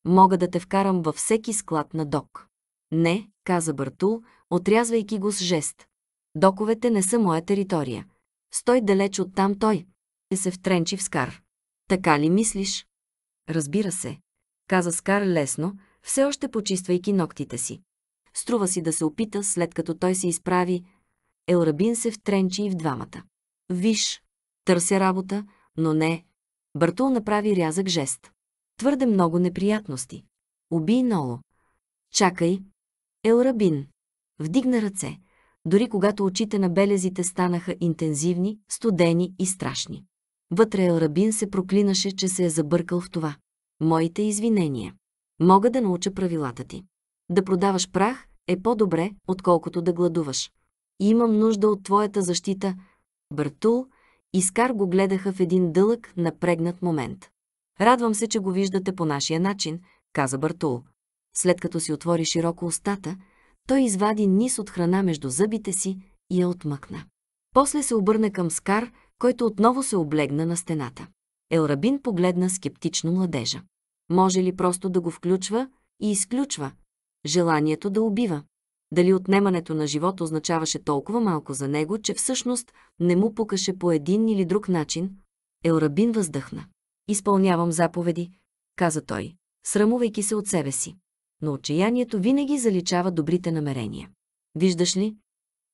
Мога да те вкарам във всеки склад на док. Не, каза Бартул, отрязвайки го с жест. Доковете не са моя територия. Стой далеч от там той. Ще се втренчи в Скар. Така ли мислиш? Разбира се, каза Скар лесно, все още почиствайки ногтите си. Струва си да се опита, след като той се изправи, Елрабин се втренчи и в двамата. Виж, търся работа, но не. Бартул направи рязък жест. Твърде много неприятности. Убий Ноло. Чакай. Елрабин. Вдигна ръце, дори когато очите на белезите станаха интензивни, студени и страшни. Вътре Елрабин се проклинаше, че се е забъркал в това. Моите извинения. Мога да науча правилата ти. Да продаваш прах е по-добре, отколкото да гладуваш и имам нужда от твоята защита. Бъртул и Скар го гледаха в един дълъг, напрегнат момент. Радвам се, че го виждате по нашия начин, каза Бъртул. След като си отвори широко устата, той извади низ от храна между зъбите си и я отмъкна. После се обърна към Скар, който отново се облегна на стената. Елрабин погледна скептично младежа. Може ли просто да го включва и изключва? Желанието да убива дали отнемането на живот означаваше толкова малко за него, че всъщност не му пукаше по един или друг начин, Елрабин въздъхна. Изпълнявам заповеди, каза той, срамувайки се от себе си. Но отчаянието винаги заличава добрите намерения. Виждаш ли?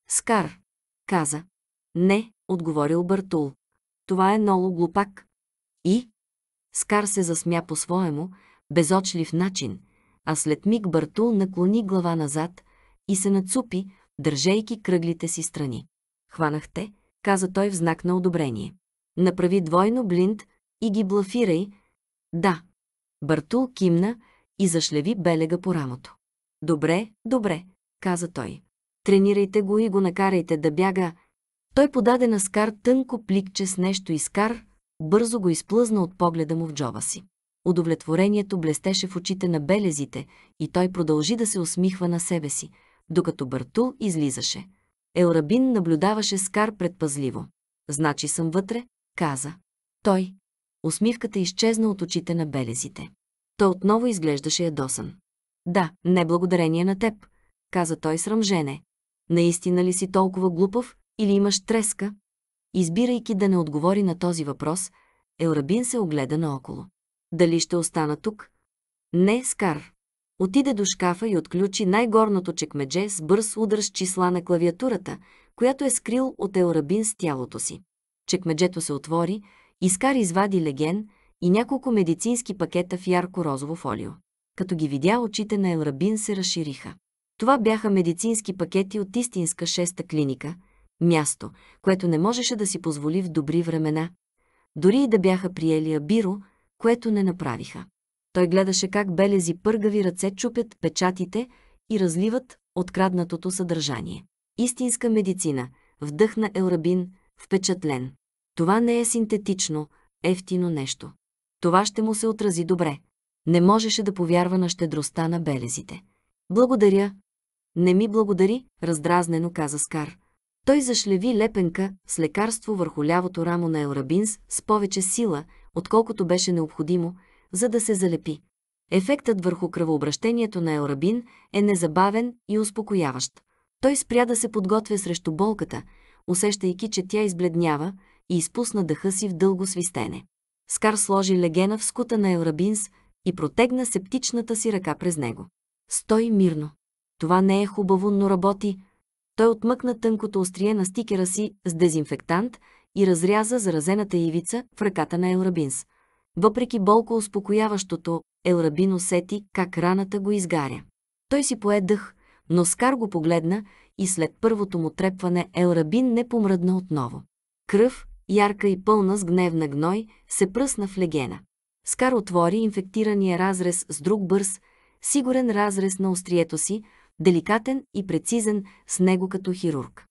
Скар, каза. Не, отговорил Бартул. Това е Ноло глупак. И? Скар се засмя по-своему, безочлив начин, а след миг Бартул наклони глава назад, и се нацупи, държейки кръглите си страни. Хванах те, каза той в знак на одобрение. Направи двойно блинд и ги блафирай. Да. Бартул кимна и зашлеви белега по рамото. Добре, добре, каза той. Тренирайте го и го накарайте да бяга. Той подаде на Скар тънко пликче с нещо и Скар бързо го изплъзна от погледа му в джоба си. Удовлетворението блестеше в очите на белезите и той продължи да се усмихва на себе си – докато Бартул излизаше. Елрабин наблюдаваше Скар предпазливо. «Значи съм вътре», каза. Той. Усмивката изчезна от очите на белезите. Той отново изглеждаше ядосан. Да, не благодарение на теб, каза той срамжене. Наистина ли си толкова глупав или имаш треска? Избирайки да не отговори на този въпрос, Елрабин се огледа наоколо. Дали ще остана тук? Не, Скар, Отиде до шкафа и отключи най-горното чекмедже с бърз удар с числа на клавиатурата, която е скрил от Елрабин с тялото си. Чекмеджето се отвори, изкар извади леген и няколко медицински пакета в ярко-розово фолио. Като ги видя, очите на Елрабин се разшириха. Това бяха медицински пакети от истинска шеста клиника, място, което не можеше да си позволи в добри времена, дори и да бяха приели Абиро, което не направиха. Той гледаше как белези пъргави ръце чупят печатите и разливат откраднатото съдържание. Истинска медицина, вдъхна Елрабин, впечатлен. Това не е синтетично, ефтино нещо. Това ще му се отрази добре. Не можеше да повярва на щедростта на белезите. Благодаря. Не ми благодари, раздразнено каза Скар. Той зашлеви лепенка с лекарство върху лявото рамо на Елрабинс с повече сила, отколкото беше необходимо, за да се залепи. Ефектът върху кръвообращението на Елрабин е незабавен и успокояващ. Той спря да се подготвя срещу болката, усещайки, че тя избледнява и изпусна дъха си в дълго свистене. Скар сложи легена в скута на Елрабинс и протегна септичната си ръка през него. Стой мирно. Това не е хубаво, но работи. Той отмъкна тънкото острие на стикера си с дезинфектант и разряза заразената ивица в ръката на Елрабинс. Въпреки болко успокояващото, Елрабин усети как раната го изгаря. Той си пое дъх, но Скар го погледна и след първото му трепване Елрабин не помръдна отново. Кръв, ярка и пълна с гневна гной, се пръсна в легена. Скар отвори инфектирания разрез с друг бърз, сигурен разрез на острието си, деликатен и прецизен с него като хирург.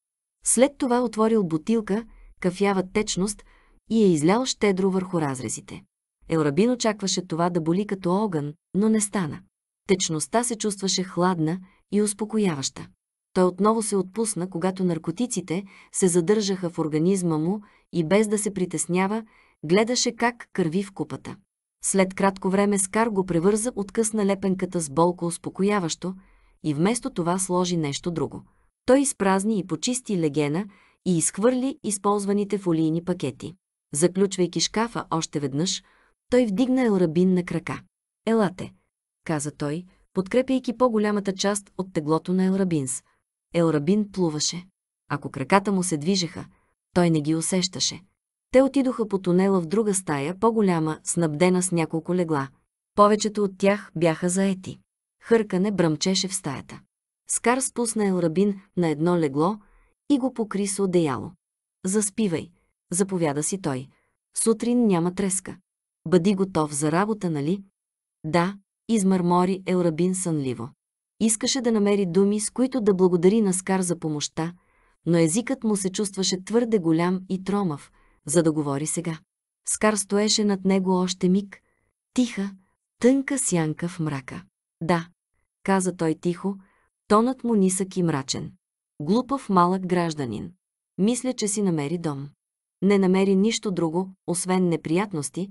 След това отворил бутилка, кафява течност и е излял щедро върху разрезите. Елрабин очакваше това да боли като огън, но не стана. Течността се чувстваше хладна и успокояваща. Той отново се отпусна, когато наркотиците се задържаха в организма му и без да се притеснява, гледаше как кърви в купата. След кратко време Скар го превърза, откъсна лепенката с болко успокояващо и вместо това сложи нещо друго. Той изпразни и почисти легена и изхвърли използваните фолийни пакети. Заключвайки шкафа още веднъж, той вдигна Елрабин на крака. Елате, каза той, подкрепяйки по-голямата част от теглото на Елрабинс. Елрабин плуваше. Ако краката му се движеха, той не ги усещаше. Те отидоха по тунела в друга стая, по-голяма, снабдена с няколко легла. Повечето от тях бяха заети. Хъркане бръмчеше в стаята. Скар спусна Елрабин на едно легло и го покри с одеяло. Заспивай, заповяда си той. Сутрин няма треска. Бъди готов за работа, нали? Да, измърмори Елрабин сънливо. Искаше да намери думи, с които да благодари Наскар за помощта, но езикът му се чувстваше твърде голям и тромав, за да говори сега. Скар стоеше над него още миг, тиха, тънка сянка в мрака. Да, каза той тихо, тонът му нисък и мрачен. Глупав малък гражданин. Мисля, че си намери дом. Не намери нищо друго, освен неприятности,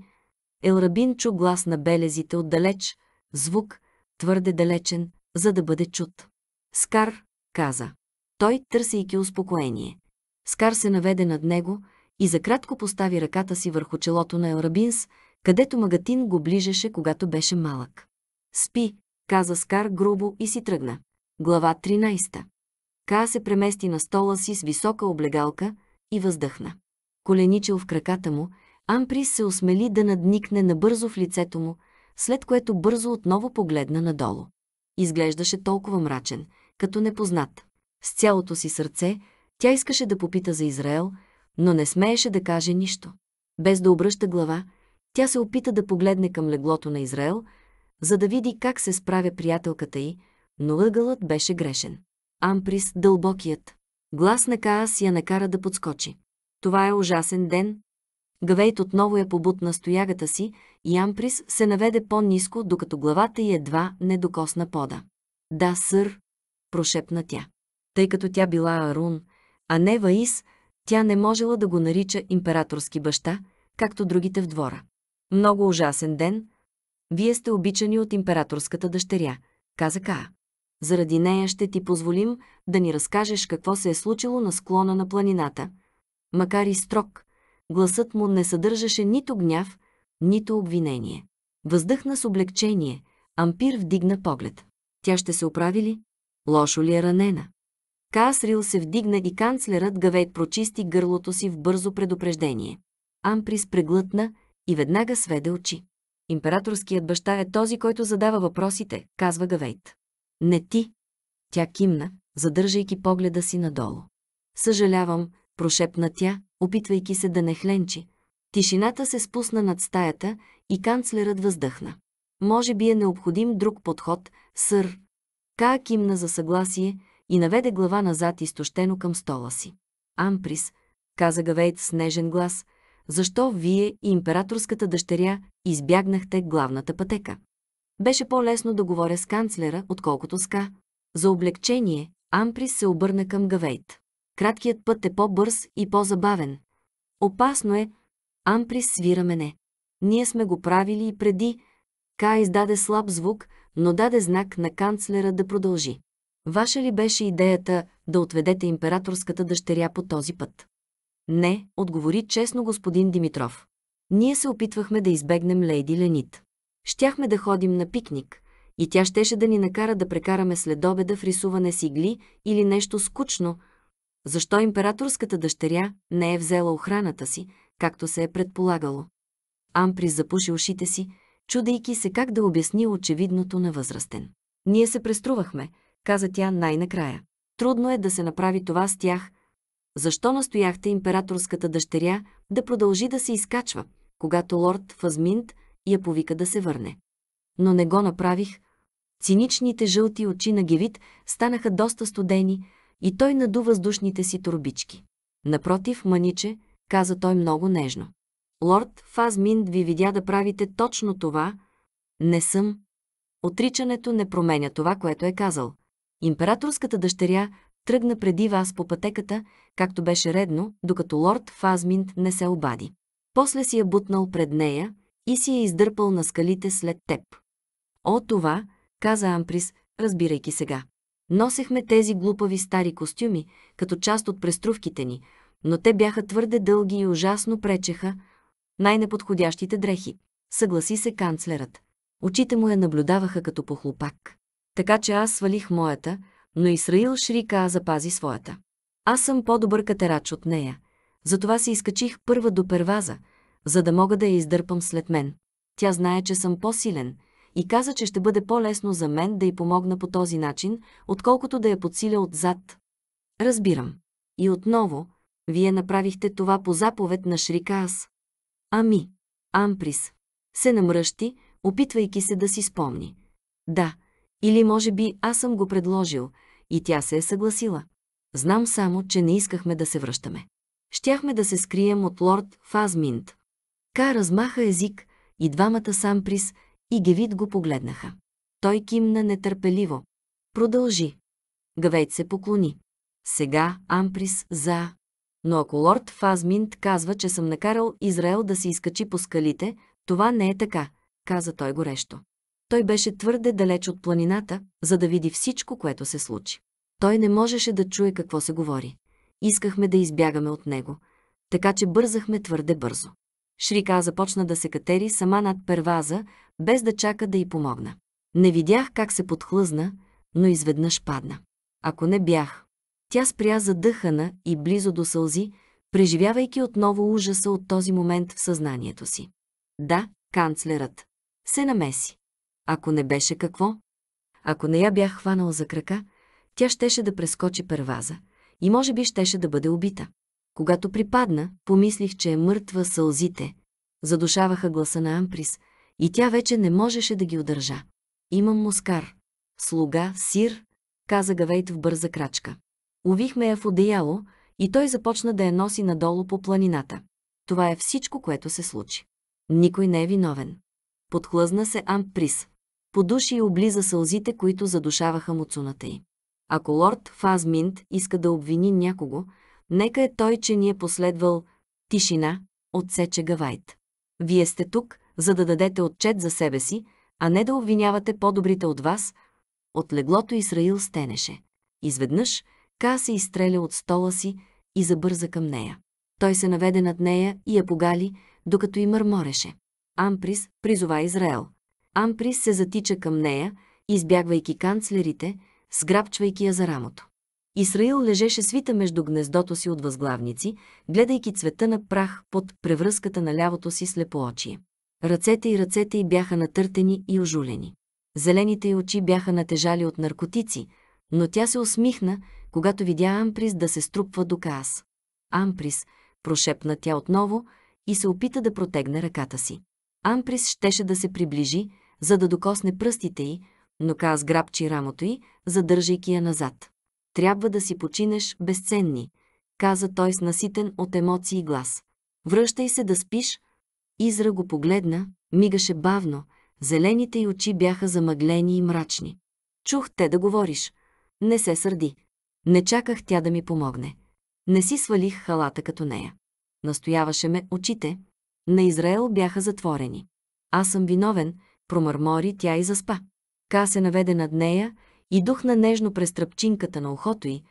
Елрабин чу глас на белезите отдалеч, звук, твърде далечен, за да бъде чут. Скар, каза. Той, търсейки успокоение. Скар се наведе над него и закратко постави ръката си върху челото на Елрабинс, където магатин го ближеше, когато беше малък. Спи, каза Скар грубо и си тръгна. Глава 13. Ка се премести на стола си с висока облегалка и въздъхна. Коленичил в краката му, Амприс се осмели да надникне набързо в лицето му, след което бързо отново погледна надолу. Изглеждаше толкова мрачен, като непознат. С цялото си сърце тя искаше да попита за Израел, но не смееше да каже нищо. Без да обръща глава, тя се опита да погледне към леглото на Израел, за да види как се справя приятелката й, но ъгълът беше грешен. Амприс, дълбокият. Глас на Каас я накара да подскочи. Това е ужасен ден, Гавейт отново я побутна стоягата си и Амприс се наведе по-низко, докато главата й едва не докосна пода. «Да, сър», прошепна тя. Тъй като тя била Арун, а не Ваис, тя не можела да го нарича императорски баща, както другите в двора. Много ужасен ден. Вие сте обичани от императорската дъщеря, каза Каа. Заради нея ще ти позволим да ни разкажеш какво се е случило на склона на планината. Макар и строг, Гласът му не съдържаше нито гняв, нито обвинение. Въздъхна с облегчение, Ампир вдигна поглед. Тя ще се оправи ли? Лошо ли е ранена? Каасрил се вдигна и канцлерът Гавейт прочисти гърлото си в бързо предупреждение. Амприс преглътна и веднага сведе очи. Императорският баща е този, който задава въпросите, казва Гавейт. Не ти. Тя кимна, задържайки погледа си надолу. Съжалявам, прошепна тя, опитвайки се да не хленчи. Тишината се спусна над стаята и канцлерът въздъхна. Може би е необходим друг подход, сър. Каа кимна за съгласие и наведе глава назад изтощено към стола си. Амприс, каза Гавейт с нежен глас, защо вие и императорската дъщеря избягнахте главната пътека? Беше по-лесно да говоря с канцлера, отколкото с Ка. За облегчение, Амприс се обърна към Гавейт. Краткият път е по-бърз и по-забавен. Опасно е, Амприс свира мене. Ние сме го правили и преди. Ка издаде слаб звук, но даде знак на канцлера да продължи. Ваша ли беше идеята да отведете императорската дъщеря по този път? Не, отговори честно господин Димитров. Ние се опитвахме да избегнем лейди Ленит. Щяхме да ходим на пикник и тя щеше да ни накара да прекараме следобеда в рисуване с игли или нещо скучно, защо императорската дъщеря не е взела охраната си, както се е предполагало? Амприс запуши ушите си, чудейки се как да обясни очевидното на възрастен. Ние се преструвахме, каза тя най-накрая. Трудно е да се направи това с тях. Защо настояхте императорската дъщеря да продължи да се изкачва, когато лорд Фазминт я повика да се върне? Но не го направих. Циничните жълти очи на Гевит станаха доста студени, и той наду въздушните си турбички. Напротив, маниче, каза той много нежно. Лорд Фазминд ви видя да правите точно това. Не съм. Отричането не променя това, което е казал. Императорската дъщеря тръгна преди вас по пътеката, както беше редно, докато лорд Фазминд не се обади. После си я е бутнал пред нея и си я е издърпал на скалите след теб. О, това, каза Амприс, разбирайки сега. Носехме тези глупави стари костюми, като част от преструвките ни, но те бяха твърде дълги и ужасно пречеха най-неподходящите дрехи, съгласи се канцлерът. Очите му я наблюдаваха като похлопак. Така че аз свалих моята, но Исраил Шрика запази своята. Аз съм по-добър катерач от нея. Затова се изкачих първа до перваза, за да мога да я издърпам след мен. Тя знае, че съм по-силен и каза, че ще бъде по-лесно за мен да й помогна по този начин, отколкото да я подсиля отзад. Разбирам. И отново, вие направихте това по заповед на Шрикаас. Ами, Амприс. Се намръщи, опитвайки се да си спомни. Да, или може би аз съм го предложил и тя се е съгласила. Знам само, че не искахме да се връщаме. Щяхме да се скрием от лорд Фазминт. Ка размаха език и двамата с Амприс и Гевит го погледнаха. Той кимна нетърпеливо. Продължи. Гавейт се поклони. Сега Амприс за... Но ако лорд Фазминт казва, че съм накарал Израел да се изкачи по скалите, това не е така, каза той горещо. Той беше твърде далеч от планината, за да види всичко, което се случи. Той не можеше да чуе какво се говори. Искахме да избягаме от него, така че бързахме твърде бързо. Шрика започна да се катери сама над перваза, без да чака да й помогна. Не видях как се подхлъзна, но изведнъж падна. Ако не бях, тя спря задъхана и близо до сълзи, преживявайки отново ужаса от този момент в съзнанието си. Да, канцлерът. Се намеси. Ако не беше какво? Ако не я бях хванал за крака, тя щеше да прескочи перваза и може би щеше да бъде убита. Когато припадна, помислих, че е мъртва сълзите. Задушаваха гласа на Амприс – и тя вече не можеше да ги удържа. Имам мускар, слуга, сир, каза Гавейт в бърза крачка. Увихме я в одеяло и той започна да я носи надолу по планината. Това е всичко, което се случи. Никой не е виновен. Подхлъзна се Амприс. Подуши и облиза сълзите, които задушаваха муцуната й. Ако лорд Фазминт иска да обвини някого, нека е той, че ни е последвал тишина, отсече Гавайт. Вие сте тук, за да дадете отчет за себе си, а не да обвинявате по-добрите от вас, от леглото Израил стенеше. Изведнъж Ка се изстреля от стола си и забърза към нея. Той се наведе над нея и я погали, докато и мърмореше. Амприс призова Израел. Амприс се затича към нея, избягвайки канцлерите, сграбчвайки я за рамото. Израил лежеше свита между гнездото си от възглавници, гледайки цвета на прах под превръзката на лявото си слепоочие. Ръцете и ръцете й бяха натъртени и ожулени. Зелените й очи бяха натежали от наркотици, но тя се усмихна, когато видя Амприс да се струпва до Каас. Амприс, прошепна тя отново и се опита да протегне ръката си. Амприс щеше да се приближи, за да докосне пръстите й, но Каас грабчи рамото й, задържайки я назад. Трябва да си починеш безценни, каза той с наситен от емоции глас. Връщай се да спиш, Изра го погледна, мигаше бавно, зелените й очи бяха замъглени и мрачни. Чух те да говориш. Не се сърди. Не чаках тя да ми помогне. Не си свалих халата като нея. Настояваше ме очите. На Израел бяха затворени. Аз съм виновен, промърмори тя и заспа. Ка се наведе над нея и духна нежно през тръпчинката на ухото й,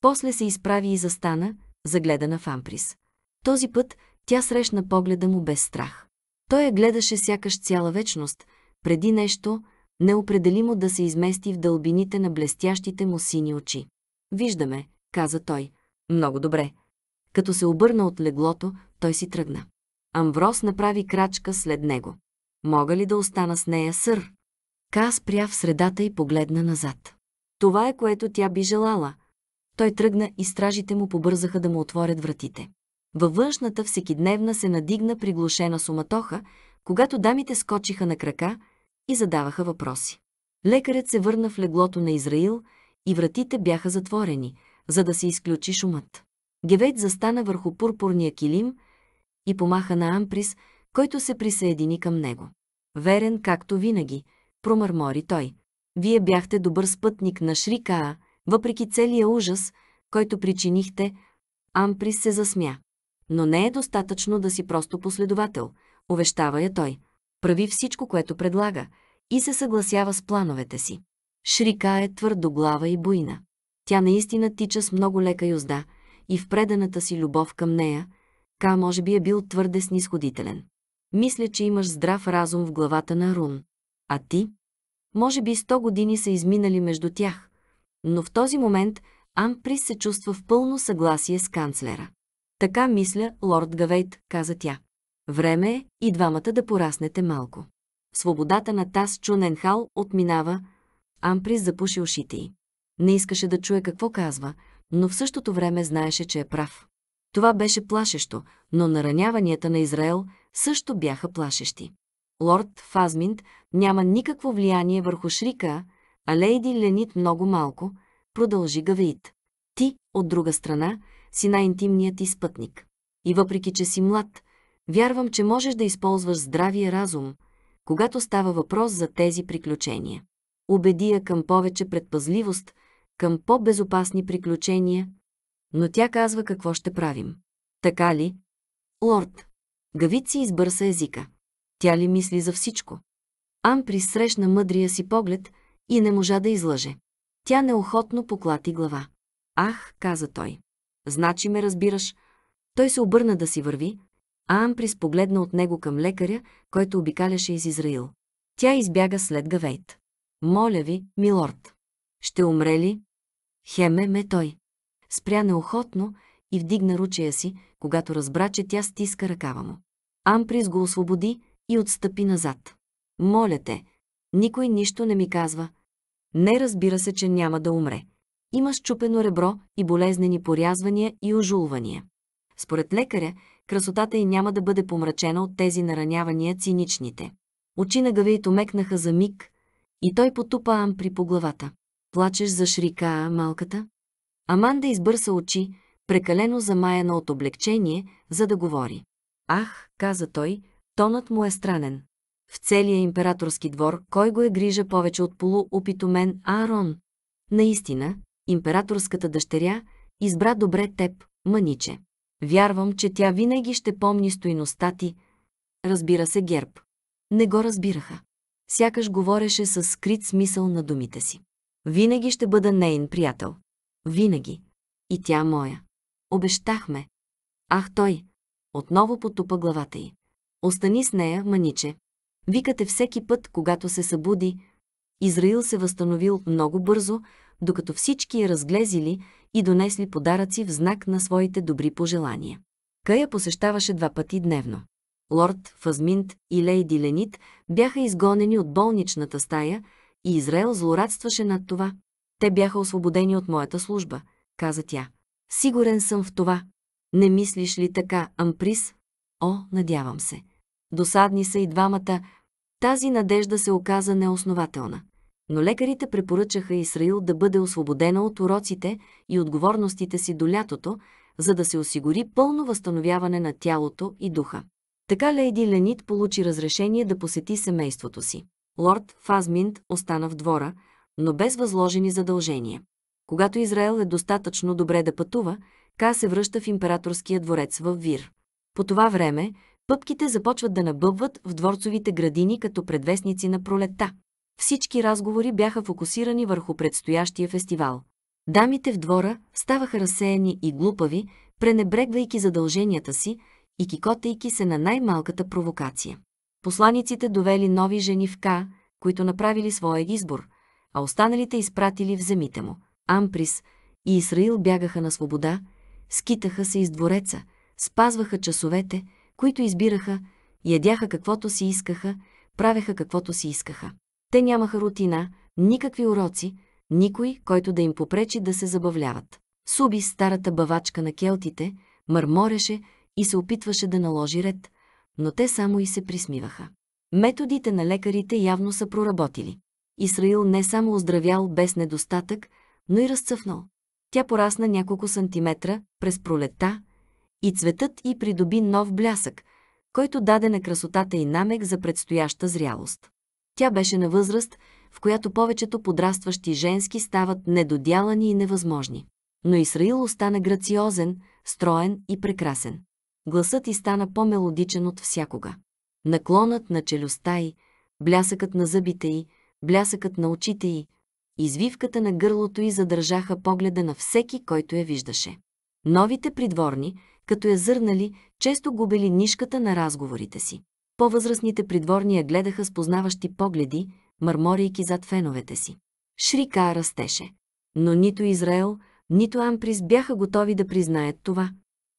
после се изправи и застана, загледа на амприс. Този път тя срещна погледа му без страх. Той я гледаше сякаш цяла вечност, преди нещо, неопределимо да се измести в дълбините на блестящите му сини очи. «Виждаме», каза той. «Много добре». Като се обърна от леглото, той си тръгна. Амврос направи крачка след него. «Мога ли да остана с нея, сър?» Ка спря в средата и погледна назад. Това е което тя би желала. Той тръгна и стражите му побързаха да му отворят вратите. Във външната всекидневна се надигна приглушена суматоха, когато дамите скочиха на крака и задаваха въпроси. Лекарят се върна в леглото на Израил и вратите бяха затворени, за да се изключи шумът. Гевейт застана върху пурпурния килим и помаха на Амприс, който се присъедини към него. Верен, както винаги, промърмори той. Вие бяхте добър спътник на Шрикаа, въпреки целия ужас, който причинихте, Амприс се засмя но не е достатъчно да си просто последовател, увещава я той. Прави всичко, което предлага и се съгласява с плановете си. Шрика е твърдоглава и буйна. Тя наистина тича с много лека юзда и в преданата си любов към нея, Ка може би е бил твърде снисходителен. Мисля, че имаш здрав разум в главата на Рун. А ти? Може би сто години са изминали между тях, но в този момент Амприс се чувства в пълно съгласие с канцлера. Така мисля, лорд Гавейт, каза тя. Време е и двамата да пораснете малко. Свободата на Тас Чуненхал отминава. Амприс запуши ушите й. Не искаше да чуе какво казва, но в същото време знаеше, че е прав. Това беше плашещо, но нараняванията на Израел също бяха плашещи. Лорд Фазминт няма никакво влияние върху Шрика, а Лейди Ленит много малко, продължи Гавейт. Ти, от друга страна, си най-интимният ти спътник. И въпреки, че си млад, вярвам, че можеш да използваш здравия разум, когато става въпрос за тези приключения. Убеди я към повече предпазливост, към по-безопасни приключения, но тя казва какво ще правим. Така ли? Лорд. Гавит си избърса езика. Тя ли мисли за всичко? Ампри срещна мъдрия си поглед и не можа да излъже. Тя неохотно поклати глава. Ах, каза той. Значи ме разбираш. Той се обърна да си върви, а Амприс погледна от него към лекаря, който обикаляше из Израил. Тя избяга след Гавейт. Моля ви, милорд. Ще умре ли? Хеме ме той. Спря неохотно и вдигна ручея си, когато разбра, че тя стиска ръкава му. Амприс го освободи и отстъпи назад. Моля те, никой нищо не ми казва. Не разбира се, че няма да умре. Има щупено ребро и болезнени порязвания и ожулвания. Според лекаря, красотата й няма да бъде помрачена от тези наранявания циничните. Очи на гавейто мекнаха за миг и той потупа Ампри по главата. Плачеш за шрика, малката? Аманда избърса очи, прекалено замаяна от облегчение, за да говори. Ах, каза той, тонът му е странен. В целия императорски двор кой го е грижа повече от полуопитомен Аарон? Наистина, императорската дъщеря, избра добре теб, мъниче. Вярвам, че тя винаги ще помни стойността ти. Разбира се, герб. Не го разбираха. Сякаш говореше с скрит смисъл на думите си. Винаги ще бъда нейн приятел. Винаги. И тя моя. Обещахме. Ах той. Отново потупа главата й. Остани с нея, мъниче. Викате всеки път, когато се събуди. Израил се възстановил много бързо, докато всички я разглезили и донесли подаръци в знак на своите добри пожелания. Кая посещаваше два пъти дневно. Лорд Фазминт и Лейди Ленит бяха изгонени от болничната стая и Израел злорадстваше над това. Те бяха освободени от моята служба, каза тя. Сигурен съм в това. Не мислиш ли така, Амприс? О, надявам се. Досадни са и двамата. Тази надежда се оказа неоснователна но лекарите препоръчаха Исраил да бъде освободена от уроците и отговорностите си до лятото, за да се осигури пълно възстановяване на тялото и духа. Така Лейди Ленит получи разрешение да посети семейството си. Лорд Фазминт остана в двора, но без възложени задължения. Когато Израел е достатъчно добре да пътува, Ка се връща в императорския дворец в Вир. По това време пъпките започват да набъбват в дворцовите градини като предвестници на пролета всички разговори бяха фокусирани върху предстоящия фестивал. Дамите в двора ставаха разсеяни и глупави, пренебрегвайки задълженията си и кикотейки се на най-малката провокация. Посланиците довели нови жени в К, които направили своя избор, а останалите изпратили в земите му. Амприс и Израил бягаха на свобода, скитаха се из двореца, спазваха часовете, които избираха, ядяха каквото си искаха, правеха каквото си искаха. Те нямаха рутина, никакви уроци, никой, който да им попречи да се забавляват. Суби, старата бавачка на келтите, мърмореше и се опитваше да наложи ред, но те само и се присмиваха. Методите на лекарите явно са проработили. Исраил не само оздравял без недостатък, но и разцъфнал. Тя порасна няколко сантиметра през пролета и цветът и придоби нов блясък, който даде на красотата и намек за предстояща зрялост. Тя беше на възраст, в която повечето подрастващи женски стават недодялани и невъзможни. Но Исраил остана грациозен, строен и прекрасен. Гласът й стана по-мелодичен от всякога. Наклонът на челюстта й, блясъкът на зъбите й, блясъкът на очите й, извивката на гърлото й задържаха погледа на всеки, който я виждаше. Новите придворни, като я зърнали, често губели нишката на разговорите си. По-възрастните придворни я гледаха с познаващи погледи, мърморейки зад феновете си. Шрика растеше. Но нито Израел, нито Амприс бяха готови да признаят това.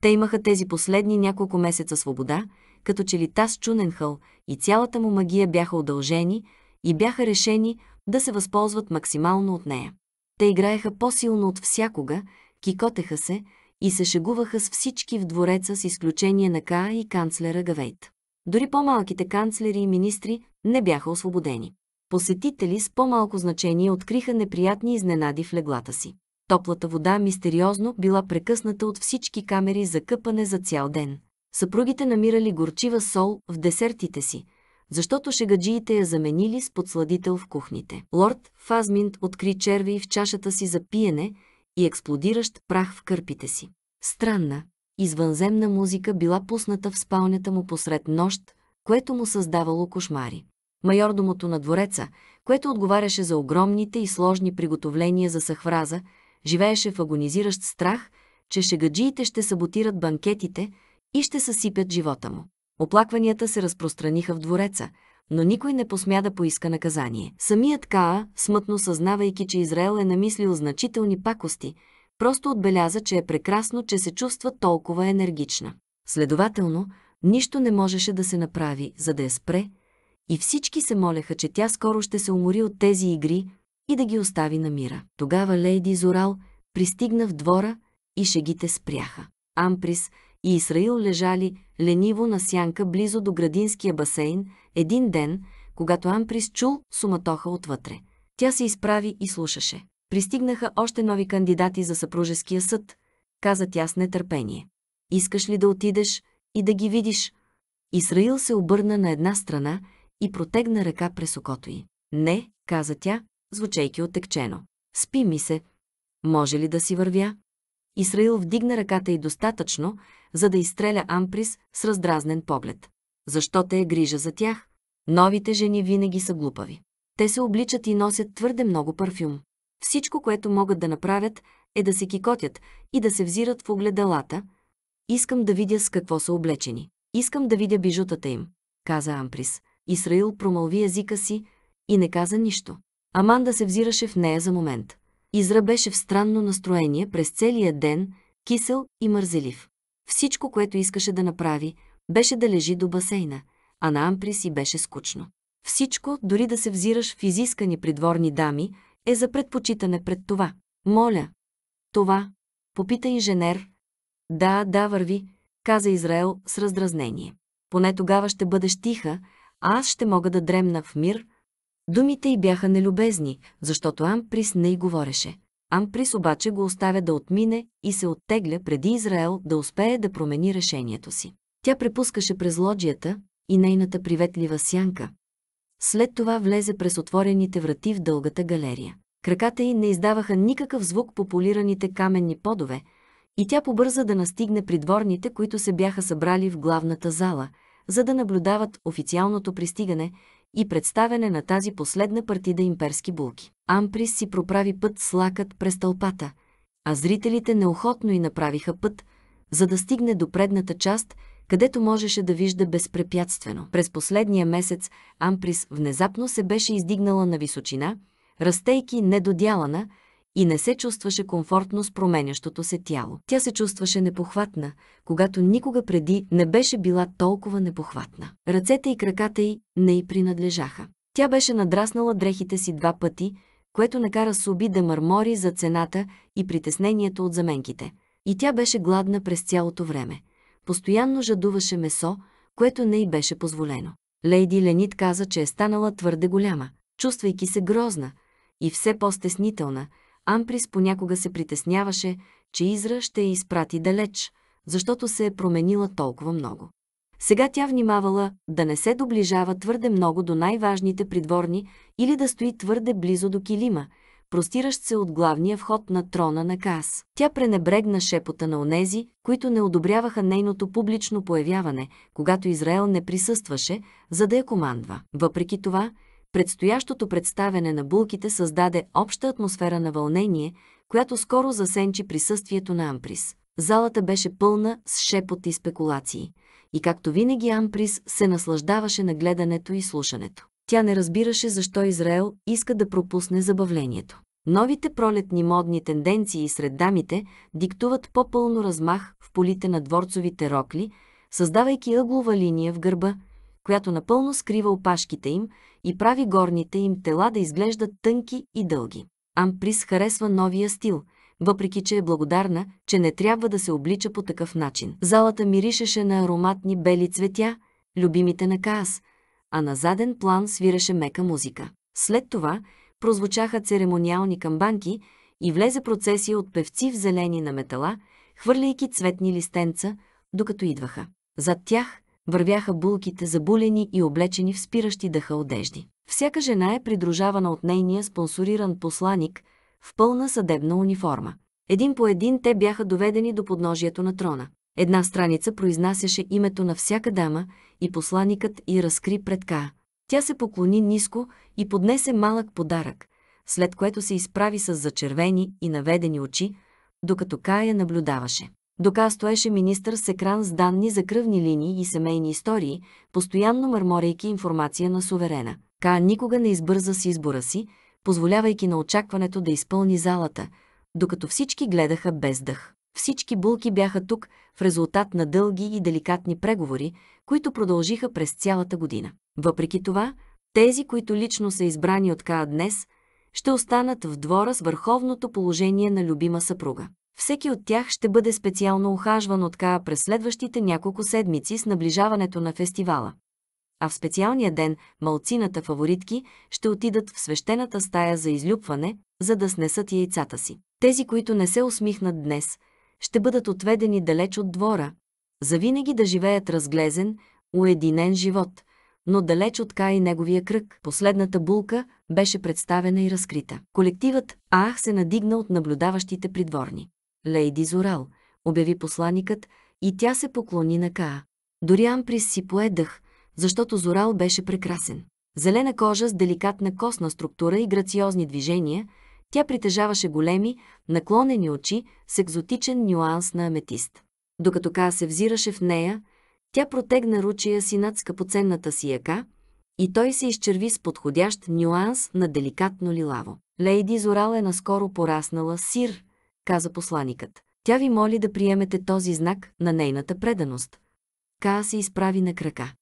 Те имаха тези последни няколко месеца свобода, като че ли Тас Чуненхъл и цялата му магия бяха удължени и бяха решени да се възползват максимално от нея. Те играеха по-силно от всякога, кикотеха се и се шегуваха с всички в двореца с изключение на Каа и канцлера Гавейт. Дори по-малките канцлери и министри не бяха освободени. Посетители с по-малко значение откриха неприятни изненади в леглата си. Топлата вода мистериозно била прекъсната от всички камери за къпане за цял ден. Съпругите намирали горчива сол в десертите си, защото шегаджиите я заменили с подсладител в кухните. Лорд Фазминт откри черви в чашата си за пиене и експлодиращ прах в кърпите си. Странна, извънземна музика била пусната в спалнята му посред нощ, което му създавало кошмари. Майордомото на двореца, което отговаряше за огромните и сложни приготовления за съхвраза, живееше в агонизиращ страх, че шегаджиите ще саботират банкетите и ще съсипят живота му. Оплакванията се разпространиха в двореца, но никой не посмя да поиска наказание. Самият Каа, смътно съзнавайки, че Израел е намислил значителни пакости, Просто отбеляза, че е прекрасно, че се чувства толкова енергична. Следователно, нищо не можеше да се направи, за да я спре, и всички се молеха, че тя скоро ще се умори от тези игри и да ги остави на мира. Тогава Лейди Зорал пристигна в двора и шегите спряха. Амприс и Исраил лежали лениво на сянка близо до градинския басейн един ден, когато Амприс чул суматоха отвътре. Тя се изправи и слушаше. Пристигнаха още нови кандидати за съпружеския съд, каза тя с нетърпение. Искаш ли да отидеш и да ги видиш? Исраил се обърна на една страна и протегна ръка през окото й. Не, каза тя, звучейки отекчено. Спи ми се. Може ли да си вървя? Исраил вдигна ръката й достатъчно, за да изстреля Амприс с раздразнен поглед. Защо те е грижа за тях? Новите жени винаги са глупави. Те се обличат и носят твърде много парфюм. Всичко, което могат да направят, е да се кикотят и да се взират в огледалата. Искам да видя с какво са облечени. Искам да видя бижутата им, каза Амприс. Исраил промълви езика си и не каза нищо. Аманда се взираше в нея за момент. Изра беше в странно настроение през целия ден, кисел и мързелив. Всичко, което искаше да направи, беше да лежи до басейна, а на амприс и беше скучно. Всичко, дори да се взираш в изискани придворни дами, е за предпочитане пред това. Моля. Това. Попита инженер. Да, да, върви, каза Израел с раздразнение. Поне тогава ще бъдеш тиха, а аз ще мога да дремна в мир. Думите й бяха нелюбезни, защото Амприс не й говореше. Амприс обаче го оставя да отмине и се оттегля преди Израел да успее да промени решението си. Тя препускаше през лоджията и нейната приветлива сянка, след това влезе през отворените врати в дългата галерия. Краката й не издаваха никакъв звук по полираните каменни подове, и тя побърза да настигне придворните, които се бяха събрали в главната зала, за да наблюдават официалното пристигане и представяне на тази последна партида имперски булки. Амприс си проправи път с лакът през тълпата, а зрителите неохотно и направиха път, за да стигне до предната част – където можеше да вижда безпрепятствено. През последния месец Амприс внезапно се беше издигнала на височина, растейки недодялана и не се чувстваше комфортно с променящото се тяло. Тя се чувстваше непохватна, когато никога преди не беше била толкова непохватна. Ръцете и краката й не й принадлежаха. Тя беше надраснала дрехите си два пъти, което накара Суби да мърмори за цената и притеснението от заменките. И тя беше гладна през цялото време. Постоянно жадуваше месо, което не й беше позволено. Лейди Ленит каза, че е станала твърде голяма, чувствайки се грозна и все по-стеснителна. Амприс понякога се притесняваше, че Изра ще я изпрати далеч, защото се е променила толкова много. Сега тя внимавала да не се доближава твърде много до най-важните придворни или да стои твърде близо до килима – простиращ се от главния вход на трона на Каас. Тя пренебрегна шепота на онези, които не одобряваха нейното публично появяване, когато Израел не присъстваше, за да я командва. Въпреки това, предстоящото представяне на булките създаде обща атмосфера на вълнение, която скоро засенчи присъствието на Амприс. Залата беше пълна с шепот и спекулации. И както винаги Амприс се наслаждаваше на гледането и слушането. Тя не разбираше защо Израел иска да пропусне забавлението. Новите пролетни модни тенденции сред дамите диктуват по-пълно размах в полите на дворцовите рокли, създавайки ъглова линия в гърба, която напълно скрива опашките им и прави горните им тела да изглеждат тънки и дълги. Амприс харесва новия стил, въпреки че е благодарна, че не трябва да се облича по такъв начин. Залата миришеше на ароматни бели цветя, любимите на Каас, а на заден план свиреше мека музика. След това прозвучаха церемониални камбанки и влезе процесия от певци в зелени на метала, хвърляйки цветни листенца, докато идваха. Зад тях вървяха булките, забулени и облечени в спиращи дъха одежди. Всяка жена е придружавана от нейния спонсориран посланик в пълна съдебна униформа. Един по един те бяха доведени до подножието на трона. Една страница произнасяше името на всяка дама и посланикът и разкри пред Каа. Тя се поклони ниско и поднесе малък подарък, след което се изправи с зачервени и наведени очи, докато Кая наблюдаваше. Дока стоеше министър с екран с данни за кръвни линии и семейни истории, постоянно мърморейки информация на суверена. Ка никога не избърза с избора си, позволявайки на очакването да изпълни залата, докато всички гледаха без дъх. Всички булки бяха тук в резултат на дълги и деликатни преговори, които продължиха през цялата година. Въпреки това, тези, които лично са избрани от Каа днес, ще останат в двора с върховното положение на любима съпруга. Всеки от тях ще бъде специално ухажван от Каа през следващите няколко седмици с наближаването на фестивала. А в специалния ден малцината фаворитки ще отидат в свещената стая за излюпване, за да снесат яйцата си. Тези, които не се усмихнат днес – ще бъдат отведени далеч от двора, завинаги да живеят разглезен, уединен живот, но далеч от Кай и неговия кръг. Последната булка беше представена и разкрита. Колективът Ах се надигна от наблюдаващите придворни. Лейди Зорал, обяви посланикът, и тя се поклони на Каа. Дори Амприс си пое дъх, защото Зорал беше прекрасен. Зелена кожа с деликатна костна структура и грациозни движения – тя притежаваше големи, наклонени очи с екзотичен нюанс на аметист. Докато Ка се взираше в нея, тя протегна ручия си над скъпоценната си яка и той се изчерви с подходящ нюанс на деликатно лилаво. Лейди Зорал е наскоро пораснала сир, каза посланикът. Тя ви моли да приемете този знак на нейната преданост. Каа се изправи на крака.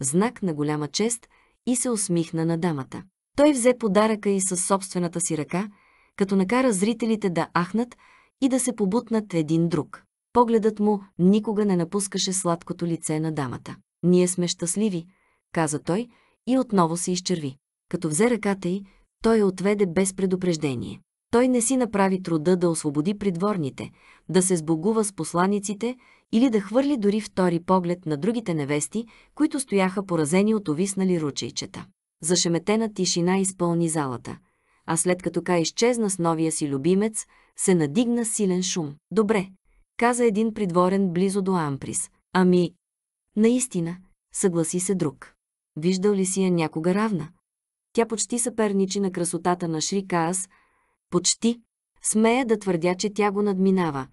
Знак на голяма чест и се усмихна на дамата. Той взе подаръка и със собствената си ръка като накара зрителите да ахнат и да се побутнат един друг. Погледът му никога не напускаше сладкото лице на дамата. «Ние сме щастливи», каза той и отново се изчерви. Като взе ръката й, той я отведе без предупреждение. Той не си направи труда да освободи придворните, да се сбогува с посланиците или да хвърли дори втори поглед на другите невести, които стояха поразени от овиснали ручейчета. Зашеметена тишина изпълни залата – а след като Кай изчезна с новия си любимец, се надигна силен шум. Добре, каза един придворен близо до Амприс. Ами, наистина, съгласи се друг. Виждал ли си я някога равна? Тя почти съперничи на красотата на Шри Каас. Почти. Смея да твърдя, че тя го надминава.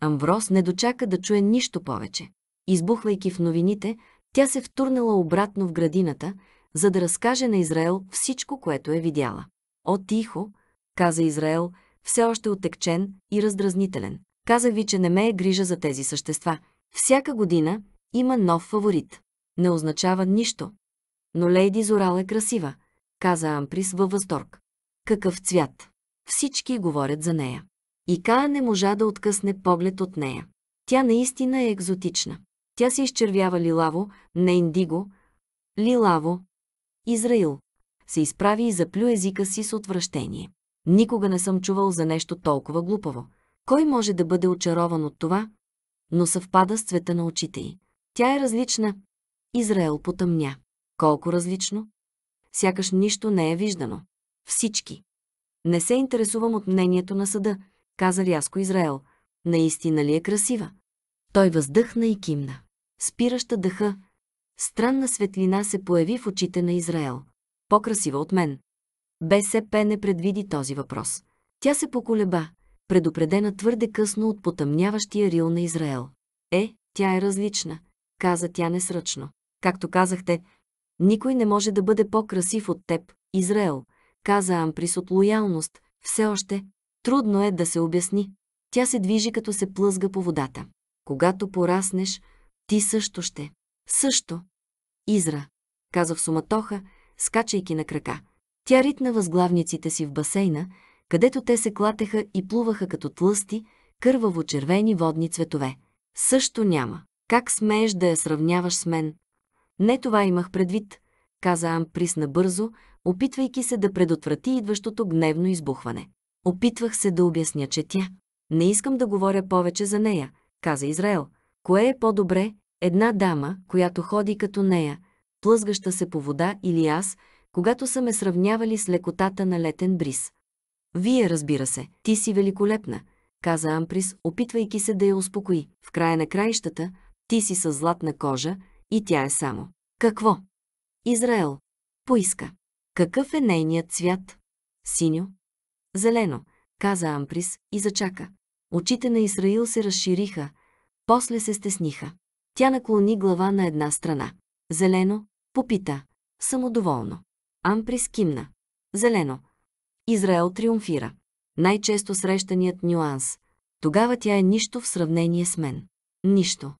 Амврос не дочака да чуе нищо повече. Избухвайки в новините, тя се втурнала обратно в градината, за да разкаже на Израел всичко, което е видяла. О, тихо, каза Израел, все още отекчен и раздразнителен. Казах ви, че не ме е грижа за тези същества. Всяка година има нов фаворит. Не означава нищо. Но Лейди Зорал е красива, каза Амприс във възторг. Какъв цвят! Всички говорят за нея. И Каа не можа да откъсне поглед от нея. Тя наистина е екзотична. Тя се изчервява лилаво, не индиго, лилаво. Израил се изправи и заплю езика си с отвращение. Никога не съм чувал за нещо толкова глупаво. Кой може да бъде очарован от това? Но съвпада с цвета на очите й. Тя е различна. Израел потъмня. Колко различно? Сякаш нищо не е виждано. Всички. Не се интересувам от мнението на съда, каза рязко Израел. Наистина ли е красива? Той въздъхна и кимна. Спираща дъха, странна светлина се появи в очите на Израел по-красива от мен. БСП не предвиди този въпрос. Тя се поколеба, предупредена твърде късно от потъмняващия рил на Израел. Е, тя е различна, каза тя несръчно. Както казахте, никой не може да бъде по-красив от теб, Израел, каза Амприс от лоялност, все още. Трудно е да се обясни. Тя се движи като се плъзга по водата. Когато пораснеш, ти също ще. Също. Изра, каза в суматоха, скачайки на крака. Тя ритна възглавниците си в басейна, където те се клатеха и плуваха като тлъсти, кърваво-червени водни цветове. Също няма. Как смееш да я сравняваш с мен? Не това имах предвид, каза Ам Присна бързо, опитвайки се да предотврати идващото гневно избухване. Опитвах се да обясня, че тя. Не искам да говоря повече за нея, каза Израел. Кое е по-добре? Една дама, която ходи като нея, плъзгаща се по вода или аз, когато са ме сравнявали с лекотата на летен бриз. Вие, разбира се, ти си великолепна, каза Амприс, опитвайки се да я успокои. В края на краищата, ти си с златна кожа и тя е само. Какво? Израел. Поиска. Какъв е нейният цвят? Синьо. Зелено, каза Амприс и зачака. Очите на Израил се разшириха, после се стесниха. Тя наклони глава на една страна. Зелено, Попита. Самодоволно. Амприс кимна. Зелено. Израел триумфира. Най-често срещаният нюанс. Тогава тя е нищо в сравнение с мен. Нищо.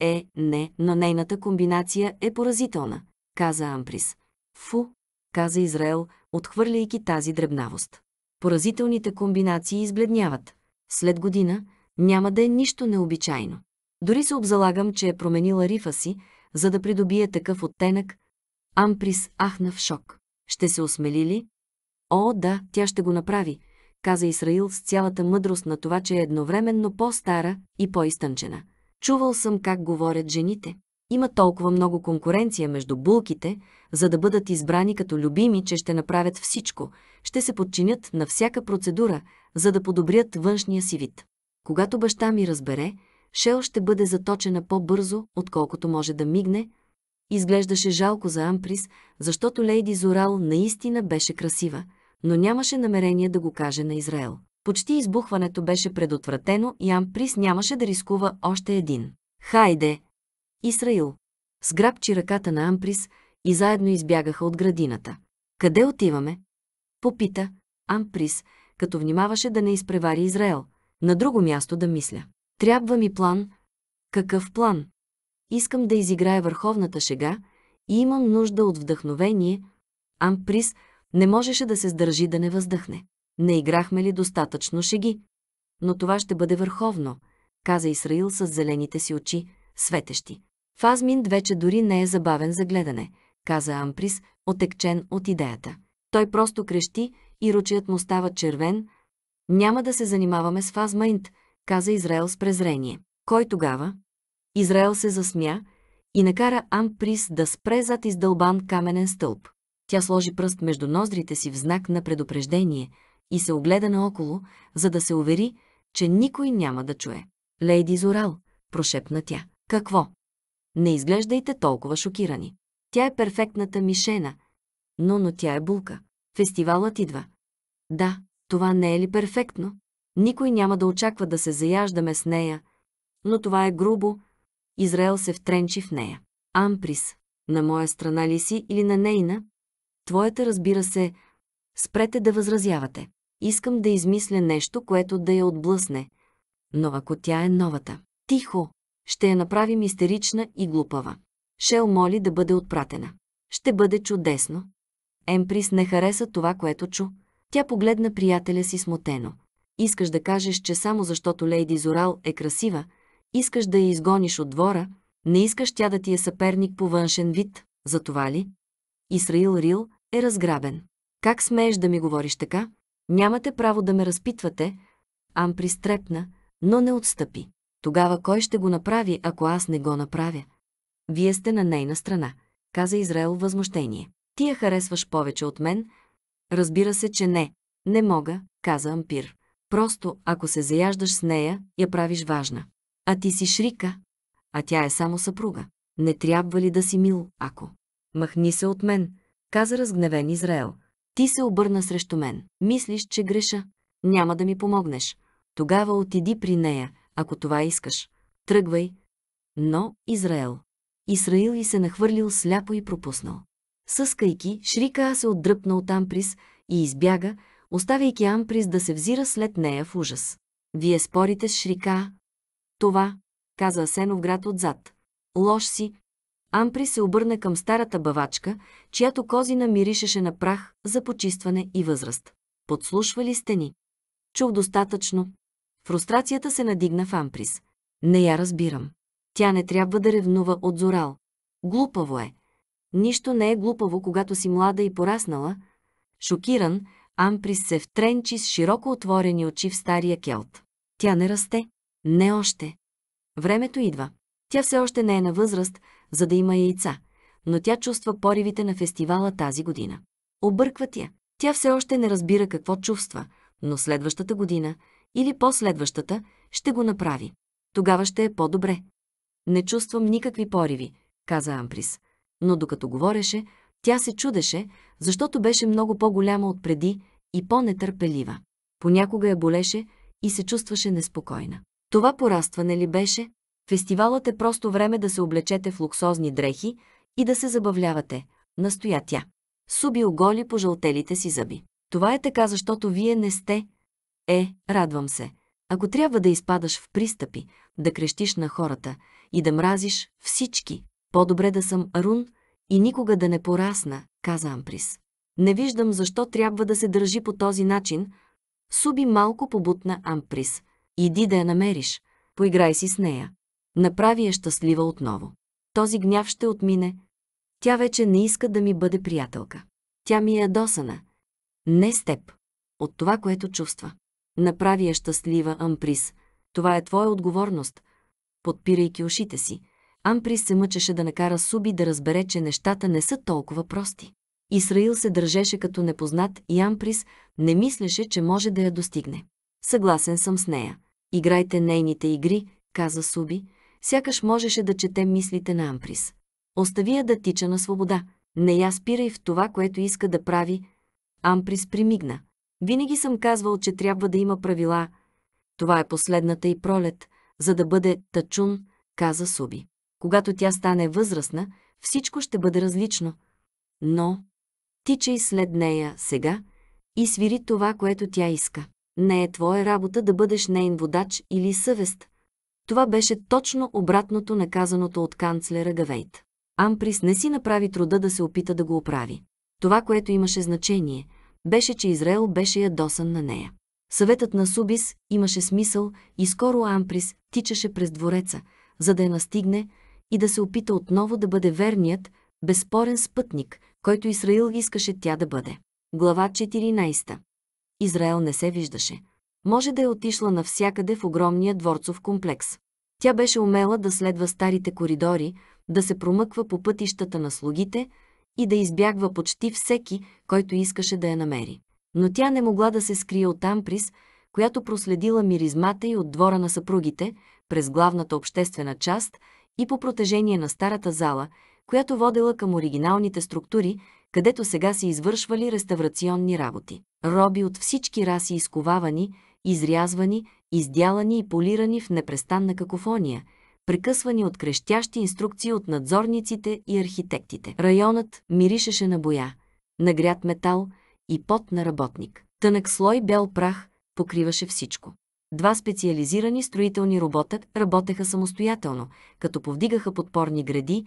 Е, не, но нейната комбинация е поразителна, каза Амприс. Фу, каза Израел, отхвърляйки тази дребнавост. Поразителните комбинации избледняват. След година няма да е нищо необичайно. Дори се обзалагам, че е променила рифа си, за да придобие такъв оттенък, Амприс ахна в шок. Ще се осмели ли? О, да, тя ще го направи, каза Исраил с цялата мъдрост на това, че е едновременно по-стара и по-изтънчена. Чувал съм как говорят жените. Има толкова много конкуренция между булките, за да бъдат избрани като любими, че ще направят всичко, ще се подчинят на всяка процедура, за да подобрят външния си вид. Когато баща ми разбере, Шел ще бъде заточена по-бързо, отколкото може да мигне. Изглеждаше жалко за Амприс, защото Лейди Зорал наистина беше красива, но нямаше намерение да го каже на Израел. Почти избухването беше предотвратено и Амприс нямаше да рискува още един. Хайде! Израил. Сграбчи ръката на Амприс и заедно избягаха от градината. Къде отиваме? Попита Амприс, като внимаваше да не изпревари Израел. На друго място да мисля. Трябва ми план. Какъв план? Искам да изиграя върховната шега и имам нужда от вдъхновение. Амприс не можеше да се сдържи да не въздъхне. Не играхме ли достатъчно шеги? Но това ще бъде върховно, каза Исраил с зелените си очи, светещи. Фазминд вече дори не е забавен за гледане, каза Амприс, отекчен от идеята. Той просто крещи и ручият му става червен. Няма да се занимаваме с Фазмайнт каза Израел с презрение. Кой тогава? Израел се засмя и накара Амприс да спре зад издълбан каменен стълб. Тя сложи пръст между ноздрите си в знак на предупреждение и се огледа наоколо, за да се увери, че никой няма да чуе. Лейди Зорал, прошепна тя. Какво? Не изглеждайте толкова шокирани. Тя е перфектната мишена, но, но тя е булка. Фестивалът идва. Да, това не е ли перфектно? Никой няма да очаква да се заяждаме с нея, но това е грубо. Израел се втренчи в нея. Амприс, на моя страна ли си или на нейна? Твоята, разбира се, спрете да възразявате. Искам да измисля нещо, което да я отблъсне. Но ако тя е новата, тихо, ще я направим истерична и глупава. Шел моли да бъде отпратена. Ще бъде чудесно. Емприс не хареса това, което чу. Тя погледна приятеля си смутено. Искаш да кажеш, че само защото Лейди Зорал е красива, искаш да я изгониш от двора, не искаш тя да ти е съперник по външен вид, за това ли? Исраил Рил е разграбен. Как смееш да ми говориш така? Нямате право да ме разпитвате. Ам пристрепна, но не отстъпи. Тогава кой ще го направи, ако аз не го направя? Вие сте на нейна страна, каза Израел възмущение. Ти я харесваш повече от мен? Разбира се, че не. Не мога, каза Ампир. Просто, ако се заяждаш с нея, я правиш важна. А ти си шрика, а тя е само съпруга. Не трябва ли да си мил, ако? Махни се от мен, каза разгневен Израел. Ти се обърна срещу мен. Мислиш, че греша? Няма да ми помогнеш. Тогава отиди при нея, ако това искаш. Тръгвай. Но, Израел. Израил и се нахвърлил сляпо и пропуснал. Съскайки, Шрика се отдръпна от Амприс и избяга, оставяйки Амприз да се взира след нея в ужас. Вие спорите с Шрика. Това, каза Асенов град отзад. Лош си. Амприз се обърна към старата бавачка, чиято козина миришеше на прах за почистване и възраст. Подслушвали сте ни. Чух достатъчно. Фрустрацията се надигна в Амприз. Не я разбирам. Тя не трябва да ревнува от Зорал. Глупаво е. Нищо не е глупаво, когато си млада и пораснала. Шокиран, Амприс се втренчи с широко отворени очи в стария келт. Тя не расте. Не още. Времето идва. Тя все още не е на възраст, за да има яйца, но тя чувства поривите на фестивала тази година. Обърква тя. Тя все още не разбира какво чувства, но следващата година или последващата ще го направи. Тогава ще е по-добре. Не чувствам никакви пориви, каза Амприс. Но докато говореше, тя се чудеше, защото беше много по-голяма от преди и по-нетърпелива. Понякога я болеше и се чувстваше неспокойна. Това порастване ли беше? Фестивалът е просто време да се облечете в луксозни дрехи и да се забавлявате, настоя тя. Суби оголи по жълтелите си зъби. Това е така, защото вие не сте. Е, радвам се. Ако трябва да изпадаш в пристъпи, да крещиш на хората и да мразиш всички, по-добре да съм Арун и никога да не порасна, каза Амприс. Не виждам защо трябва да се държи по този начин. Суби малко побутна Амприс. Иди да я намериш. Поиграй си с нея. Направи я щастлива отново. Този гняв ще отмине. Тя вече не иска да ми бъде приятелка. Тя ми е досана. Не с теб. От това, което чувства. Направи я щастлива, Амприс. Това е твоя отговорност. Подпирайки ушите си, Амприс се мъчеше да накара Суби да разбере, че нещата не са толкова прости. Исраил се държеше като непознат и Амприс не мислеше, че може да я достигне. Съгласен съм с нея. Играйте нейните игри, каза Суби, сякаш можеше да чете мислите на Амприс. Остави я да тича на свобода. Не я спирай в това, което иска да прави. Амприс примигна. Винаги съм казвал, че трябва да има правила. Това е последната и пролет, за да бъде тачун, каза Суби. Когато тя стане възрастна, всичко ще бъде различно. Но Тичай след нея, сега, и свири това, което тя иска. Не е твоя работа да бъдеш нейн водач или съвест. Това беше точно обратното наказаното от канцлера Гавейт. Амприс не си направи труда да се опита да го оправи. Това, което имаше значение, беше, че Израел беше ядосан на нея. Съветът на Субис имаше смисъл и скоро Амприс тичаше през двореца, за да я настигне и да се опита отново да бъде верният, безспорен спътник – който Израил искаше тя да бъде. Глава 14. Израел не се виждаше. Може да е отишла навсякъде в огромния дворцов комплекс. Тя беше умела да следва старите коридори, да се промъква по пътищата на слугите и да избягва почти всеки, който искаше да я намери. Но тя не могла да се скрие от Амприс, която проследила миризмата и от двора на съпругите, през главната обществена част и по протежение на старата зала, която водела към оригиналните структури, където сега се извършвали реставрационни работи. Роби от всички раси изковавани, изрязвани, издялани и полирани в непрестанна какофония, прекъсвани от крещящи инструкции от надзорниците и архитектите. Районът миришеше на боя, на гряд метал и пот на работник. Тънък слой бял прах покриваше всичко. Два специализирани строителни робота работеха самостоятелно, като повдигаха подпорни гради,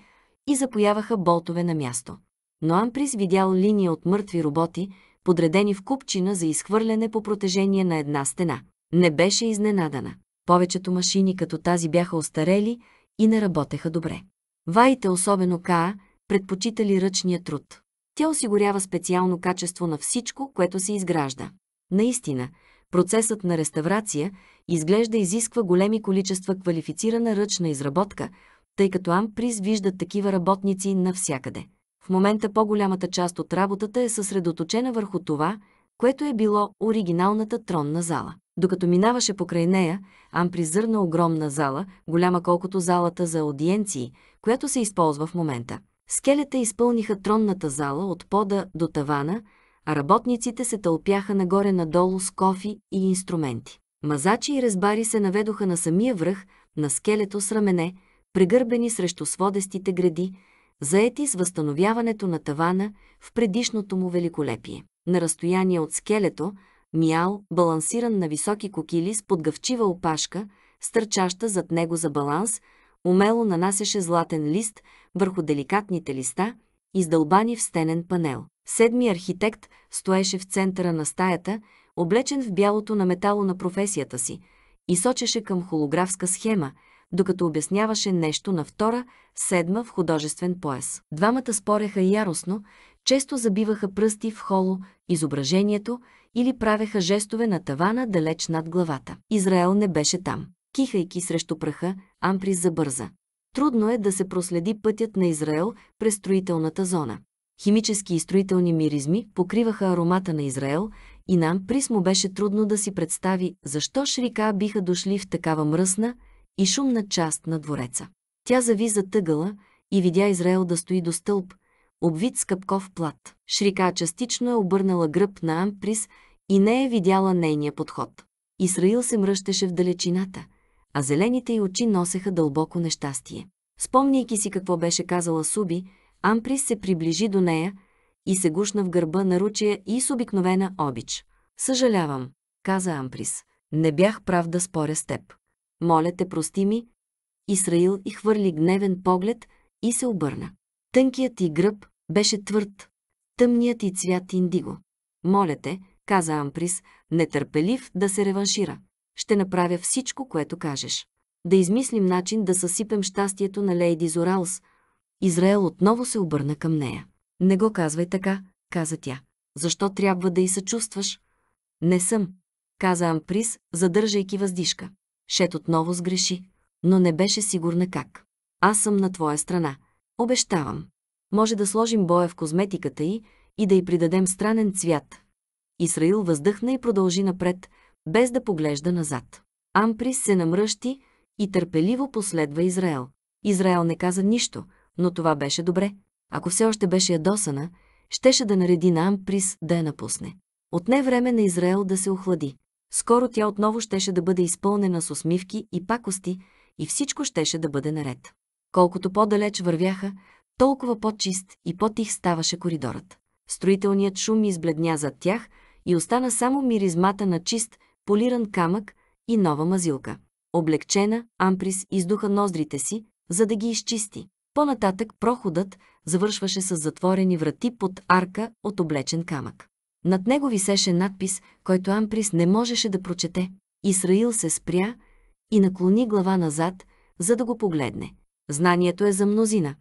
и запояваха болтове на място. Но Амприс видял линия от мъртви роботи, подредени в купчина за изхвърляне по протежение на една стена. Не беше изненадана. Повечето машини като тази бяха остарели и не работеха добре. Ваите, особено Каа, предпочитали ръчния труд. Тя осигурява специално качество на всичко, което се изгражда. Наистина, процесът на реставрация изглежда изисква големи количества квалифицирана ръчна изработка – тъй като Амприз виждат такива работници навсякъде. В момента по-голямата част от работата е съсредоточена върху това, което е било оригиналната тронна зала. Докато минаваше покрай нея, Ам призърна огромна зала, голяма колкото залата за аудиенции, която се използва в момента. Скелета изпълниха тронната зала от пода до тавана, а работниците се тълпяха нагоре-надолу с кофи и инструменти. Мазачи и резбари се наведоха на самия връх на скелето с рамене, прегърбени срещу сводестите гради, заети с възстановяването на тавана в предишното му великолепие. На разстояние от скелето, мял, балансиран на високи кокили с подгъвчива опашка, стърчаща зад него за баланс, умело нанасяше златен лист върху деликатните листа, издълбани в стенен панел. Седми архитект стоеше в центъра на стаята, облечен в бялото на метало на професията си, и сочеше към холографска схема – докато обясняваше нещо на втора, седма в художествен пояс. Двамата спореха яростно, често забиваха пръсти в холо, изображението или правеха жестове на тавана далеч над главата. Израел не беше там. Кихайки срещу праха, Амприс забърза. Трудно е да се проследи пътят на Израел през строителната зона. Химически и строителни миризми покриваха аромата на Израел и на Амприс му беше трудно да си представи защо шрика биха дошли в такава мръсна, и шумна част на двореца. Тя зави за тъгъла и видя Израел да стои до стълб, обвит с капков плат. Шрика частично е обърнала гръб на Амприс и не е видяла нейния подход. Израил се мръщеше в далечината, а зелените й очи носеха дълбоко нещастие. Спомняйки си какво беше казала Суби, Амприс се приближи до нея и се гушна в гърба на ручия и с обикновена обич. «Съжалявам», каза Амприс. «Не бях прав да споря с теб моля те, прости ми. Исраил и хвърли гневен поглед и се обърна. Тънкият и гръб беше твърд, тъмният и цвят индиго. Моля те, каза Амприс, нетърпелив да се реваншира. Ще направя всичко, което кажеш. Да измислим начин да съсипем щастието на Лейди Зоралс. Израел отново се обърна към нея. Не го казвай така, каза тя. Защо трябва да й съчувстваш? Не съм, каза Амприс, задържайки въздишка. Шет отново сгреши, но не беше сигурна как. Аз съм на твоя страна. Обещавам. Може да сложим боя в козметиката й и да й придадем странен цвят. Исраил въздъхна и продължи напред, без да поглежда назад. Амприс се намръщи и търпеливо последва Израел. Израел не каза нищо, но това беше добре. Ако все още беше ядосана, щеше да нареди на Амприс да я напусне. Отне време на Израел да се охлади. Скоро тя отново щеше да бъде изпълнена с усмивки и пакости и всичко щеше да бъде наред. Колкото по-далеч вървяха, толкова по-чист и по-тих ставаше коридорът. Строителният шум избледня зад тях и остана само миризмата на чист, полиран камък и нова мазилка. Облегчена, Амприс издуха ноздрите си, за да ги изчисти. По-нататък проходът завършваше с затворени врати под арка от облечен камък. Над него висеше надпис, който Амприс не можеше да прочете. Исраил се спря и наклони глава назад, за да го погледне. Знанието е за мнозина.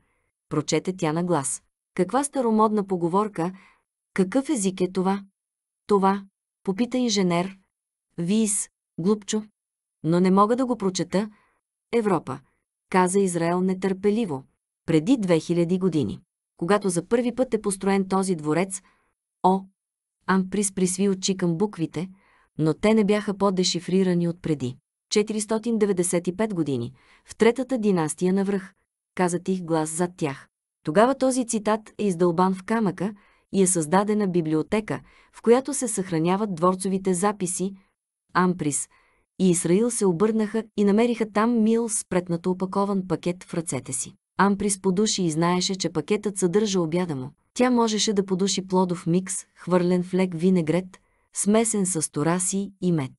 Прочете тя на глас. Каква старомодна поговорка, какъв език е това? Това, попита инженер. Вис, глупчо. Но не мога да го прочета. Европа, каза Израел нетърпеливо. Преди 2000 години, когато за първи път е построен този дворец, о, Амприс присви очи към буквите, но те не бяха по-дешифрирани от преди. 495 години, в третата династия на връх, каза тих глас зад тях. Тогава този цитат е издълбан в камъка и е създадена библиотека, в която се съхраняват дворцовите записи. Амприс и Исраил се обърнаха и намериха там Мил спретнато опакован пакет в ръцете си. Амприс подуши и знаеше, че пакетът съдържа обяда му. Тя можеше да подуши плодов микс, хвърлен в лек винегрет, смесен с тораси и мед.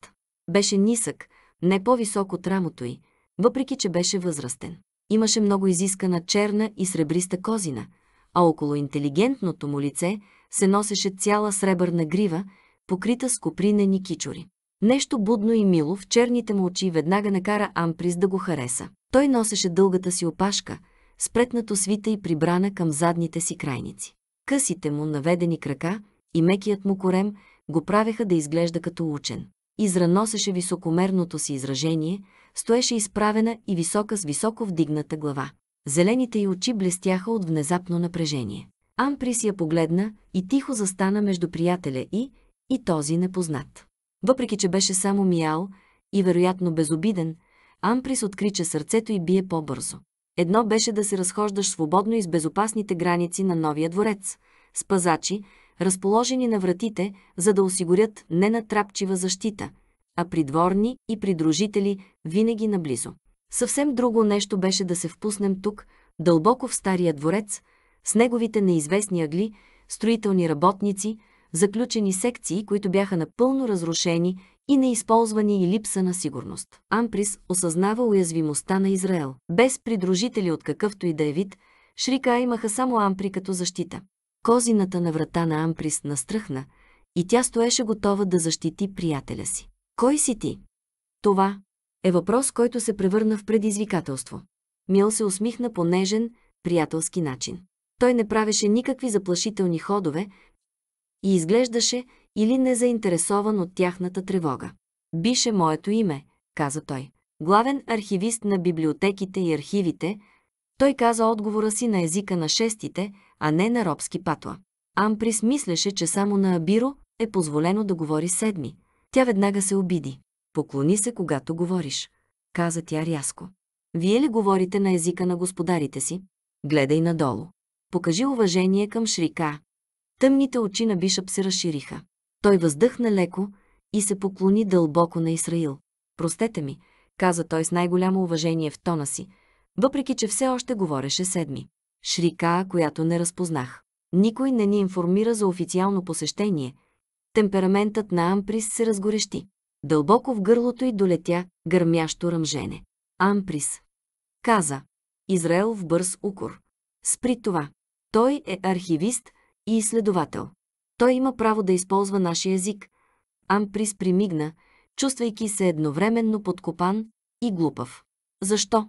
Беше нисък, не по-висок от рамото й, въпреки че беше възрастен. Имаше много изискана черна и сребриста козина, а около интелигентното му лице се носеше цяла сребърна грива, покрита с копринени кичори. Нещо будно и мило в черните му очи веднага накара Амприс да го хареса. Той носеше дългата си опашка, спретнато свита и прибрана към задните си крайници. Късите му наведени крака и мекият му корем го правеха да изглежда като учен. Изра носеше високомерното си изражение, стоеше изправена и висока с високо вдигната глава. Зелените й очи блестяха от внезапно напрежение. Амприс я погледна и тихо застана между приятеля и и този непознат. Въпреки, че беше само миял и вероятно безобиден, Амприс откри, че сърцето й бие по-бързо. Едно беше да се разхождаш свободно из безопасните граници на новия дворец, с пазачи, разположени на вратите, за да осигурят ненатрапчива защита, а придворни и придружители винаги наблизо. Съвсем друго нещо беше да се впуснем тук, дълбоко в стария дворец, с неговите неизвестни агли, строителни работници, заключени секции, които бяха напълно разрушени и неизползвани и липса на сигурност. Амприс осъзнава уязвимостта на Израел. Без придружители от какъвто и да е вид, Шрика имаха само Ампри като защита. Козината на врата на Амприс настръхна и тя стоеше готова да защити приятеля си. Кой си ти? Това е въпрос, който се превърна в предизвикателство. Мил се усмихна по нежен, приятелски начин. Той не правеше никакви заплашителни ходове и изглеждаше или незаинтересован от тяхната тревога. Бише моето име, каза той. Главен архивист на библиотеките и архивите, той каза отговора си на езика на шестите, а не на робски патла. Амприс мислеше, че само на Абиро е позволено да говори седми. Тя веднага се обиди. Поклони се, когато говориш, каза тя рязко. Вие ли говорите на езика на господарите си? Гледай надолу. Покажи уважение към Шрика. Тъмните очи на бишап се разшириха. Той въздъхна леко и се поклони дълбоко на Израил. Простете ми, каза той с най-голямо уважение в тона си, въпреки че все още говореше седми. Шрика, която не разпознах. Никой не ни информира за официално посещение. Темпераментът на Амприс се разгорещи. Дълбоко в гърлото й долетя гърмящо ръмжене. Амприс. Каза. Израел в бърз укор. Спри това. Той е архивист и изследовател. Той има право да използва нашия език. Амприс примигна, чувствайки се едновременно подкопан и глупав. Защо?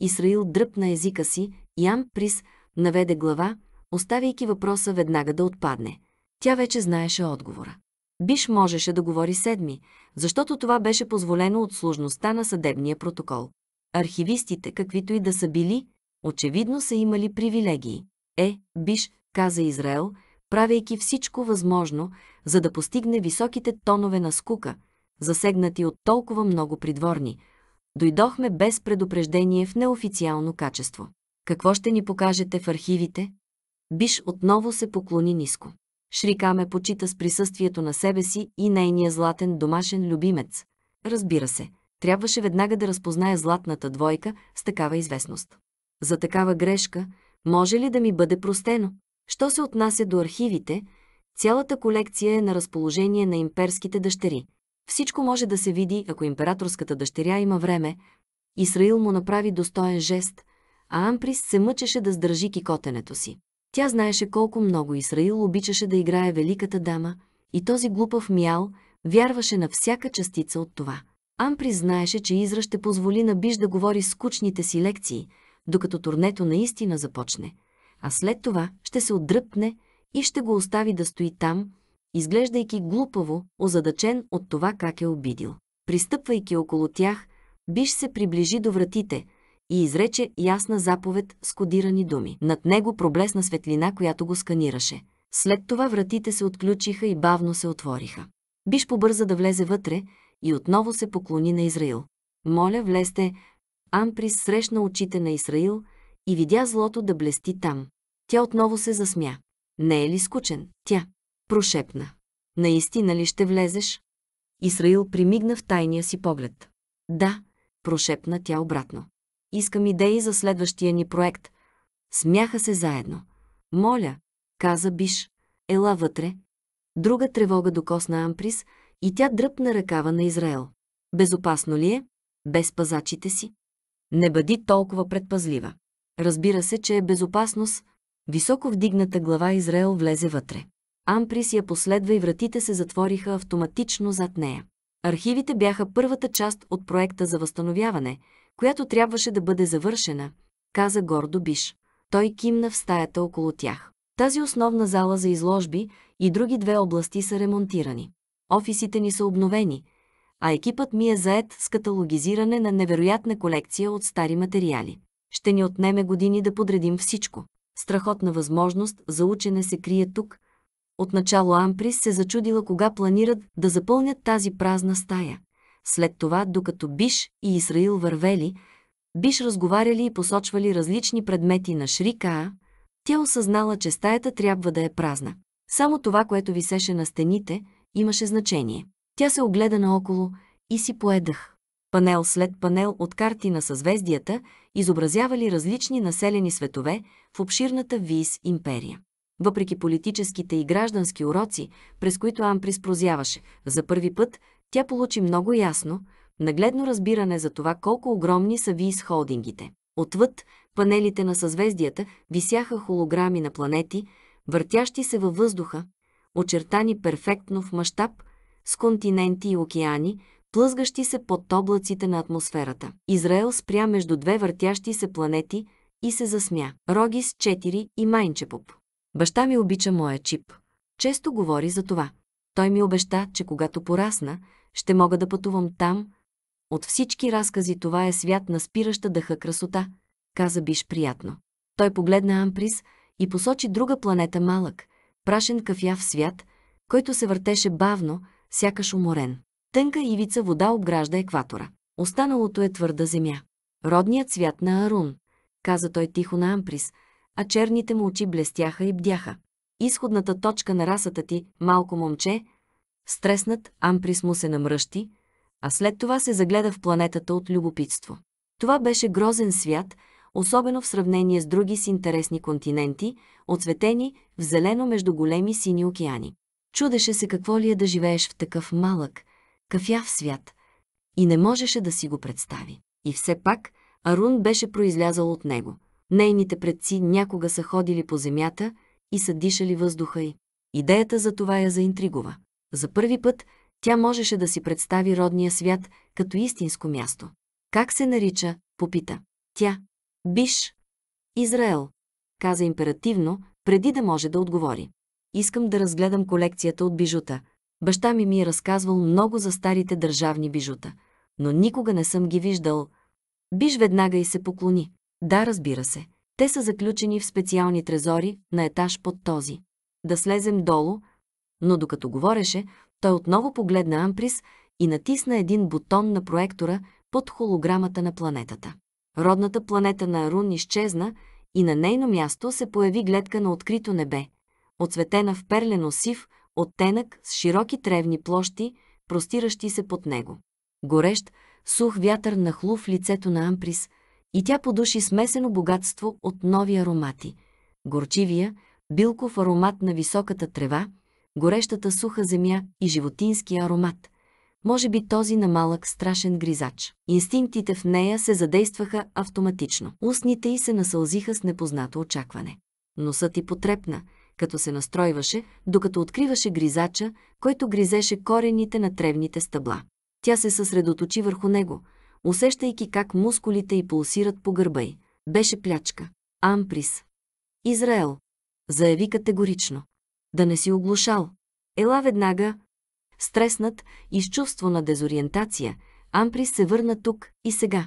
Исраил дръпна езика си и Амприс наведе глава, оставяйки въпроса веднага да отпадне. Тя вече знаеше отговора. Биш можеше да говори седми, защото това беше позволено от сложността на съдебния протокол. Архивистите, каквито и да са били, очевидно са имали привилегии. Е, Биш, каза Израел, правейки всичко възможно, за да постигне високите тонове на скука, засегнати от толкова много придворни. Дойдохме без предупреждение в неофициално качество. Какво ще ни покажете в архивите? Биш отново се поклони ниско. Шрика ме почита с присъствието на себе си и нейния златен домашен любимец. Разбира се, трябваше веднага да разпозная златната двойка с такава известност. За такава грешка може ли да ми бъде простено? Що се отнася до архивите, цялата колекция е на разположение на имперските дъщери. Всичко може да се види, ако императорската дъщеря има време. Исраил му направи достоен жест, а Амприс се мъчеше да сдържи кикотенето си. Тя знаеше колко много Исраил обичаше да играе великата дама и този глупав мял вярваше на всяка частица от това. Амприс знаеше, че Изра ще позволи на Биш да говори скучните си лекции, докато турнето наистина започне – а след това ще се отдръпне и ще го остави да стои там, изглеждайки глупаво, озадачен от това как е обидил. Пристъпвайки около тях, Биш се приближи до вратите и изрече ясна заповед с кодирани думи. Над него проблесна светлина, която го сканираше. След това вратите се отключиха и бавно се отвориха. Биш побърза да влезе вътре и отново се поклони на Израил. Моля, влезте. Амприс срещна очите на Израил – и видя злото да блести там. Тя отново се засмя. Не е ли скучен? Тя. Прошепна. Наистина ли ще влезеш? Исраил примигна в тайния си поглед. Да, прошепна тя обратно. Искам идеи за следващия ни проект. Смяха се заедно. Моля, каза Биш. Ела вътре. Друга тревога докосна Амприс и тя дръпна ръкава на Израел. Безопасно ли е? Без пазачите си? Не бъди толкова предпазлива. Разбира се, че е безопасност. Високо вдигната глава Израел влезе вътре. Амприс я последва и вратите се затвориха автоматично зад нея. Архивите бяха първата част от проекта за възстановяване, която трябваше да бъде завършена, каза гордо Биш. Той кимна в стаята около тях. Тази основна зала за изложби и други две области са ремонтирани. Офисите ни са обновени, а екипът ми е заед с каталогизиране на невероятна колекция от стари материали. Ще ни отнеме години да подредим всичко. Страхотна възможност за учене се крие тук. Отначало Амприс се зачудила кога планират да запълнят тази празна стая. След това, докато Биш и Исраил вървели, Биш разговаряли и посочвали различни предмети на Шрикаа, тя осъзнала, че стаята трябва да е празна. Само това, което висеше на стените, имаше значение. Тя се огледа наоколо и си поедах. Панел след панел от карти на съзвездията изобразявали различни населени светове в обширната вис империя. Въпреки политическите и граждански уроци, през които Амприс прозяваше, за първи път тя получи много ясно, нагледно разбиране за това колко огромни са вис холдингите. Отвъд панелите на съзвездията висяха холограми на планети, въртящи се във въздуха, очертани перфектно в мащаб, с континенти и океани, плъзгащи се под облаците на атмосферата. Израел спря между две въртящи се планети и се засмя. Рогис 4 и Майнчепоп. Баща ми обича моя чип. Често говори за това. Той ми обеща, че когато порасна, ще мога да пътувам там. От всички разкази това е свят на спираща дъха красота, каза Биш приятно. Той погледна Амприс и посочи друга планета малък, прашен кафяв свят, който се въртеше бавно, сякаш уморен. Тънка ивица вода обгражда екватора. Останалото е твърда земя. Родният цвят на Арун, каза той тихо на Амприс, а черните му очи блестяха и бдяха. Изходната точка на расата ти, малко момче, стреснат, Амприс му се намръщи, а след това се загледа в планетата от любопитство. Това беше грозен свят, особено в сравнение с други с интересни континенти, оцветени в зелено между големи сини океани. Чудеше се какво ли е да живееш в такъв малък, кафяв свят и не можеше да си го представи. И все пак Арун беше произлязал от него. Нейните предци някога са ходили по земята и са дишали въздуха й. Идеята за това я заинтригува. За първи път тя можеше да си представи родния свят като истинско място. Как се нарича, попита. Тя. Биш. Израел. Каза императивно, преди да може да отговори. Искам да разгледам колекцията от бижута, Баща ми ми е разказвал много за старите държавни бижута, но никога не съм ги виждал. Биж веднага и се поклони. Да, разбира се. Те са заключени в специални трезори на етаж под този. Да слезем долу, но докато говореше, той отново погледна Амприс и натисна един бутон на проектора под холограмата на планетата. Родната планета на Арун изчезна и на нейно място се появи гледка на открито небе, оцветена в перлено сив, оттенък с широки тревни площи, простиращи се под него. Горещ, сух вятър нахлу в лицето на Амприс и тя подуши смесено богатство от нови аромати. Горчивия, билков аромат на високата трева, горещата суха земя и животинския аромат. Може би този на малък страшен гризач. Инстинктите в нея се задействаха автоматично. Устните й се насълзиха с непознато очакване. Носът и потрепна – като се настройваше, докато откриваше гризача, който гризеше корените на тревните стъбла. Тя се съсредоточи върху него, усещайки как мускулите й пулсират по гърба й. Беше плячка. Амприс. Израел. Заяви категорично. Да не си оглушал. Ела веднага. Стреснат и с чувство на дезориентация, Амприс се върна тук и сега.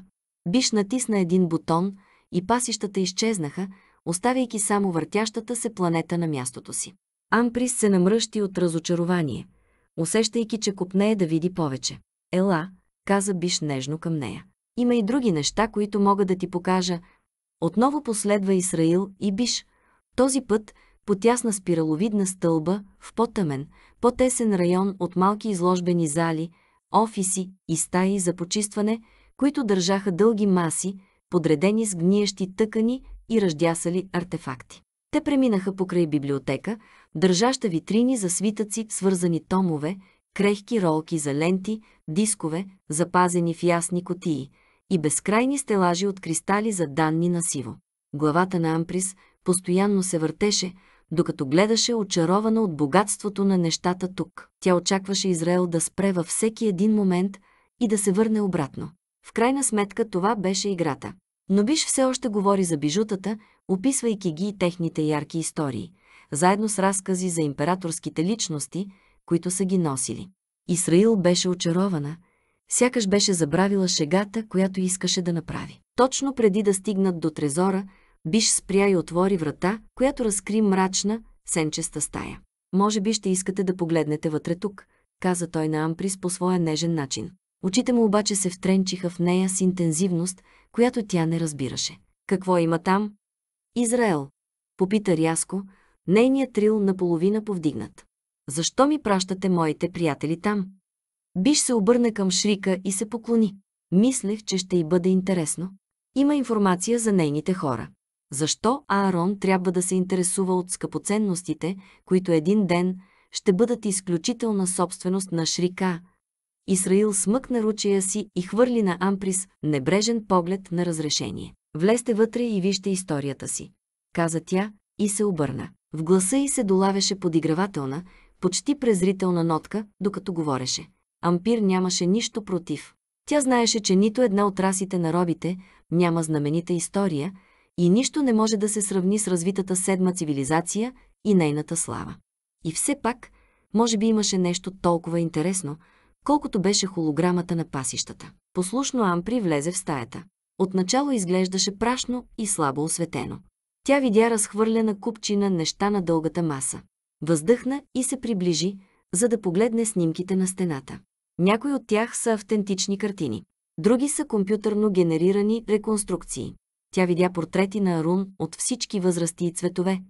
Биш натисна един бутон и пасищата изчезнаха, оставяйки само въртящата се планета на мястото си. Амприс се намръщи от разочарование, усещайки, че копнее да види повече. Ела, каза Биш нежно към нея. Има и други неща, които мога да ти покажа. Отново последва Исраил и Биш. Този път по тясна спираловидна стълба, в по-тъмен, по-тесен район от малки изложбени зали, офиси и стаи за почистване, които държаха дълги маси, подредени с гниещи тъкани и ръждясали артефакти. Те преминаха покрай библиотека, държаща витрини за свитъци, свързани томове, крехки ролки за ленти, дискове, запазени в ясни котии, и безкрайни стелажи от кристали за данни на сиво. Главата на Амприс постоянно се въртеше, докато гледаше очарована от богатството на нещата тук. Тя очакваше Израел да спре във всеки един момент и да се върне обратно. В крайна сметка това беше играта. Но Биш все още говори за бижутата, описвайки ги и техните ярки истории, заедно с разкази за императорските личности, които са ги носили. Исраил беше очарована, сякаш беше забравила шегата, която искаше да направи. Точно преди да стигнат до трезора, Биш спря и отвори врата, която разкри мрачна, сенчеста стая. Може би ще искате да погледнете вътре тук, каза той на Амприс по своя нежен начин. Очите му обаче се втренчиха в нея с интензивност, която тя не разбираше. Какво има там? Израел. Попита рязко, нейният трил наполовина повдигнат. Защо ми пращате моите приятели там? Биш се обърна към Шрика и се поклони. Мислех, че ще й бъде интересно. Има информация за нейните хора. Защо Аарон трябва да се интересува от скъпоценностите, които един ден ще бъдат изключителна собственост на Шрика, Исраил смъкна ручия си и хвърли на Амприс небрежен поглед на разрешение. Влезте вътре и вижте историята си, каза тя и се обърна. В гласа й се долавяше подигравателна, почти презрителна нотка, докато говореше. Ампир нямаше нищо против. Тя знаеше, че нито една от расите на робите няма знаменита история и нищо не може да се сравни с развитата седма цивилизация и нейната слава. И все пак, може би имаше нещо толкова интересно – колкото беше холограмата на пасищата. Послушно Ампри влезе в стаята. Отначало изглеждаше прашно и слабо осветено. Тя видя разхвърлена купчина неща на дългата маса. Въздъхна и се приближи, за да погледне снимките на стената. Някои от тях са автентични картини. Други са компютърно генерирани реконструкции. Тя видя портрети на Арун от всички възрасти и цветове,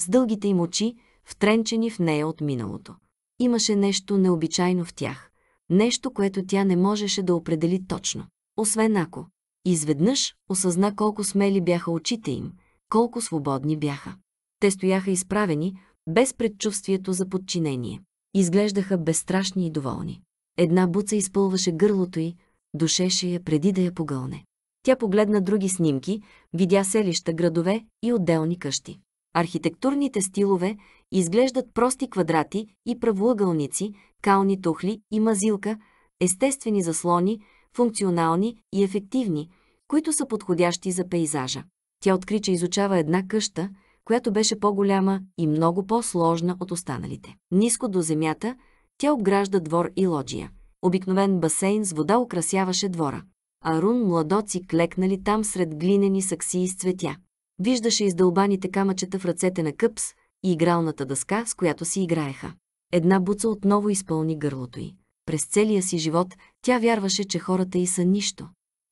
с дългите им очи, втренчени в нея от миналото. Имаше нещо необичайно в тях. Нещо, което тя не можеше да определи точно. Освен ако. Изведнъж осъзна колко смели бяха очите им, колко свободни бяха. Те стояха изправени, без предчувствието за подчинение. Изглеждаха безстрашни и доволни. Една буца изпълваше гърлото й, душеше я преди да я погълне. Тя погледна други снимки, видя селища, градове и отделни къщи. Архитектурните стилове изглеждат прости квадрати и правоъгълници, кални тухли и мазилка, естествени заслони, функционални и ефективни, които са подходящи за пейзажа. Тя откри, че изучава една къща, която беше по-голяма и много по-сложна от останалите. Ниско до земята, тя обгражда двор и лоджия. Обикновен басейн с вода украсяваше двора. Арун младоци клекнали там сред глинени саксии с цветя. Виждаше издълбаните камъчета в ръцете на Къпс – и игралната дъска, с която си играеха. Една буца отново изпълни гърлото й. През целия си живот тя вярваше, че хората й са нищо.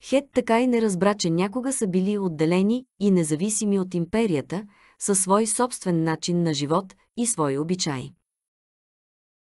Хет така и не разбра, че някога са били отделени и независими от империята, със свой собствен начин на живот и свои обичаи.